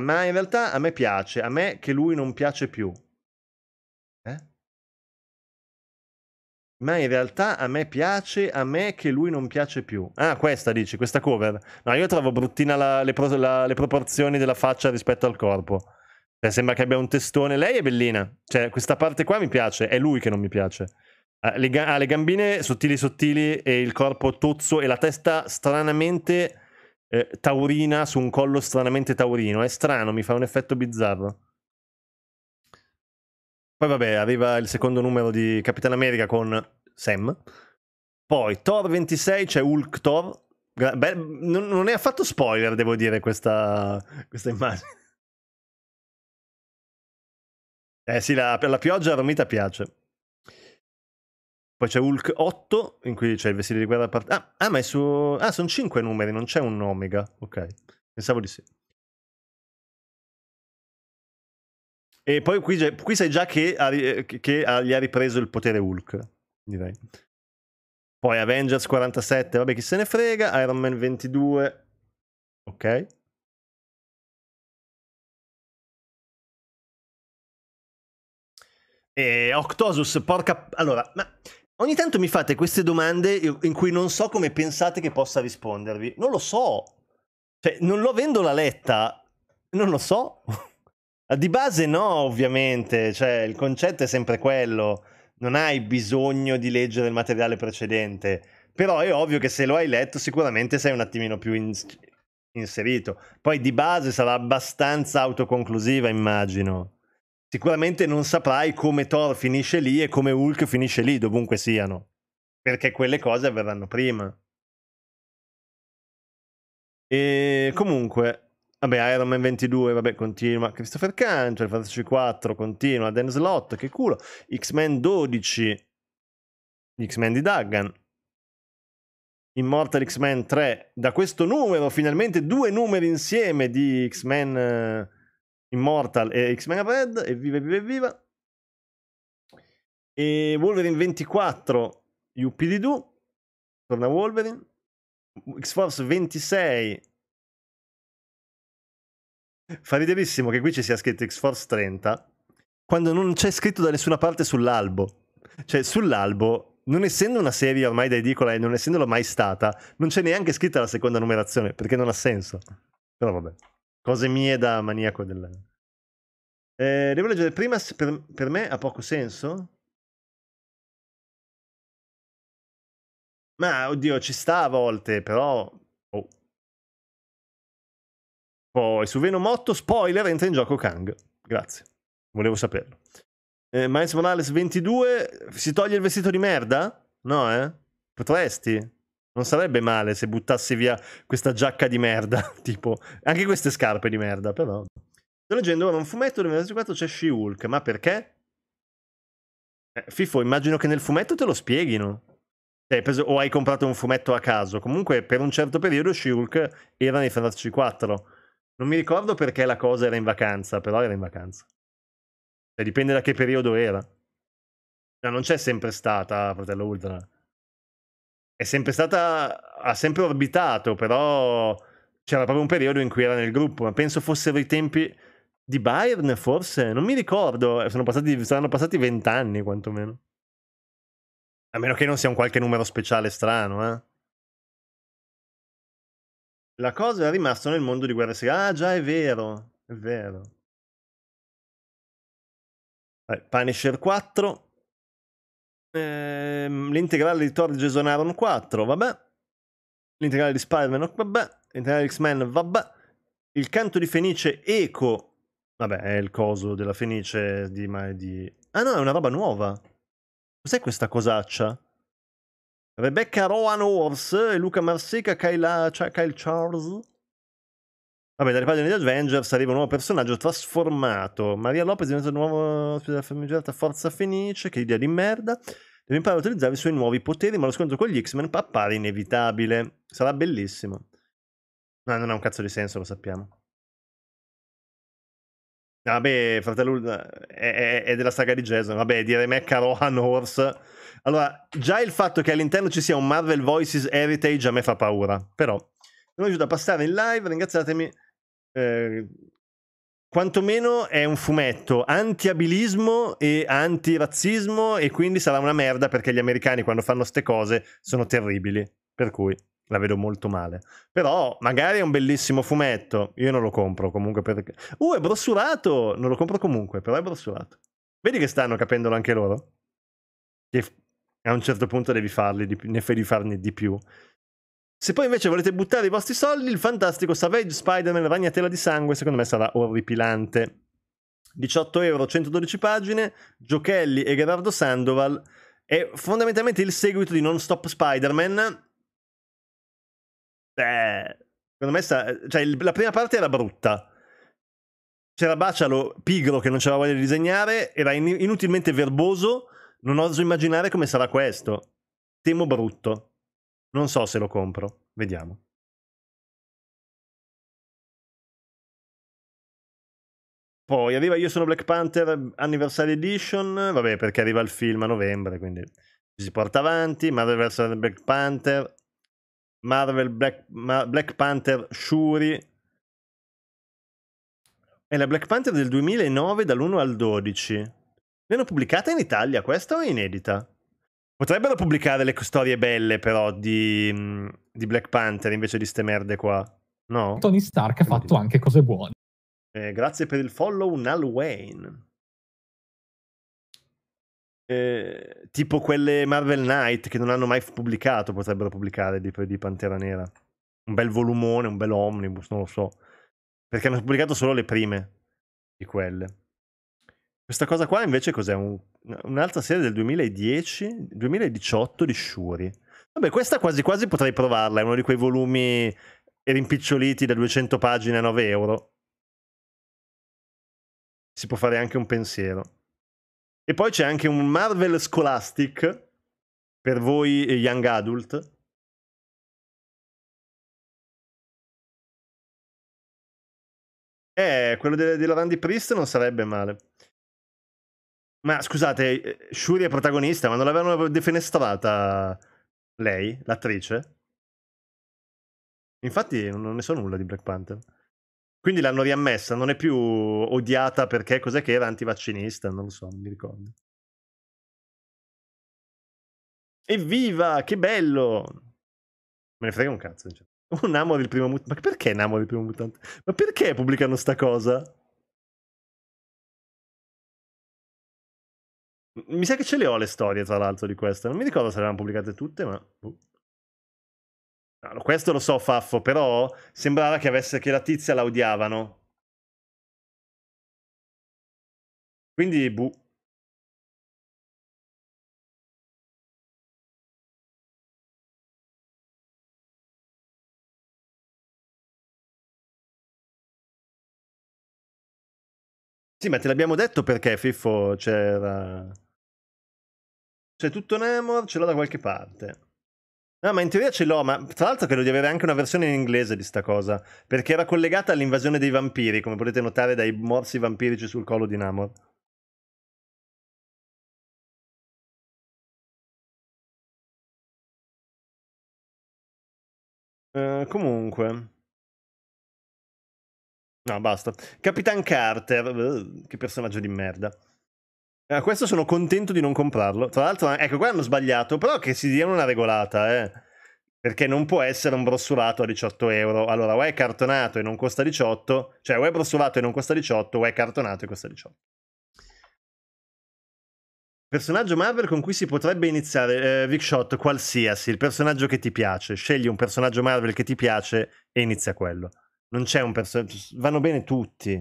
Ma in realtà, a me piace, a me che lui non piace più. ma in realtà a me piace, a me che lui non piace più. Ah, questa dici, questa cover. No, io trovo bruttina la, le, pro, la, le, proporzioni della faccia rispetto al corpo. Cioè, sembra che abbia un testone. Lei è bellina. Cioè, questa parte qua mi piace, è lui che non mi piace. Ha le, ha le gambine sottili sottili e il corpo tozzo e la testa stranamente eh, taurina su un collo stranamente taurino. È strano, mi fa un effetto bizzarro. Poi vabbè, arriva il secondo numero di Capitan America con Sam. Poi Thor 26 c'è Hulk Thor. Beh, non è affatto spoiler, devo dire, questa, questa immagine. Eh sì, la, la pioggia a romita piace. Poi c'è Hulk 8, in cui c'è il vestito di guerra. Part- ah, ah, ma è su. Ah, sono 5 numeri, non c'è un Omega. Ok, pensavo di sì. E poi qui, qui sai già che, eh, che gli ha ripreso il potere Hulk, direi. Poi Avengers 47, vabbè chi se ne frega, Iron Man 22, ok. E Octosus, porca... Allora, ma ogni tanto mi fate queste domande in cui non so come pensate che possa rispondervi. Non lo so. Cioè, non lo vendo la letta, non lo so. Ah, di base no, ovviamente, cioè il concetto è sempre quello, non hai bisogno di leggere il materiale precedente, però è ovvio che se lo hai letto sicuramente sei un attimino più in- inserito. Poi di base sarà abbastanza autoconclusiva, immagino. Sicuramente non saprai come Thor finisce lì e come Hulk finisce lì, dovunque siano, perché quelle cose avverranno prima. E comunque, Vabbè, Iron Man 22, vabbè, continua. Christopher Cantor, Fantasy 4, continua. Dan Slot, che culo. X-Men 12, gli X-Men di Duggan. Immortal X-Men 3. Da questo numero, finalmente due numeri insieme di X-Men uh, Immortal e X-Men Red. Evviva, evviva, evviva. E Wolverine 24, Yuppie di Du, Torna Wolverine. X-Force 26, Fa riderissimo che qui ci sia scritto X-Force 30 quando non c'è scritto da nessuna parte sull'albo. Cioè, sull'albo, non essendo una serie ormai da edicola e non essendolo mai stata, non c'è neanche scritta la seconda numerazione, perché non ha senso. Però vabbè, cose mie da maniaco del... Eh, devo leggere prima, per, per me ha poco senso? Ma oddio, ci sta a volte, però poi su Venom spoiler, entra in gioco Kang. Grazie, volevo saperlo. Eh, Miles Morales 22, si toglie il vestito di merda? No, eh? Potresti? Non sarebbe male se buttassi via questa giacca di merda, tipo, anche queste scarpe di merda, però. Sto leggendo ora un fumetto del 2024 c'è She-Hulk, ma perché? Eh, Fifo, immagino che nel fumetto te lo spieghino. Cioè, preso, o hai comprato un fumetto a caso. Comunque, per un certo periodo, She-Hulk era nei Fantastici 4 non mi ricordo perché la cosa era in vacanza, però era in vacanza. Cioè, dipende da che periodo era. No, cioè, non c'è sempre stata, fratello Ultra. È sempre stata, ha sempre orbitato, però c'era proprio un periodo in cui era nel gruppo, ma penso fossero i tempi di Bayern, forse? Non mi ricordo, eh, sono passati, saranno passati vent'anni quantomeno. A meno che non sia un qualche numero speciale strano, eh. La cosa è rimasta nel mondo di Guerra Segreta. Ah, già, è vero. È vero. Punisher 4. Ehm, l'integrale di Thor Jason Aaron 4, vabbè. L'integrale di Spider-Man, vabbè. L'integrale di X-Men, vabbè. Il canto di Fenice Eco. Vabbè, è il coso della Fenice di, Ma di... Ah no, è una roba nuova. Cos'è questa cosaccia? Rebecca Rowan Horse e Luca Marsica, Kyle, Kyle Charles. Vabbè, dalle pagine di Avengers arriva un nuovo personaggio trasformato. Maria Lopez diventa il nuovo ospite della famigerata Forza Fenice, che idea di merda. Deve imparare a utilizzare i suoi nuovi poteri, ma lo scontro con gli X-Men appare inevitabile. Sarà bellissimo. No, non ha un cazzo di senso, lo sappiamo. Vabbè, ah, fratello, eh, è, è, della saga di Jason. Vabbè, di Rebecca Rohan Horse. Allora, già il fatto che all'interno ci sia un Marvel Voices Heritage a me fa paura. Però, sono riuscito a passare in live, ringraziatemi. Eh, quantomeno è un fumetto anti-abilismo e anti-razzismo e quindi sarà una merda perché gli americani quando fanno ste cose sono terribili. Per cui la vedo molto male. Però magari è un bellissimo fumetto, io non lo compro comunque perché... Uh, è brossurato! Non lo compro comunque, però è brossurato. Vedi che stanno capendolo anche loro? Che a un certo punto devi farli, di... ne devi farne di più. Se poi invece volete buttare i vostri soldi, il fantastico Savage Spider-Man Ragnatela di sangue secondo me sarà orripilante. 18 euro, 112 pagine, Giochelli e Gerardo Sandoval. È fondamentalmente il seguito di Non Stop Spider-Man, eh, secondo me sta, eh, cioè, la prima parte era brutta. C'era Bacialo pigro che non c'era voglia di disegnare, era in, inutilmente verboso. Non oso immaginare come sarà questo. Temo brutto. Non so se lo compro. Vediamo. Poi arriva Io sono Black Panther Anniversary Edition, vabbè perché arriva il film a novembre, quindi ci si porta avanti, Marvel vs Black Panther, Marvel Black, Black Panther Shuri. È la Black Panther del 2009 dall'1 al 12. L'hanno pubblicata in Italia, questa o è inedita? Potrebbero pubblicare le storie belle però di, di Black Panther invece di ste merde qua. No? Tony Stark ha fatto anche cose buone. Eh, grazie per il follow, Nal Wayne. Eh, tipo quelle Marvel Knight che non hanno mai pubblicato, potrebbero pubblicare di, di Pantera Nera. Un bel volumone, un bel omnibus, non lo so. Perché hanno pubblicato solo le prime di quelle. Questa cosa qua invece cos'è? Un, un'altra serie del 2010, 2018 di Shuri. Vabbè, questa quasi quasi potrei provarla, è uno di quei volumi rimpiccioliti da 200 pagine a 9 euro. Si può fare anche un pensiero. E poi c'è anche un Marvel Scholastic per voi eh, young adult. Eh, quello della de- Lavandi Priest non sarebbe male. Ma scusate, eh, Shuri è protagonista, ma non l'avevano defenestrata lei, l'attrice? Infatti non ne so nulla di Black Panther. Quindi l'hanno riammessa, non è più odiata perché cos'è che era antivaccinista, non lo so, non mi ricordo. Evviva, che bello! Me ne frega un cazzo. Cioè. Un Namor del primo mutante. Ma perché Namor il primo mutante? Ma perché pubblicano sta cosa? Mi sa che ce le ho le storie, tra l'altro, di queste. Non mi ricordo se le avevano pubblicate tutte, ma... Uh. Ah, questo lo so, Faffo, però sembrava che, avesse, che la tizia la odiavano. Quindi, bu. Sì, ma te l'abbiamo detto perché, Fiffo, c'era... C'è tutto Namor, ce l'ho da qualche parte. No, ma in teoria ce l'ho, ma tra l'altro credo di avere anche una versione in inglese di sta cosa, perché era collegata all'invasione dei vampiri, come potete notare dai morsi vampirici sul collo di Namor. Uh, comunque... No, basta. Capitan Carter, uh, che personaggio di merda. Eh, questo sono contento di non comprarlo. Tra l'altro, eh, ecco, qua hanno sbagliato, però che si diano una regolata, eh. Perché non può essere un brossurato a 18 euro. Allora, o è cartonato e non costa 18, cioè o è brossurato e non costa 18, o è cartonato e costa 18. Personaggio Marvel con cui si potrebbe iniziare, eh, Vic Shot, qualsiasi, il personaggio che ti piace. Scegli un personaggio Marvel che ti piace e inizia quello. Non c'è un personaggio, vanno bene tutti.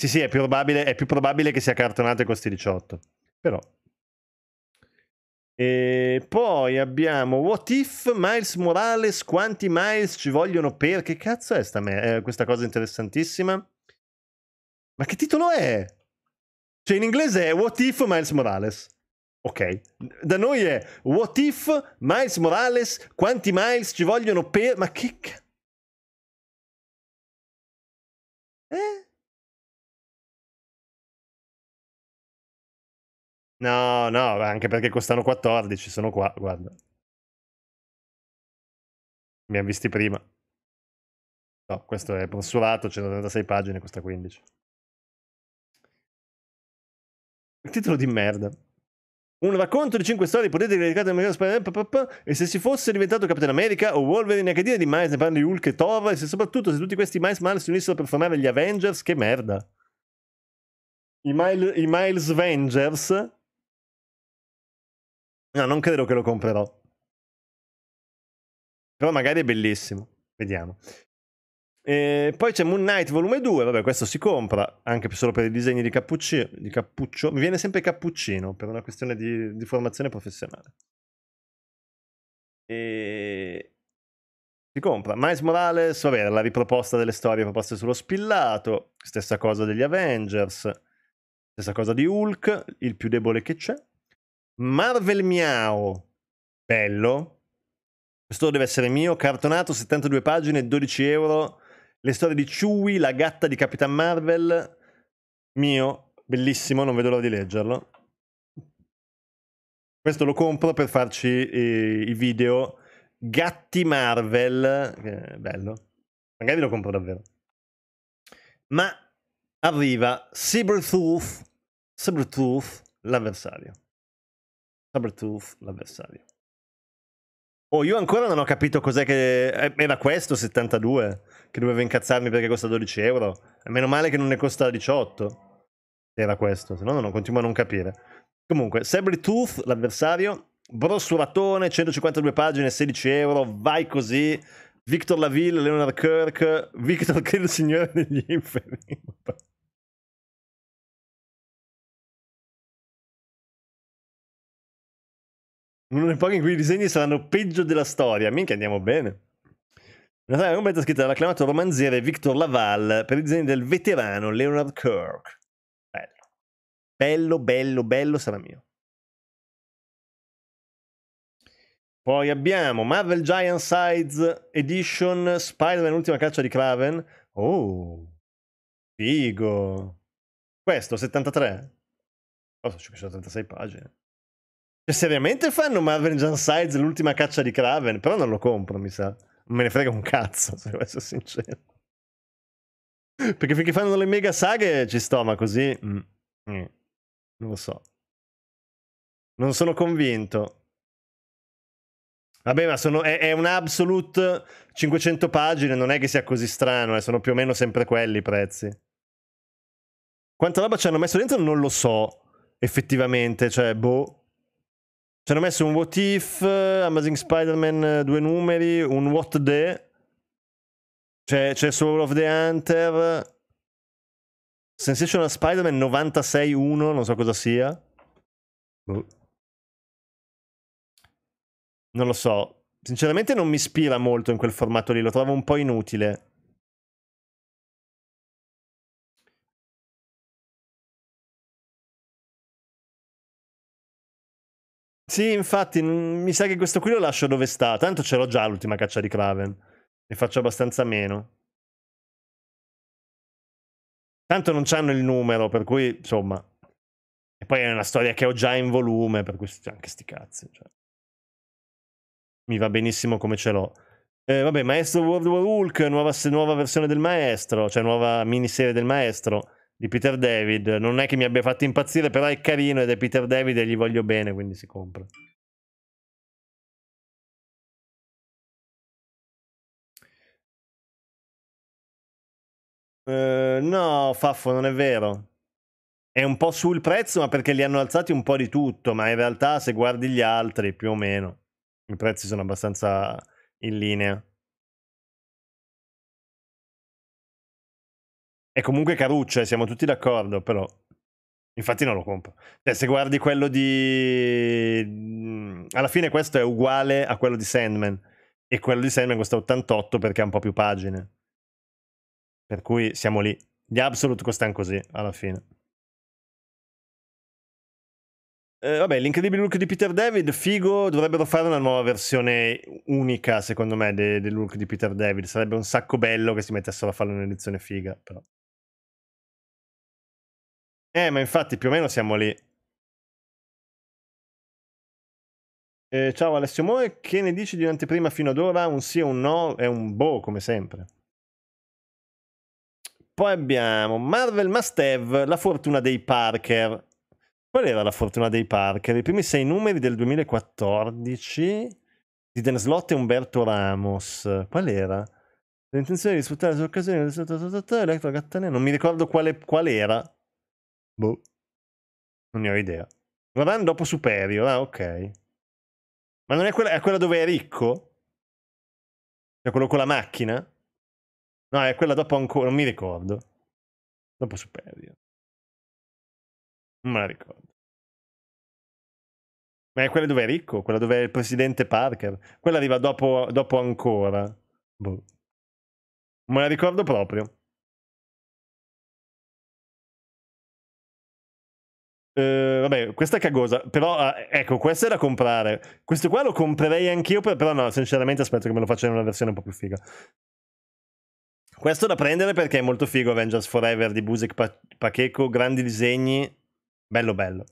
Sì, sì, è, probabile, è più probabile che sia cartonato e costi 18. Però. E ehm, poi abbiamo What if Miles Morales? Quanti Miles ci vogliono per? Che cazzo è sta me- eh, questa cosa interessantissima? Ma che titolo è? Cioè in inglese è What if Miles Morales. Ok. Da noi è What if Miles Morales? Quanti Miles ci vogliono per? Ma che cazzo? Eh? No, no, anche perché costano 14, sono qua, guarda. Mi hanno visti prima. No, questo è pressurato, 136 pagine, costa 15. Il titolo di merda. Un racconto di 5 storie ipotetiche dedicate al America e se si fosse diventato Capitan America o Wolverine HD di Miles ne parli Hulk e Thor e se soprattutto se tutti questi Miles Miles si unissero per formare gli Avengers, che merda. I, i Miles Avengers No, non credo che lo comprerò. Però magari è bellissimo. Vediamo. E ehm, poi c'è Moon Knight volume 2, vabbè questo si compra, anche solo per i disegni di, cappucci- di cappuccio. Mi viene sempre cappuccino per una questione di, di formazione professionale. E... Ehm, si compra. Miles Morales, vabbè, la riproposta delle storie proposte sullo spillato, stessa cosa degli Avengers, stessa cosa di Hulk, il più debole che c'è. Marvel Miao. Bello. Questo deve essere mio. Cartonato, 72 pagine, 12 euro. Le storie di Chewie, la gatta di Capitan Marvel. Mio. Bellissimo, non vedo l'ora di leggerlo. Questo lo compro per farci i, video Gatti Marvel. Che bello. Magari lo compro davvero. Ma arriva Cybertooth, Cybertooth l'avversario. Sabretooth l'avversario. Oh, io ancora non ho capito cos'è che... Eh, era questo 72, che doveva incazzarmi perché costa 12 euro. E meno male che non ne costa 18. Era questo, se no non continuo a non capire. Comunque, Sabretooth, l'avversario, brossuratone, 152 pagine, 16 euro, vai così. Victor Laville, Leonard Kirk, Victor che il signore degli inferi. Uno dei pochi in cui i disegni saranno peggio della storia. Minchia, andiamo bene. Una saga scritta dall'acclamato romanziere Victor Laval per i disegni del veterano Leonard Kirk. Bello. Bello, bello, bello sarà mio. Poi abbiamo Marvel Giant Size Edition Spider-Man Ultima caccia di Kraven. Oh, figo. Questo, 73. Cosa ci sono 36 pagine. Cioè, seriamente fanno Marvel Jansides l'ultima caccia di Kraven? Però non lo compro, mi sa. Non me ne frega un cazzo, se devo essere sincero. Perché finché fanno le mega saghe ci sto, ma così... Mm. Mm. Non lo so. Non sono convinto. Vabbè, ma sono, è, è, un absolute 500 pagine, non è che sia così strano, eh, sono più o meno sempre quelli i prezzi. Quanta roba ci hanno messo dentro non lo so, effettivamente, cioè, boh. Ci hanno messo un What If, Amazing Spider-Man eh, due numeri, un What The. C'è, cioè, c'è cioè Soul of the Hunter. Sensational Spider-Man 96-1, non so cosa sia. Boh. Non lo so. Sinceramente non mi ispira molto in quel formato lì, lo trovo un po' inutile. Sì, infatti, mi sa che questo qui lo lascio dove sta. Tanto ce l'ho già l'ultima caccia di Kraven. Ne faccio abbastanza meno. Tanto non c'hanno il numero, per cui, insomma... E poi è una storia che ho già in volume, per cui anche sti cazzi. Cioè. Mi va benissimo come ce l'ho. Eh, vabbè, Maestro World War Hulk, nuova, nuova versione del Maestro, cioè nuova miniserie del Maestro di Peter David. Non è che mi abbia fatto impazzire, però è carino ed è Peter David e gli voglio bene, quindi si compra. Uh, no, Faffo, non è vero. È un po' sul prezzo, ma perché li hanno alzati un po' di tutto, ma in realtà se guardi gli altri, più o meno, i prezzi sono abbastanza in linea. è comunque caruccia, eh, siamo tutti d'accordo, però infatti non lo compro. Cioè, se guardi quello di... Mm, alla fine questo è uguale a quello di Sandman e quello di Sandman costa 88 perché ha un po' più pagine. Per cui siamo lì. Gli Absolute costano così alla fine. Eh, vabbè, l'incredibile look di Peter David, figo, dovrebbero fare una nuova versione unica, secondo me, del de look di Peter David. Sarebbe un sacco bello che si mettessero a fare un'edizione figa, però. Eh, ma infatti più o meno siamo lì. Eh, ciao Alessio Moe, che ne dici di un'anteprima fino ad ora? Un sì o un no è un boh, come sempre. Poi abbiamo Marvel Must Have, la fortuna dei Parker. Qual era la fortuna dei Parker? I primi sei numeri del 2014 di Dan Slott e Umberto Ramos. Qual era? L'intenzione di sfruttare le sue occasioni. non mi ricordo quale, qual era. Boh. Non ne ho idea. Rodan dopo Superior, ah ok. Ma non è quella, è quella dove è ricco? Cioè quello con la macchina? No, è quella dopo ancora, non mi ricordo. Dopo Superior. Non me la ricordo. Ma è quella dove è ricco, quella dove è il presidente Parker. Quella arriva dopo, dopo ancora. Boh. Non me la ricordo proprio. Uh, vabbè, questa è cagosa. Però, uh, ecco, questa è da comprare. Questo qua lo comprerei anch'io, per... però no, sinceramente aspetto che me lo faccia in una versione un po' più figa. Questo da prendere perché è molto figo Avengers Forever di Busek pa- Pacheco, grandi disegni, bello bello.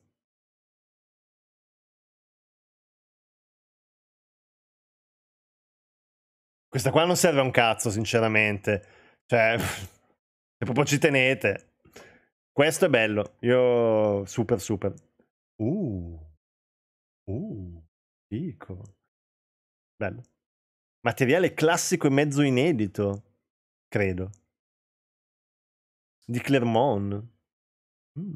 Questa qua non serve a un cazzo, sinceramente. Cioè, se proprio ci tenete. Questo è bello. Io super super. Uh. Uh. Dico. Bello. Materiale classico e mezzo inedito, credo. Di Clermont. Mm.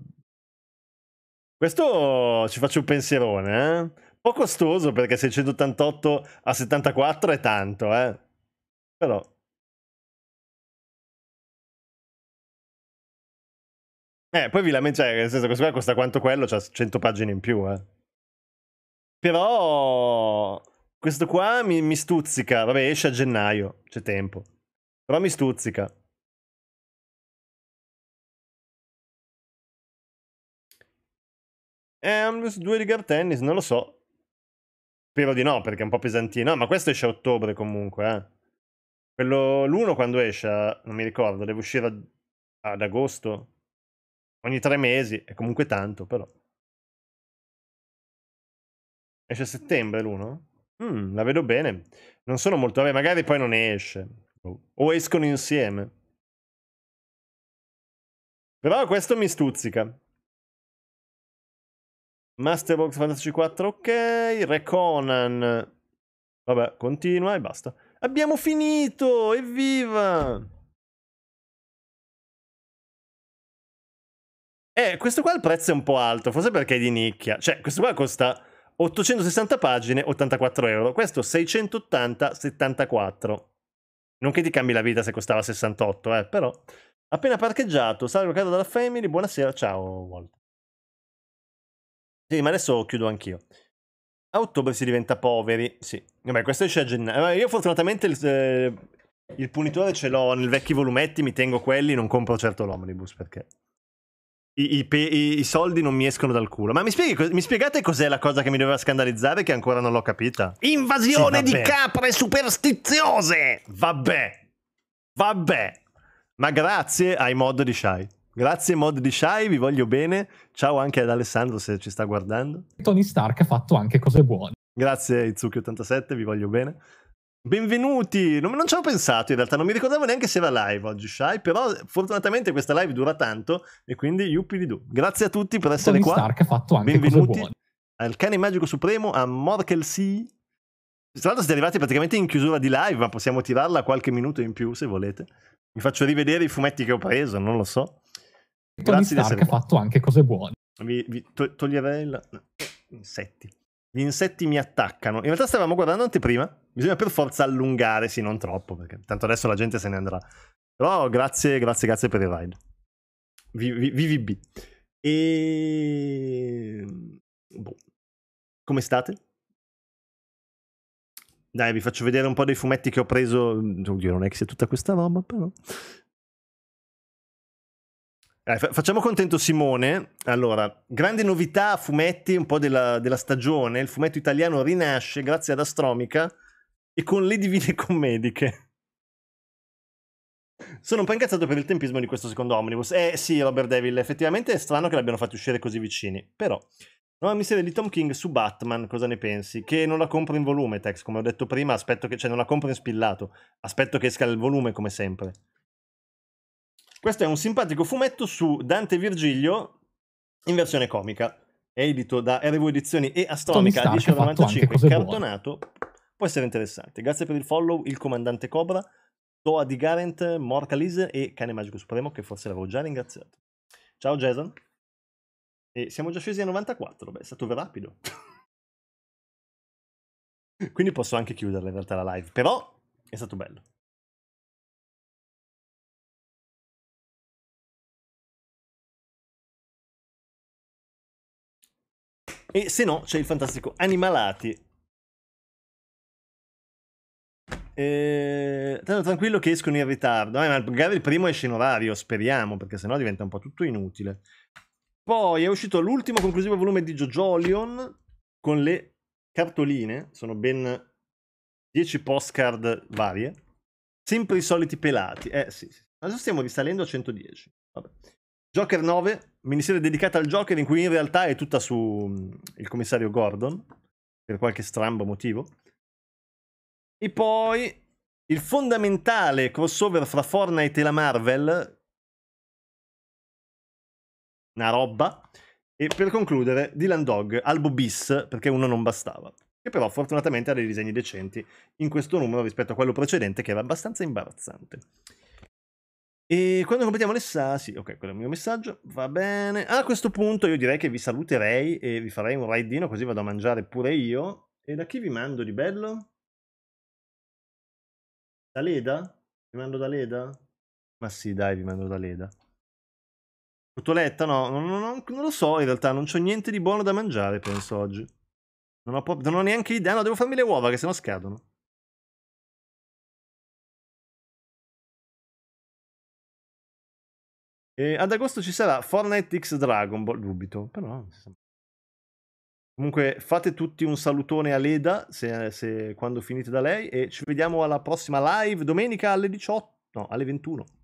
Questo ci faccio un pensierone, eh? Un po' costoso perché 688 a 74 è tanto, eh? Però Eh, poi vi lamenti, cioè, nel senso, questo qua costa quanto quello, c'ha cioè 100 pagine in più, eh. Però questo qua mi, mi, stuzzica, vabbè, esce a gennaio, c'è tempo. Però mi stuzzica. Ambulus ehm, 2 di Gar Tennis, non lo so. Spero di no, perché è un po' pesantino. No, ma questo esce a ottobre comunque, eh. Quello, l'uno quando esce, non mi ricordo, deve uscire ad agosto ogni tre mesi, è comunque tanto però. Esce a settembre l'uno? Mm, la vedo bene. Non sono molto... Vabbè, magari poi non esce. O escono insieme. Però questo mi stuzzica. Masterbox Fantasy 4, ok. Reconan. Vabbè, continua e basta. Abbiamo finito! Evviva! Eh, questo qua il prezzo è un po' alto, forse perché è di nicchia. Cioè, questo qua costa 860 pagine, 84 euro. Questo 680, 74. Non che ti cambi la vita se costava 68, eh, però. Appena parcheggiato, salgo a casa dalla family, buonasera, ciao Walt. Sì, ma adesso chiudo anch'io. A ottobre si diventa poveri, sì. Vabbè, questo esce a gennaio. Io fortunatamente il, eh, il punitore ce l'ho nel vecchi volumetti, mi tengo quelli, non compro certo l'omnibus perché i, i, pe- i, soldi non mi escono dal culo. Ma mi, spieghi, mi, spiegate cos'è la cosa che mi doveva scandalizzare che ancora non l'ho capita? Invasione sì, di capre superstiziose! Vabbè, vabbè. Ma grazie ai mod di Shai. Grazie mod di Shai, vi voglio bene. Ciao anche ad Alessandro se ci sta guardando. Tony Stark ha fatto anche cose buone. Grazie Izuki87, vi voglio bene. Benvenuti! Non, non, ci avevo pensato in realtà, non mi ricordavo neanche se era live oggi, Shai, però fortunatamente questa live dura tanto e quindi yuppi di do. Grazie a tutti per essere Tony qua. Stark ha fatto anche Benvenuti al cane magico supremo, a Morkel Sea. Tra l'altro siete arrivati praticamente in chiusura di live, ma possiamo tirarla qualche minuto in più se volete. Vi faccio rivedere i fumetti che ho preso, non lo so. Tony Grazie Stark ha fatto anche cose buone. Vi, vi to- toglierei la... insetti. Gli insetti mi attaccano. In realtà stavamo guardando anteprima. Bisogna per forza allungare, sì, non troppo, perché tanto adesso la gente se ne andrà. Però grazie, grazie, grazie per il ride. VVB. E... Ehm, boh. Come state? Dai, vi faccio vedere un po' dei fumetti che ho preso. Oddio, non è che sia tutta questa roba, però facciamo contento Simone. Allora, grande novità a fumetti, un po' della, della, stagione. Il fumetto italiano rinasce grazie ad Astromica e con le divine commediche. Sono un po' incazzato per il tempismo di questo secondo omnibus. Eh sì, Robert Devil, effettivamente è strano che l'abbiano fatto uscire così vicini. Però, nuova missione di Tom King su Batman, cosa ne pensi? Che non la compro in volume, Tex, come ho detto prima, aspetto che, cioè non la compro in spillato. Aspetto che esca il volume, come sempre. Questo è un simpatico fumetto su Dante Virgilio in versione comica, edito da RV Edizioni e Astronomica a 10,95, cartonato. Buone. Può essere interessante. Grazie per il follow, il comandante Cobra, Toa di Garant, Morca Lise e Cane Magico Supremo, che forse l'avevo già ringraziato. Ciao Jason. E siamo già scesi a 94, beh, è stato rapido. Quindi posso anche chiuderla in realtà la live, però è stato bello. E se no, c'è il fantastico Animalati. Eh, tranquillo che escono in ritardo. Eh, ma magari il primo esce in orario, speriamo, perché sennò diventa un po' tutto inutile. Poi è uscito l'ultimo conclusivo volume di Jojolion con le cartoline. Sono ben 10 postcard varie. Sempre i soliti pelati. Eh sì, sì. Adesso stiamo risalendo a 110. Vabbè. Joker 9, miniserie dedicata al Joker in cui in realtà è tutta su mm, il commissario Gordon, per qualche strambo motivo. E poi il fondamentale crossover fra Fortnite e la Marvel. Una roba. E per concludere, Dylan Dog, Albo Bis, perché uno non bastava. Che però fortunatamente ha dei disegni decenti in questo numero rispetto a quello precedente che era abbastanza imbarazzante. E quando completiamo le sassi, ok, quello è il mio messaggio, va bene. A questo punto io direi che vi saluterei e vi farei un raidino così vado a mangiare pure io. E da chi vi mando di bello? Da Leda? Vi mando da Leda? Ma sì, dai, vi mando da Leda. Cotoletta? No, non, non, non lo so in realtà, non c'ho niente di buono da mangiare, penso oggi. Non ho, non ho neanche idea, no, devo farmi le uova che se no scadono. E ad agosto ci sarà Fortnite X Dragon Ball, dubito, però... Comunque fate tutti un salutone a Leda se, se, quando finite da lei e ci vediamo alla prossima live domenica alle 18, no, alle 21.